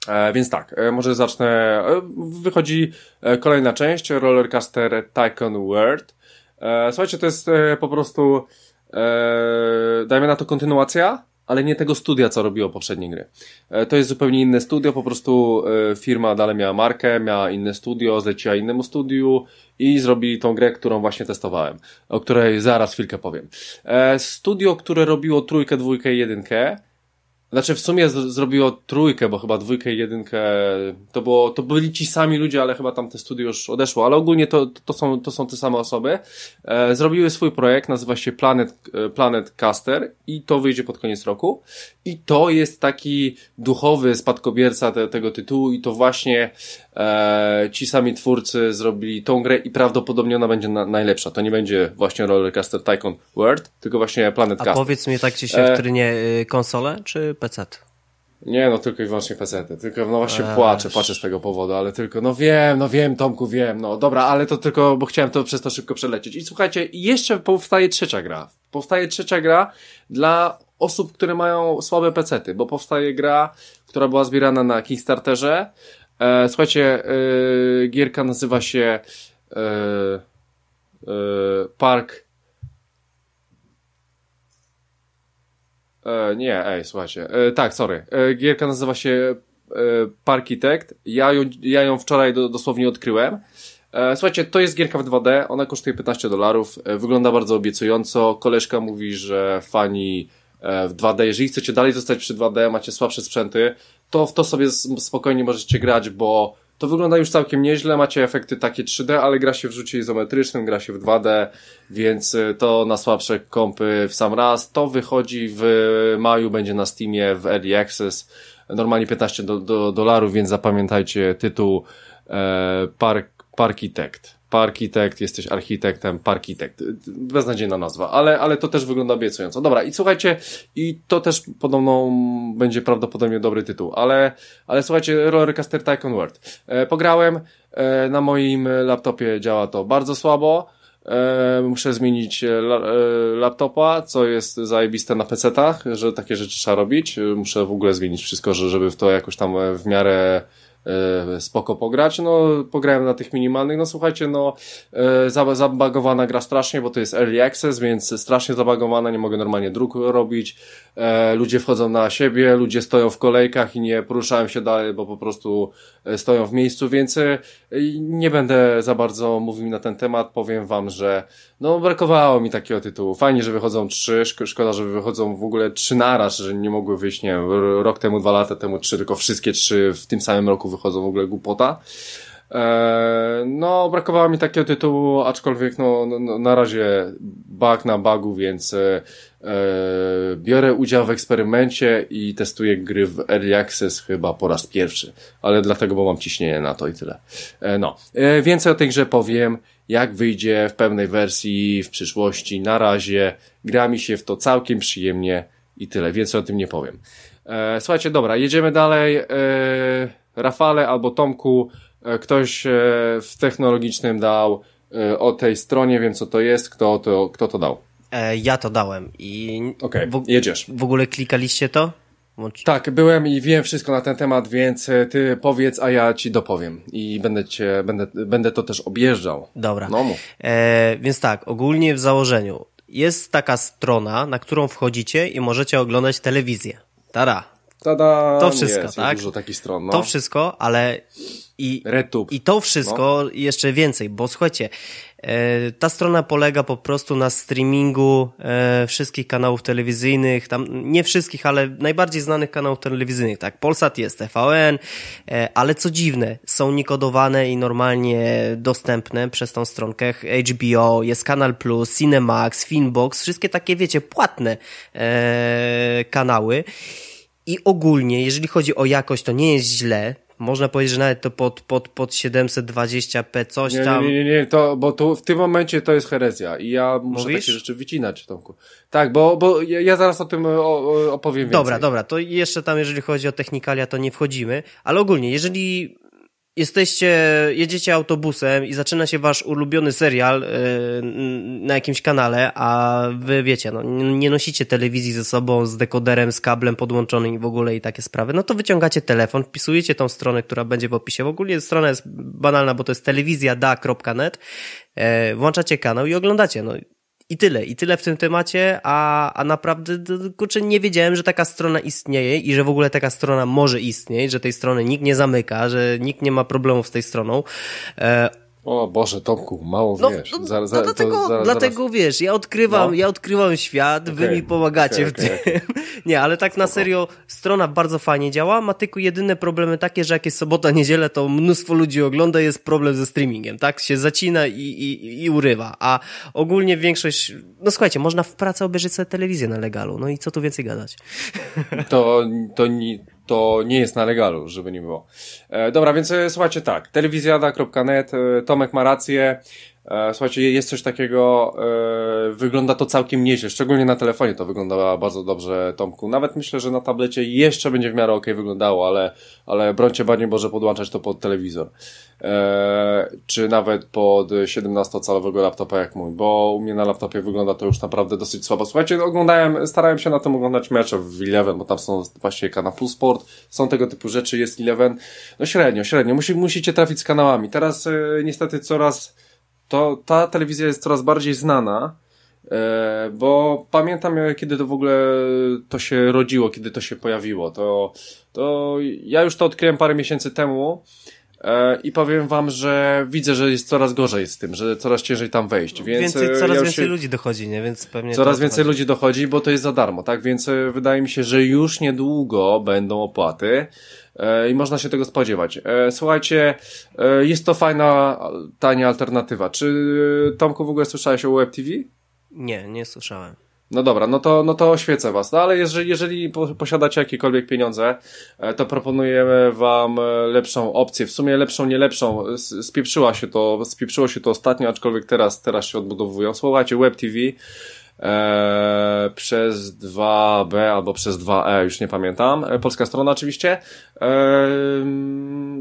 E, więc tak, e, może zacznę. E, wychodzi e, kolejna część Rollercaster Tycoon World. E, słuchajcie, to jest e, po prostu, dajmy na to kontynuacja ale nie tego studia, co robiło poprzednie gry. E, to jest zupełnie inne studio, po prostu e, firma dalej miała markę, miała inne studio, zleciła innemu studiu i zrobili tą grę, którą właśnie testowałem, o której zaraz chwilkę powiem. E, studio, które robiło trójkę, dwójkę i jedynkę, znaczy w sumie z, zrobiło trójkę, bo chyba dwójkę i jedynkę to było, to byli ci sami ludzie, ale chyba tam te studio już odeszło, ale ogólnie to, to, są, to są te same osoby. E, zrobiły swój projekt, nazywa się Planet, e, Planet Caster i to wyjdzie pod koniec roku. I to jest taki duchowy spadkobierca te, tego tytułu i to właśnie E, ci sami twórcy zrobili tą grę i prawdopodobnie ona będzie na, najlepsza. To nie będzie właśnie Rollercoaster Tycoon World, tylko właśnie Planet A powiedz mi tak, ci, się e...
Y, konsole czy PC?
Nie, no tylko i wyłącznie PC. Tylko, no właśnie Ech. płaczę, płaczę z tego powodu, ale tylko, no wiem, no wiem, Tomku, wiem, no dobra, ale to tylko, bo chciałem to przez to szybko przelecieć. I słuchajcie, jeszcze powstaje trzecia gra. Powstaje trzecia gra dla osób, które mają słabe pecety, bo powstaje gra, która była zbierana na Kickstarterze, E, słuchajcie, e, gierka nazywa się e, e Park. E, nie, ej, słuchajcie. E, tak, sorry. gierka nazywa się Parkitect. Ja ją, ja ją wczoraj do, dosłownie odkryłem. Słuchajcie, to jest gierka w 2D, ona kosztuje 15 dolarów, wygląda bardzo obiecująco. Koleżka mówi, że fani w 2D, jeżeli chcecie dalej zostać przy 2D, macie słabsze sprzęty, to w to sobie spokojnie możecie grać, bo to wygląda już całkiem nieźle, macie efekty takie 3D, ale gra się w rzucie izometrycznym, gra się w 2D, więc y, to na słabsze kompy w sam raz. To wychodzi w maju, będzie na Steamie w Early Access, normalnie 15 do, do, dolarów, więc zapamiętajcie tytuł e, Park Parkitekt. Parkitekt, jesteś architektem, parkitekt. Beznadziejna nazwa, ale, ale to też wygląda obiecująco. Dobra, i słuchajcie, i to też podobno będzie prawdopodobnie dobry tytuł, ale, ale słuchajcie, Rollercaster Tycoon World. E, pograłem, e, na moim laptopie działa to bardzo słabo, e, muszę zmienić e, la, e, laptopa, co jest zajebiste na PC-tach, że takie rzeczy trzeba robić, e, muszę w ogóle zmienić wszystko, żeby w to jakoś tam w miarę E, spoko pograć. No, pograłem na tych minimalnych. No słuchajcie, no e, zabagowana gra strasznie, bo to jest early access, więc strasznie zabagowana, nie mogę normalnie druku robić. E, ludzie wchodzą na siebie, ludzie stoją w kolejkach i nie poruszają się dalej, bo po prostu stoją w miejscu, więc nie będę za bardzo mówił na ten temat. Powiem wam, że no brakowało mi takiego tytułu. Fajnie, że wychodzą trzy, szkoda, że wychodzą w ogóle trzy naraz, że nie mogły wyjść, nie wiem, rok temu, dwa lata temu trzy, tylko wszystkie trzy w tym samym roku wychodzą w ogóle głupota. Eee, no, brakowało mi takiego tytułu, aczkolwiek no, no, no na razie bug na bugu, więc e, e, biorę udział w eksperymencie i testuję gry w Early Access chyba po raz pierwszy, ale dlatego, bo mam ciśnienie na to i tyle. E, no, e, więcej o tej grze powiem jak wyjdzie w pełnej wersji w przyszłości. Na razie gra mi się w to całkiem przyjemnie i tyle, więcej o tym nie powiem. E, słuchajcie, dobra, jedziemy dalej. E, Rafale albo Tomku, e, ktoś e, w technologicznym dał e, o tej stronie, wiem co to jest, kto to, kto to dał.
E, ja to dałem i. Okej, okay, jedziesz. W ogóle klikaliście to? Tak, byłem i wiem
wszystko na ten temat, więc e, ty powiedz, a ja ci dopowiem i będę, cię, będę, będę to też
objeżdżał. Dobra. No mów. E, więc tak, ogólnie w założeniu jest taka strona, na którą wchodzicie i możecie oglądać telewizję. Tara,
Tada, to wszystko, jest, tak? Jest dużo takich stron. No. To wszystko,
ale i, i to wszystko no. jeszcze więcej, bo słuchajcie, e, ta strona polega po prostu na streamingu e, wszystkich kanałów telewizyjnych, tam nie wszystkich, ale najbardziej znanych kanałów telewizyjnych, tak? Polsat jest, TVN, e, ale co dziwne, są nikodowane i normalnie dostępne przez tą stronkę HBO, jest Kanal Plus, Cinemax, Finbox, wszystkie takie, wiecie, płatne e, kanały. I ogólnie, jeżeli chodzi o jakość, to nie jest źle. Można powiedzieć, że nawet to pod, pod, pod 720p coś nie, tam. Nie,
nie, nie, to, bo tu w tym momencie to jest herezja i ja muszę tak Mówisz? takie rzeczy wycinać, Tomku.
Tak, bo, bo ja, ja zaraz o tym opowiem więcej. Dobra, dobra, to jeszcze tam, jeżeli chodzi o technikalia, to nie wchodzimy, ale ogólnie, jeżeli jesteście, jedziecie autobusem i zaczyna się wasz ulubiony serial e, na jakimś kanale, a wy wiecie, no, nie nosicie telewizji ze sobą z dekoderem, z kablem podłączonym i w ogóle i takie sprawy, no to wyciągacie telefon, wpisujecie tą stronę, która będzie w opisie. W ogóle strona jest banalna, bo to jest telewizjada.net. Yy, e, włączacie kanał i oglądacie. No, i tyle, i tyle w tym temacie, a, a naprawdę, kurczę, nie wiedziałem, że taka strona istnieje i że w ogóle taka strona może istnieć, że tej strony nikt nie zamyka, że nikt nie ma problemów z tej stroną. E, o
Boże, Tomku, mało no, wiesz. No, no za, za, no dlatego, to, dlatego
zaraz... wiesz, ja odkrywam, no. ja odkrywam świat, okay. wy mi pomagacie okay, okay, w tym. Nie, ale tak Spoko. na serio, strona bardzo fajnie działa, ma tylko jedyne problemy takie, że jak jest sobota, niedziela to mnóstwo ludzi ogląda, jest problem ze streamingiem, tak? Się zacina i, i, i urywa, a ogólnie większość, no słuchajcie, można w pracy obejrzeć sobie telewizję na legalu, no i co tu więcej gadać?
To, to, nie to nie jest na legalu, żeby nie było. E, dobra, więc e, słuchajcie tak, telewizjada.net, e, Tomek ma rację, E, słuchajcie, jest coś takiego, e, wygląda to całkiem nieźle, szczególnie na telefonie to wygląda bardzo dobrze, Tomku. Nawet myślę, że na tablecie jeszcze będzie w miarę ok wyglądało, ale, ale brońcie bardziej boże podłączać to pod telewizor. E, czy nawet pod 17-calowego laptopa jak mój, bo u mnie na laptopie wygląda to już naprawdę dosyć słabo. Słuchajcie, no, oglądałem, starałem się na tym oglądać mecze w Eleven, bo tam są właśnie kanał Plus Sport, są tego typu rzeczy, jest Eleven. No średnio, średnio, Musi, musicie trafić z kanałami. Teraz niestety coraz to ta telewizja jest coraz bardziej znana, e, bo pamiętam, e, kiedy to w ogóle to się rodziło, kiedy to się pojawiło. To, to ja już to odkryłem parę miesięcy temu e, i powiem wam, że widzę, że jest coraz gorzej z tym, że coraz ciężej tam wejść. No, więc więcej, coraz ja więcej się... ludzi dochodzi, nie? Więc pewnie coraz więcej chodzi. ludzi dochodzi, bo to jest za darmo, tak? Więc wydaje mi się, że już niedługo będą opłaty. E, i można się tego spodziewać. E, słuchajcie, e, jest to fajna, tania alternatywa. Czy Tomku w ogóle słyszałeś o WebTV?
Nie, nie słyszałem.
No dobra, no to, no to oświecę Was. No ale jeżeli, jeżeli posiadacie jakiekolwiek pieniądze, to proponujemy Wam lepszą opcję. W sumie lepszą, nie lepszą. Spieprzyła się to, spieprzyło się to ostatnio, aczkolwiek teraz, teraz się odbudowują. Słuchajcie, WebTV. TV e, przez 2B albo przez 2E, już nie pamiętam. E, polska strona oczywiście. E,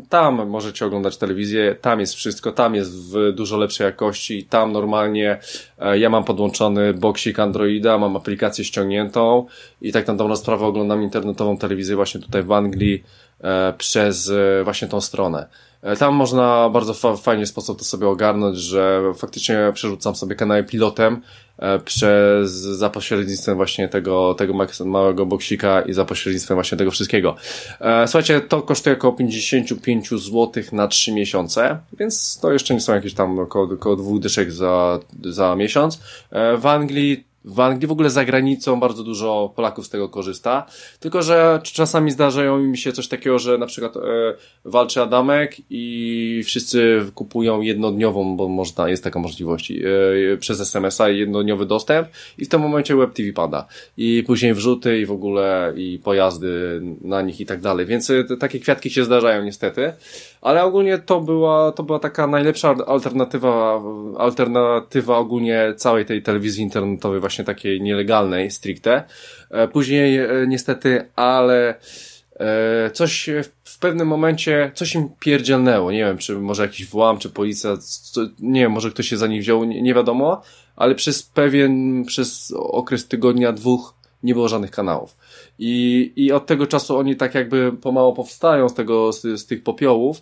tam możecie oglądać telewizję, tam jest wszystko, tam jest w dużo lepszej jakości, tam normalnie e, ja mam podłączony boksik Androida, mam aplikację ściągniętą i tak na dobrą sprawę oglądam internetową telewizję właśnie tutaj w Anglii e, przez e, właśnie tą stronę. E, tam można bardzo fa fajnie sposób to sobie ogarnąć, że faktycznie przerzucam sobie kanały pilotem E, przez, za pośrednictwem właśnie tego, tego małego boksika i za pośrednictwem właśnie tego wszystkiego. E, słuchajcie, to kosztuje około 55 zł na 3 miesiące, więc to jeszcze nie są jakieś tam około, około dwóch dyszek za, za miesiąc. E, w Anglii w Anglii, w ogóle za granicą bardzo dużo Polaków z tego korzysta. Tylko, że czasami zdarzają mi się coś takiego, że na przykład e, walczy Adamek i wszyscy kupują jednodniową, bo można, jest taka możliwość, e, przez SMS-a jednodniowy dostęp i w tym momencie Web TV pada. I później wrzuty i w ogóle i pojazdy na nich i tak dalej. Więc e, te, takie kwiatki się zdarzają niestety. Ale ogólnie to była, to była taka najlepsza alternatywa, alternatywa ogólnie całej tej telewizji internetowej, właśnie takiej nielegalnej stricte. E, później e, niestety, ale e, coś w pewnym momencie, coś im pierdzielnęło. Nie wiem, czy może jakiś włam, czy policja, nie wiem, może ktoś się za nich wziął, nie wiadomo, ale przez pewien, przez okres tygodnia, dwóch nie było żadnych kanałów. I, I od tego czasu oni tak jakby pomału powstają z tego, z, z tych popiołów.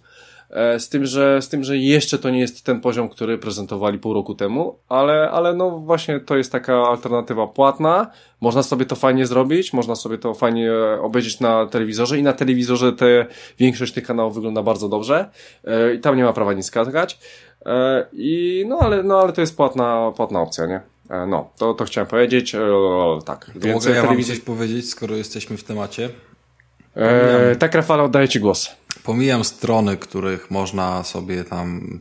E, z tym, że, z tym, że jeszcze to nie jest ten poziom, który prezentowali pół roku temu, ale, ale no właśnie to jest taka alternatywa płatna. Można sobie to fajnie zrobić, można sobie to fajnie obejrzeć na telewizorze i na telewizorze te, większość tych kanałów wygląda bardzo dobrze e, i tam nie ma prawa nic skakać. E, I no ale, no ale to jest płatna, płatna opcja, nie? E, no, to, to chciałem powiedzieć. E, tak. Więc mogę ja telewizji... coś
powiedzieć, skoro jesteśmy w temacie?
E, Pomijam,
tak, Rafale, oddaję Ci głos. Pomijam strony, których można sobie tam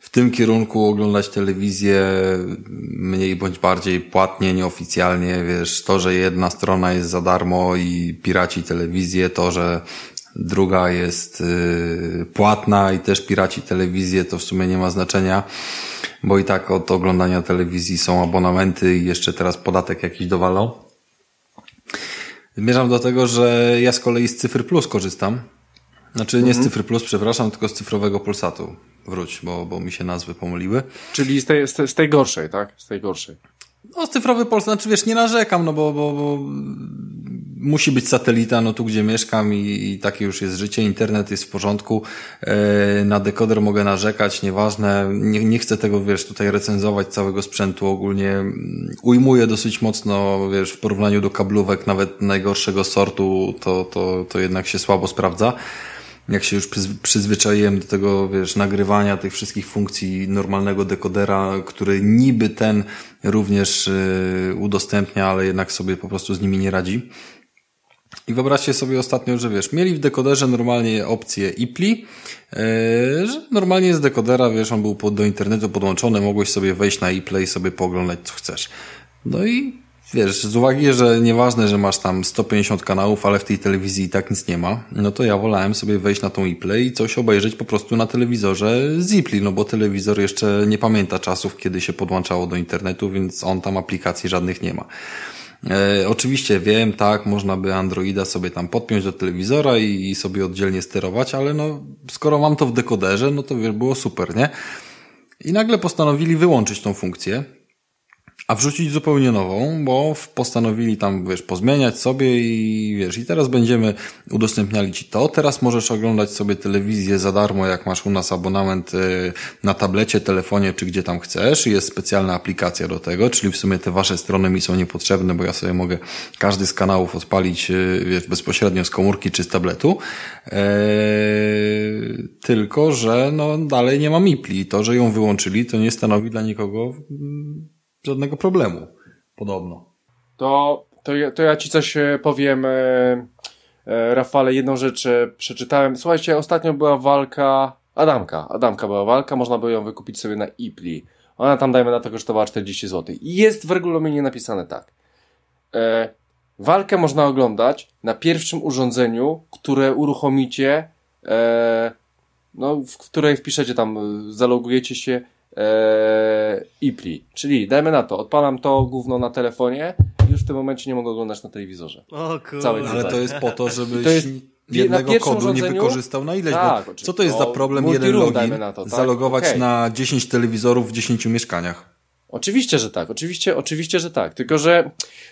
w tym kierunku oglądać telewizję mniej bądź bardziej płatnie, nieoficjalnie, wiesz, to, że jedna strona jest za darmo i piraci telewizję, to, że druga jest y, płatna i też piraci telewizję, to w sumie nie ma znaczenia, bo i tak od oglądania telewizji są abonamenty i jeszcze teraz podatek jakiś dowalą. Zmierzam do tego, że ja z kolei z Cyfry Plus korzystam. Znaczy nie z mhm. Cyfry Plus, przepraszam, tylko z cyfrowego Polsatu. Wróć, bo, bo mi się nazwy pomyliły. Czyli z tej, z tej, z tej gorszej, tak? Z tej gorszej. O no, cyfrowy Polsat, znaczy wiesz, nie narzekam, no bo, bo, bo musi być satelita, no tu gdzie mieszkam i, i takie już jest życie, internet jest w porządku, e, na dekoder mogę narzekać, nieważne, nie, nie chcę tego, wiesz, tutaj recenzować całego sprzętu ogólnie, ujmuję dosyć mocno, wiesz, w porównaniu do kablówek nawet najgorszego sortu, to, to, to jednak się słabo sprawdza jak się już przyzwyczaiłem do tego, wiesz, nagrywania tych wszystkich funkcji normalnego dekodera, który niby ten również y, udostępnia, ale jednak sobie po prostu z nimi nie radzi. I wyobraźcie sobie ostatnio, że wiesz, mieli w dekoderze normalnie opcję IPLI, y, że normalnie z dekodera, wiesz, on był do internetu podłączony, mogłeś sobie wejść na IPLE i sobie pooglądać co chcesz. No i wiesz, z uwagi, że nieważne, że masz tam 150 kanałów, ale w tej telewizji i tak nic nie ma, no to ja wolałem sobie wejść na tą iPlay i coś obejrzeć po prostu na telewizorze z Zipli, no bo telewizor jeszcze nie pamięta czasów, kiedy się podłączało do internetu, więc on tam aplikacji żadnych nie ma. E, oczywiście wiem, tak, można by Androida sobie tam podpiąć do telewizora i, i sobie oddzielnie sterować, ale no, skoro mam to w dekoderze, no to wiesz, było super, nie? I nagle postanowili wyłączyć tą funkcję a wrzucić zupełnie nową, bo postanowili tam, wiesz, pozmieniać sobie i wiesz, i teraz będziemy udostępniali ci to. Teraz możesz oglądać sobie telewizję za darmo, jak masz u nas abonament y, na tablecie, telefonie, czy gdzie tam chcesz. Jest specjalna aplikacja do tego, czyli w sumie te wasze strony mi są niepotrzebne, bo ja sobie mogę każdy z kanałów odpalić, y, wiesz, bezpośrednio z komórki czy z tabletu. Eee, tylko, że no dalej nie ma Mipli. To, że ją wyłączyli, to nie stanowi dla nikogo
mm,
żadnego problemu, podobno.
To, to, ja, to ja ci coś e, powiem, e, e, Rafale, jedną rzecz przeczytałem. Słuchajcie, ostatnio była walka Adamka. Adamka była walka, można było ją wykupić sobie na Ipli. Ona tam, dajmy na to, kosztowała 40 zł. I jest w regulaminie napisane tak. E, walkę można oglądać na pierwszym urządzeniu, które uruchomicie, e, no, w której wpiszecie tam, zalogujecie się Eee, i IPRI. Czyli dajmy na to, odpalam to głównie na telefonie i już w tym momencie nie mogę oglądać na telewizorze. O Ale to jest po to, żebyś... To jest jednego kodu nie wykorzystał na ileś. Tak, co to jest za no, problem jeden login? To, tak? Zalogować okay. na
10 telewizorów w 10 mieszkaniach.
Oczywiście, że tak. Oczywiście, oczywiście, że tak. Tylko, że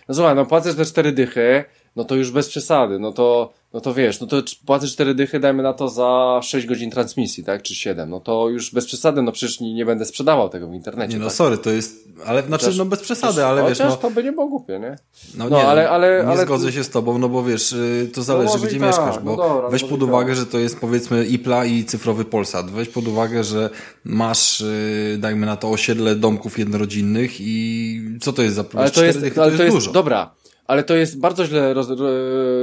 no słuchaj, no płacę te cztery dychy, no to już bez przesady, no to, no to wiesz, no to płacę cztery dychy, dajmy na to za 6 godzin transmisji, tak, czy 7, no to już bez przesady, no przecież nie, nie będę sprzedawał tego w internecie. Nie, no tak? sorry, to jest, ale znaczy, no bez przesady, ale wiesz, no. to by nie było głupie, nie? No, no nie, no, ale, ale, nie ale... zgodzę
się z tobą, no bo wiesz, y, to zależy, no gdzie tak, mieszkasz, no bo no dobra, weź pod uwagę, tak. że to jest powiedzmy IPLA i cyfrowy Polsat, weź pod uwagę, że masz, y, dajmy na to osiedle domków jednorodzinnych i co to jest za... Ale to jest, to jest, ale to jest, dużo. Dobra,
ale to jest bardzo źle roz,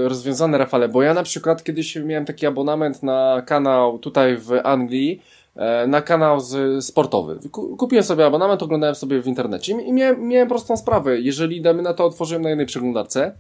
rozwiązane, Rafale, bo ja na przykład kiedyś miałem taki abonament na kanał tutaj w Anglii, e, na kanał z, sportowy. Kupiłem sobie abonament, oglądałem sobie w internecie i miałem, miałem prostą sprawę. Jeżeli damy na to, otworzyłem na jednej przeglądarce,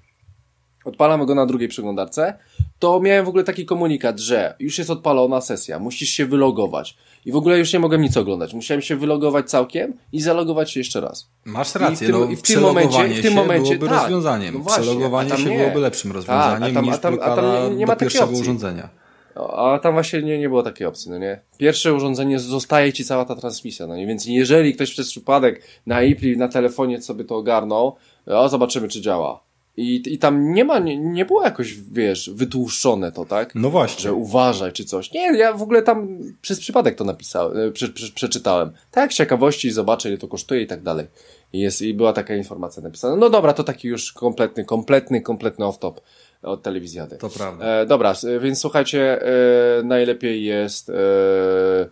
odpalamy go na drugiej przeglądarce, to miałem w ogóle taki komunikat, że już jest odpalona sesja, musisz się wylogować. I w ogóle już nie mogłem nic oglądać. Musiałem się wylogować całkiem i zalogować się jeszcze raz. Masz rację, I w tym, no, i w tym momencie, w tym momencie byłoby tak, rozwiązaniem. No właśnie, Przelogowanie się nie. byłoby lepszym tak, rozwiązaniem a tam, niż a tam, a tam nie, ma do pierwszego opcji. urządzenia. A tam właśnie nie, nie było takiej opcji, no nie? Pierwsze urządzenie zostaje ci cała ta transmisja, no nie? Więc jeżeli ktoś przez przypadek na IP, na telefonie sobie to ogarnął, o, zobaczymy czy działa i, I tam nie ma, nie, nie było jakoś, wiesz, wytłuszczone to, tak? No właśnie. Że uważaj czy coś. Nie, ja w ogóle tam przez przypadek to napisałem, e, prze, prze, przeczytałem. Tak, z ciekawości zobaczę, ile to kosztuje i tak dalej. I, jest, I była taka informacja napisana. No dobra, to taki już kompletny, kompletny, kompletny off-top od telewizjady. To prawda. E, dobra, e, więc słuchajcie, e, najlepiej jest... E, e,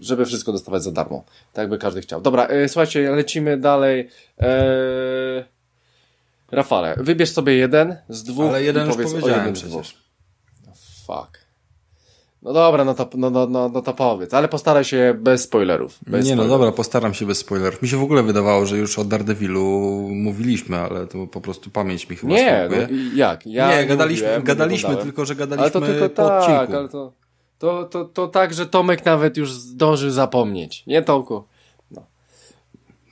żeby wszystko dostawać za darmo. Tak by każdy chciał. Dobra, słuchajcie, lecimy dalej. Eee, Rafale, wybierz sobie jeden z dwóch Ale jeden i powiedz już o jednym przecież. z dwóch. No fuck. No dobra, no to, no, no, no, no to powiedz, ale postaraj się bez spoilerów. Bez nie, no spoilerów. no
dobra, postaram się bez spoilerów. Mi się w ogóle wydawało, że już o Daredevilu mówiliśmy, ale to po prostu pamięć mi chyba Nie, no, jak? Ja nie, gadaliśmy, mówiłem, gadaliśmy tylko, że gadaliśmy ale to tylko po tak, odcinku. Ale
to, to, to, to tak, że Tomek nawet już zdążył zapomnieć. Nie, Tomku?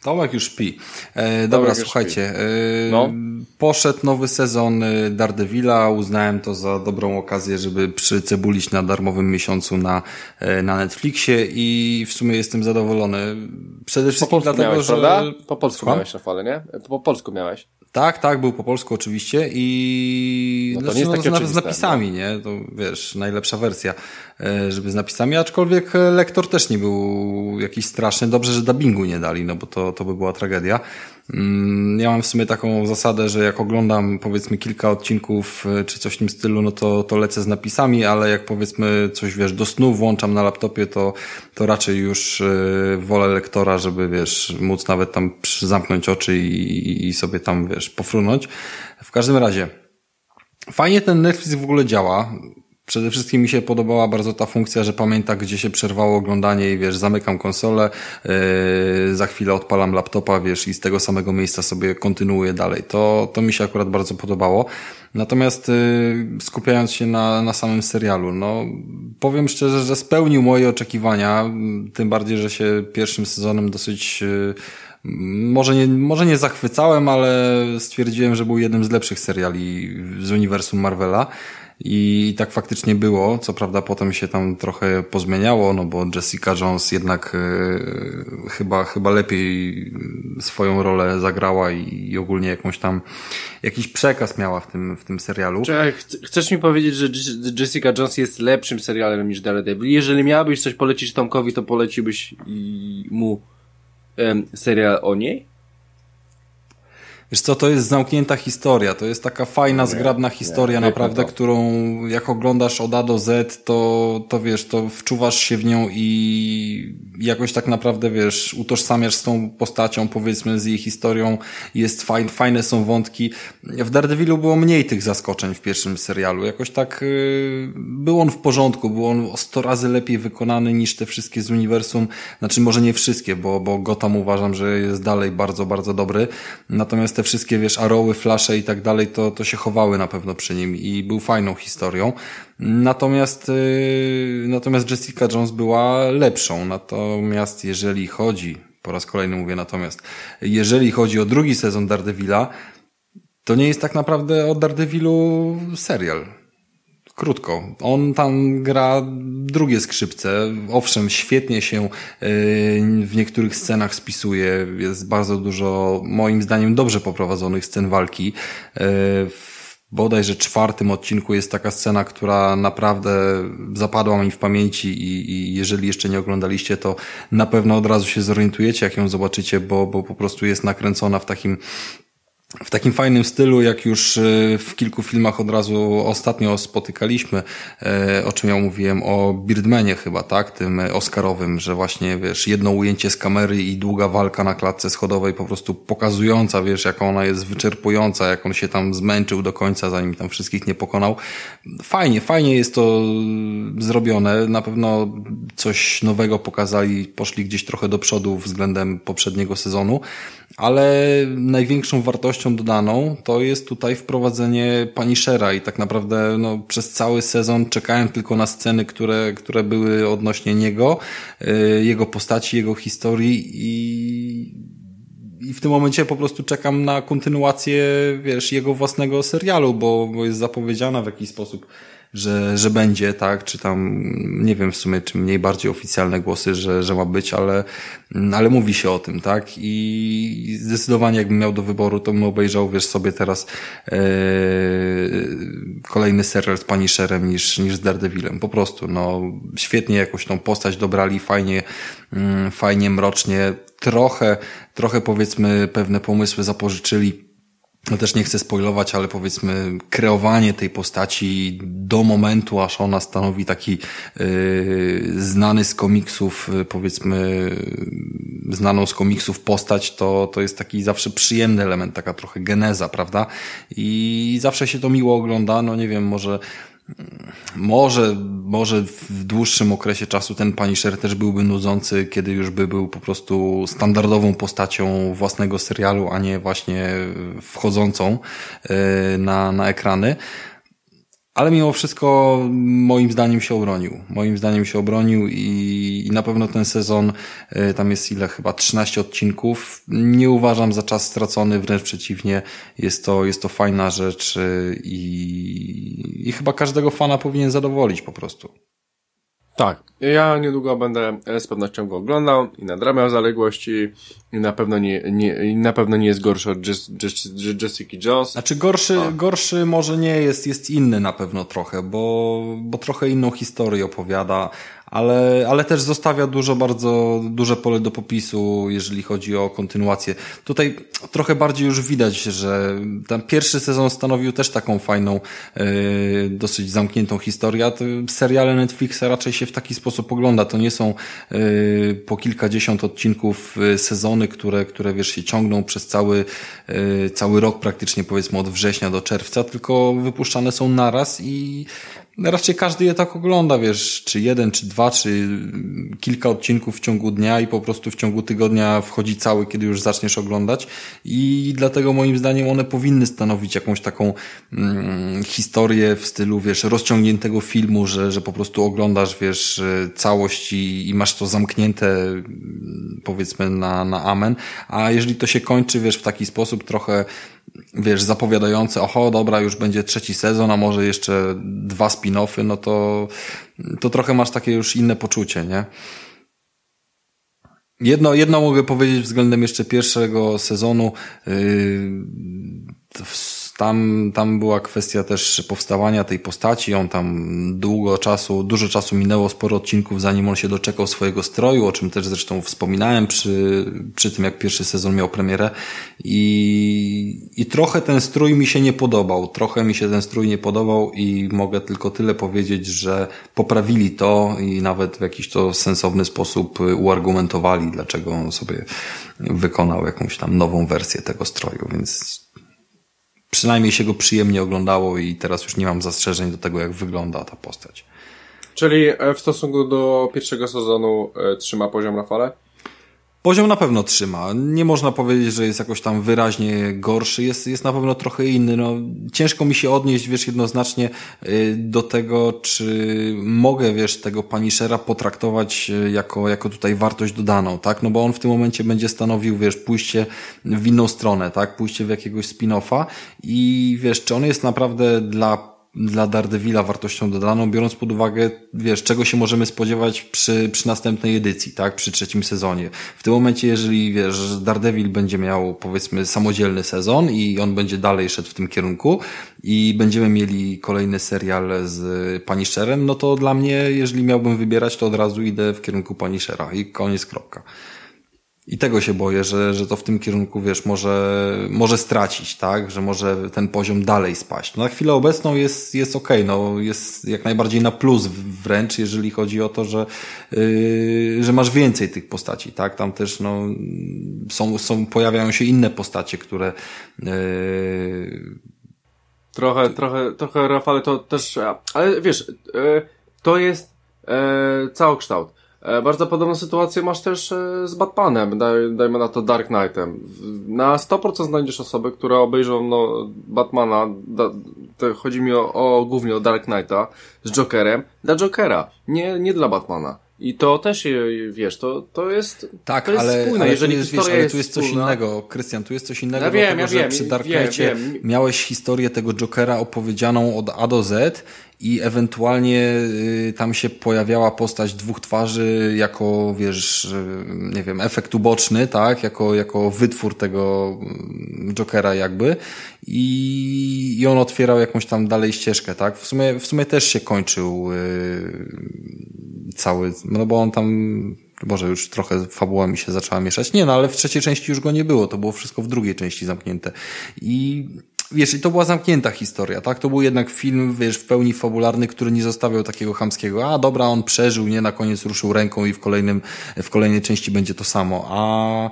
Tomek już pi. E, dobra, słuchajcie. E, no.
Poszedł nowy sezon e, Daredevila. Uznałem to za dobrą okazję, żeby przycebulić na darmowym miesiącu na, e, na Netflixie i w sumie jestem zadowolony. Przede wszystkim po dlatego, miałeś, że... Prawda? Po polsku Słucham? miałeś na
fale, nie? Po polsku miałeś. Tak, tak, był po polsku oczywiście
i no to nie znaczy, jest no, takie z napisami, no. nie? To wiesz, najlepsza wersja, e, żeby z napisami, aczkolwiek e, lektor też nie był jakiś straszny. Dobrze, że dubbingu nie dali, no bo to, to by była tragedia. Mm, ja mam w sumie taką zasadę, że jak oglądam powiedzmy kilka odcinków e, czy coś w tym stylu, no to, to lecę z napisami, ale jak powiedzmy coś wiesz, do snu włączam na laptopie, to, to raczej już e, wolę lektora, żeby wiesz, móc nawet tam zamknąć oczy i, i sobie tam wiesz, pofrunąć. W każdym razie, fajnie ten Netflix w ogóle działa Przede wszystkim mi się podobała bardzo ta funkcja, że pamięta, gdzie się przerwało oglądanie i wiesz, zamykam konsolę, yy, za chwilę odpalam laptopa, wiesz, i z tego samego miejsca sobie kontynuuję dalej. To, to mi się akurat bardzo podobało. Natomiast yy, skupiając się na, na samym serialu, no powiem szczerze, że spełnił moje oczekiwania, mm, tym bardziej, że się pierwszym sezonem dosyć yy, może nie, może nie zachwycałem, ale stwierdziłem, że był jednym z lepszych seriali z uniwersum Marvela. I tak faktycznie było. Co prawda potem się tam trochę pozmieniało, no bo Jessica Jones jednak e, chyba, chyba lepiej swoją rolę zagrała i, i,
ogólnie jakąś tam, jakiś przekaz miała w tym, w tym serialu. Czekaj, chcesz mi powiedzieć, że Jessica Jones jest lepszym serialem niż Daredevil? Jeżeli miałabyś coś polecić Tomkowi, to poleciłbyś mu em, serial o niej?
Wiesz co, to jest zamknięta historia, to jest taka fajna, zgrabna historia nie, naprawdę, którą jak oglądasz od A do Z, to, to wiesz, to wczuwasz się w nią i jakoś tak naprawdę, wiesz, utożsamiasz z tą postacią, powiedzmy, z jej historią, jest fajne, fajne są wątki. W Daredevilu było mniej tych zaskoczeń w pierwszym serialu, jakoś tak yy, był on w porządku, był on 100 razy lepiej wykonany niż te wszystkie z uniwersum, znaczy może nie wszystkie, bo, bo Gotham uważam, że jest dalej bardzo, bardzo dobry, natomiast te wszystkie, wiesz, aroły, flasze i tak dalej, to, to się chowały na pewno przy nim i był fajną historią. Natomiast, yy, natomiast Jessica Jones była lepszą. Natomiast jeżeli chodzi, po raz kolejny mówię natomiast, jeżeli chodzi o drugi sezon Daredevila, to nie jest tak naprawdę o Daredevilu serial krótko. On tam gra drugie skrzypce. Owszem, świetnie się e, w niektórych scenach spisuje. Jest bardzo dużo, moim zdaniem, dobrze poprowadzonych scen walki. E, w bodajże czwartym odcinku jest taka scena, która naprawdę zapadła mi w pamięci i, i jeżeli jeszcze nie oglądaliście, to na pewno od razu się zorientujecie, jak ją zobaczycie, bo, bo po prostu jest nakręcona w takim w takim fajnym stylu, jak już e, w kilku filmach od razu ostatnio spotykaliśmy, e, o czym ja mówiłem, o Birdmanie chyba, tak, tym e, Oscarowym, że właśnie, wiesz, jedno ujęcie z kamery i długa walka na klatce schodowej po prostu pokazująca, wiesz, jaką ona jest wyczerpująca, jak on się tam zmęczył do końca, zanim tam wszystkich nie pokonał. Fajnie, fajnie jest to zrobione, na pewno coś nowego pokazali, poszli gdzieś trochę do przodu względem poprzedniego sezonu, ale największą wartością dodaną to jest tutaj wprowadzenie Punishera i tak naprawdę no, przez cały sezon czekałem tylko na sceny, które, które były odnośnie niego, y, jego postaci, jego historii i i w tym momencie po prostu czekam na kontynuację, wiesz, jego własnego serialu, bo, bo jest zapowiedziana w jakiś sposób że, że będzie, tak, czy tam, nie wiem w sumie, czy mniej bardziej oficjalne głosy, że, że ma być, ale, ale mówi się o tym, tak, i zdecydowanie jakbym miał do wyboru, to bym obejrzał, wiesz, sobie teraz yy, kolejny serial z Punisherem niż, niż z Daredevilem, po prostu, no, świetnie jakoś tą postać dobrali, fajnie, yy, fajnie, mrocznie, trochę, trochę powiedzmy pewne pomysły zapożyczyli no też nie chcę spoilować, ale powiedzmy kreowanie tej postaci do momentu, aż ona stanowi taki yy, znany z komiksów, yy, powiedzmy znaną z komiksów postać, to, to jest taki zawsze przyjemny element, taka trochę geneza, prawda? I zawsze się to miło ogląda, no nie wiem, może może, może w dłuższym okresie czasu ten Punisher też byłby nudzący, kiedy już by był po prostu standardową postacią własnego serialu, a nie właśnie wchodzącą e, na, na ekrany. Ale mimo wszystko moim zdaniem się obronił. Moim zdaniem się obronił i, i na pewno ten sezon, y, tam jest ile chyba 13 odcinków, nie uważam za czas stracony, wręcz przeciwnie, jest to, jest to fajna rzecz y, i, i chyba każdego fana powinien zadowolić po prostu.
Tak. Ja niedługo będę z pewnością go oglądał i nadrabiał zaległości i na pewno nie, nie, na pewno nie jest gorszy od Jess, Jess, Jessica Jones. Znaczy gorszy,
gorszy może nie jest, jest inny na pewno trochę, bo, bo trochę inną historię opowiada, ale, ale też zostawia dużo, bardzo duże pole do popisu, jeżeli chodzi o kontynuację. Tutaj trochę bardziej już widać, że ten pierwszy sezon stanowił też taką fajną, e, dosyć zamkniętą historię. Seriale Netflixa raczej się w taki sposób ogląda. To nie są e, po kilkadziesiąt odcinków e, sezony, które, które wiesz, się ciągną przez cały, cały rok praktycznie, powiedzmy od września do czerwca, tylko wypuszczane są naraz i raczej każdy je tak ogląda, wiesz, czy jeden, czy dwa, czy mm, kilka odcinków w ciągu dnia i po prostu w ciągu tygodnia wchodzi cały, kiedy już zaczniesz oglądać i dlatego moim zdaniem one powinny stanowić jakąś taką mm, historię w stylu, wiesz, rozciągniętego filmu, że, że po prostu oglądasz, wiesz, y, całość i, i masz to zamknięte, mm, powiedzmy, na, na amen, a jeżeli to się kończy, wiesz, w taki sposób trochę wiesz, zapowiadające, oho, dobra, już będzie trzeci sezon, a może jeszcze dwa spin-offy, no to, to trochę masz takie już inne poczucie, nie? Jedno, jedno mogę powiedzieć względem jeszcze pierwszego sezonu. Yy, tam, tam była kwestia też powstawania tej postaci. On tam długo czasu, dużo czasu minęło, sporo odcinków, zanim on się doczekał swojego stroju, o czym też zresztą wspominałem przy, przy tym, jak pierwszy sezon miał premierę. I, I trochę ten strój mi się nie podobał. Trochę mi się ten strój nie podobał i mogę tylko tyle powiedzieć, że poprawili to i nawet w jakiś to sensowny sposób uargumentowali, dlaczego on sobie wykonał jakąś tam nową wersję tego stroju, więc przynajmniej się go przyjemnie oglądało i teraz już nie mam zastrzeżeń do tego, jak wygląda ta
postać. Czyli e, w stosunku do pierwszego sezonu e, trzyma poziom Rafale?
Poziom na pewno trzyma. Nie można powiedzieć, że jest jakoś tam wyraźnie gorszy. Jest, jest na pewno trochę inny. No, ciężko mi się odnieść, wiesz, jednoznacznie y, do tego, czy mogę, wiesz, tego Punishera potraktować y, jako, jako tutaj wartość dodaną, tak? No bo on w tym momencie będzie stanowił, wiesz, pójście w inną stronę, tak? Pójście w jakiegoś spin-offa i wiesz, czy on jest naprawdę dla dla Daredevila wartością dodaną, biorąc pod uwagę, wiesz, czego się możemy spodziewać przy, przy następnej edycji, tak, przy trzecim sezonie. W tym momencie, jeżeli, wiesz, Daredevil będzie miał, powiedzmy, samodzielny sezon i on będzie dalej szedł w tym kierunku i będziemy mieli kolejny serial z Punisherem, no to dla mnie, jeżeli miałbym wybierać, to od razu idę w kierunku Punishera i koniec, kropka. I tego się boję, że, że to w tym kierunku, wiesz, może, może stracić, tak? Że może ten poziom dalej spaść. No, na chwilę obecną jest, jest ok, no, jest jak najbardziej na plus wręcz, jeżeli chodzi o to, że, yy, że masz więcej tych postaci, tak? Tam też, no, są, są, pojawiają się inne postacie, które, yy...
Trochę, trochę, trochę, Rafale, to też, ale wiesz, yy, to jest, yy, całokształt E, bardzo podobną sytuację masz też e, z Batmanem, daj, dajmy na to Dark Knightem. Na 100% znajdziesz osoby, które obejrzą no, Batmana, da, chodzi mi o, o, głównie o Dark Knighta, z Jokerem, dla Jokera, nie, nie dla Batmana. I to też, wiesz, to, to jest Tak, to jest ale, spójne.
ale, Jeżeli tu jest, wiesz, ale tu jest coś spójna. innego, Krystian, tu jest coś innego, ja wiem, dlatego, ja wiem, że przy Dark Knightie miałeś historię tego Jokera opowiedzianą od A do Z i ewentualnie y, tam się pojawiała postać dwóch twarzy jako, wiesz, y, nie wiem, efekt uboczny, tak, jako, jako wytwór tego mm, Jokera jakby i, i on otwierał jakąś tam dalej ścieżkę, tak, w sumie, w sumie też się kończył yy, cały, no bo on tam Boże, już trochę fabuła mi się zaczęła mieszać. Nie, no ale w trzeciej części już go nie było, to było wszystko w drugiej części zamknięte. I wiesz, i to była zamknięta historia, tak? To był jednak film, wiesz, w pełni fabularny, który nie zostawiał takiego chamskiego. A dobra, on przeżył, nie? Na koniec ruszył ręką i w kolejnym, w kolejnej części będzie to samo. A,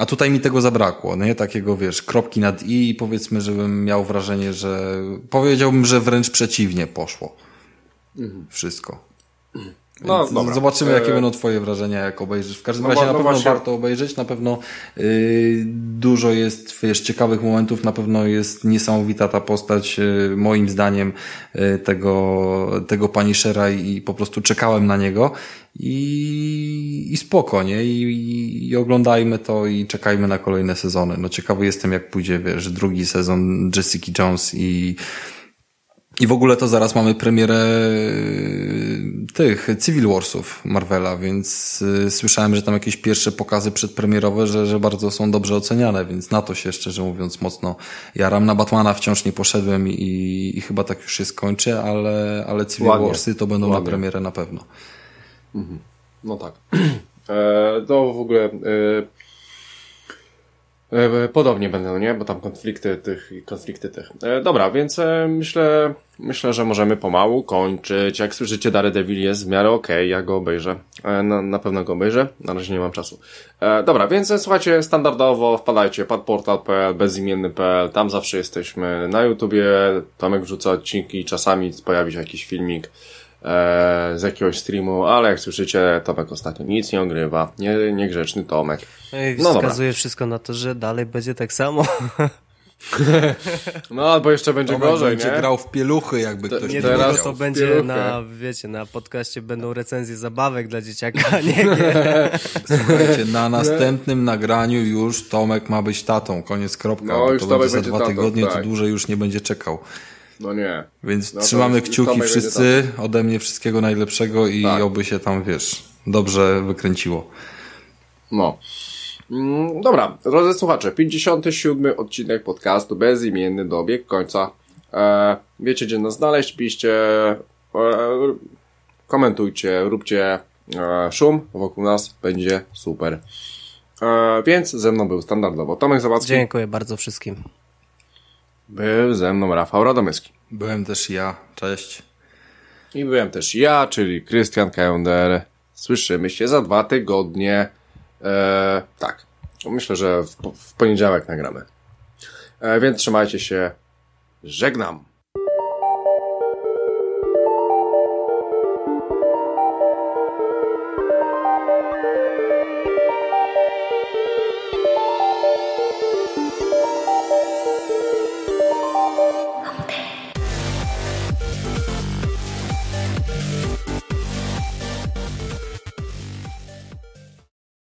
a tutaj mi tego zabrakło, nie? Takiego, wiesz, kropki nad i, i powiedzmy, żebym miał wrażenie, że powiedziałbym, że wręcz przeciwnie poszło. Mhm. Wszystko. No, dobra. Zobaczymy, jakie e, będą Twoje wrażenia, jak obejrzysz. W każdym no, razie no, na pewno właśnie... warto obejrzeć, na pewno yy, dużo jest wiesz, ciekawych momentów, na pewno jest niesamowita ta postać, yy, moim zdaniem, yy, tego, tego Punishera i, i po prostu czekałem na niego i, i spoko, nie? I, I oglądajmy to i czekajmy na kolejne sezony. No ciekawy jestem, jak pójdzie, wiesz, drugi sezon Jessica Jones i i w ogóle to zaraz mamy premierę e, tych Civil Warsów Marvela, więc e, słyszałem, że tam jakieś pierwsze pokazy przedpremierowe, że, że bardzo są dobrze oceniane, więc na to się szczerze mówiąc mocno jaram. Na Batmana wciąż nie poszedłem i, i chyba tak już się skończę, ale, ale Civil Ładnie. Warsy to będą Ładnie. na premierę na pewno. Mhm.
No tak. E, to w ogóle... E E, e, podobnie będą, nie? Bo tam konflikty tych i konflikty tych. E, dobra, więc myślę, myślę, że możemy pomału kończyć. Jak słyszycie, Daredevil jest w miarę okej, okay, ja go obejrzę. Na, na pewno go obejrzę, na razie nie mam czasu. Dobra, więc słuchajcie, standardowo wpadajcie padportal.pl, bezimienny.pl, tam zawsze jesteśmy. Na YouTubie Tomek wrzuca odcinki, czasami pojawi się jakiś filmik e, z jakiegoś streamu, ale jak słyszycie, Tomek ostatnio nic nie ogrywa. Nie, niegrzeczny Tomek.
no, no wskazuje dobra. wszystko na to, że dalej będzie tak samo.
No, albo jeszcze będzie
Tomek gorzej, będzie nie? grał w
pieluchy, jakby to, ktoś
Niedługo teraz to będzie na, wiecie, na podcaście będą recenzje zabawek dla dzieciaka, nie? nie. Słuchajcie, na następnym
nagraniu już Tomek ma być tatą, koniec kropka. No, już to Tomek będzie za dwa tygodnie, tak. to dłużej już nie będzie czekał. No nie. Więc no trzymamy kciuki wszyscy, tam. ode mnie wszystkiego najlepszego i tak. oby się tam, wiesz, dobrze wykręciło.
No. Mm, dobra, drodzy słuchacze, 57 odcinek podcastu bezimienny dobieg końca. E, wiecie, gdzie nas znaleźć, piszcie, e, komentujcie, róbcie e, szum, wokół nas będzie super. E, więc ze mną był standardowo Tomek Zawadzki.
Dziękuję bardzo wszystkim.
Był ze mną Rafał Radomyski.
Byłem też ja, cześć.
I byłem też ja, czyli Krystian Kajonder. Słyszymy się za dwa tygodnie. Eee, tak, myślę, że w, w poniedziałek nagramy. Eee, więc trzymajcie się. Żegnam.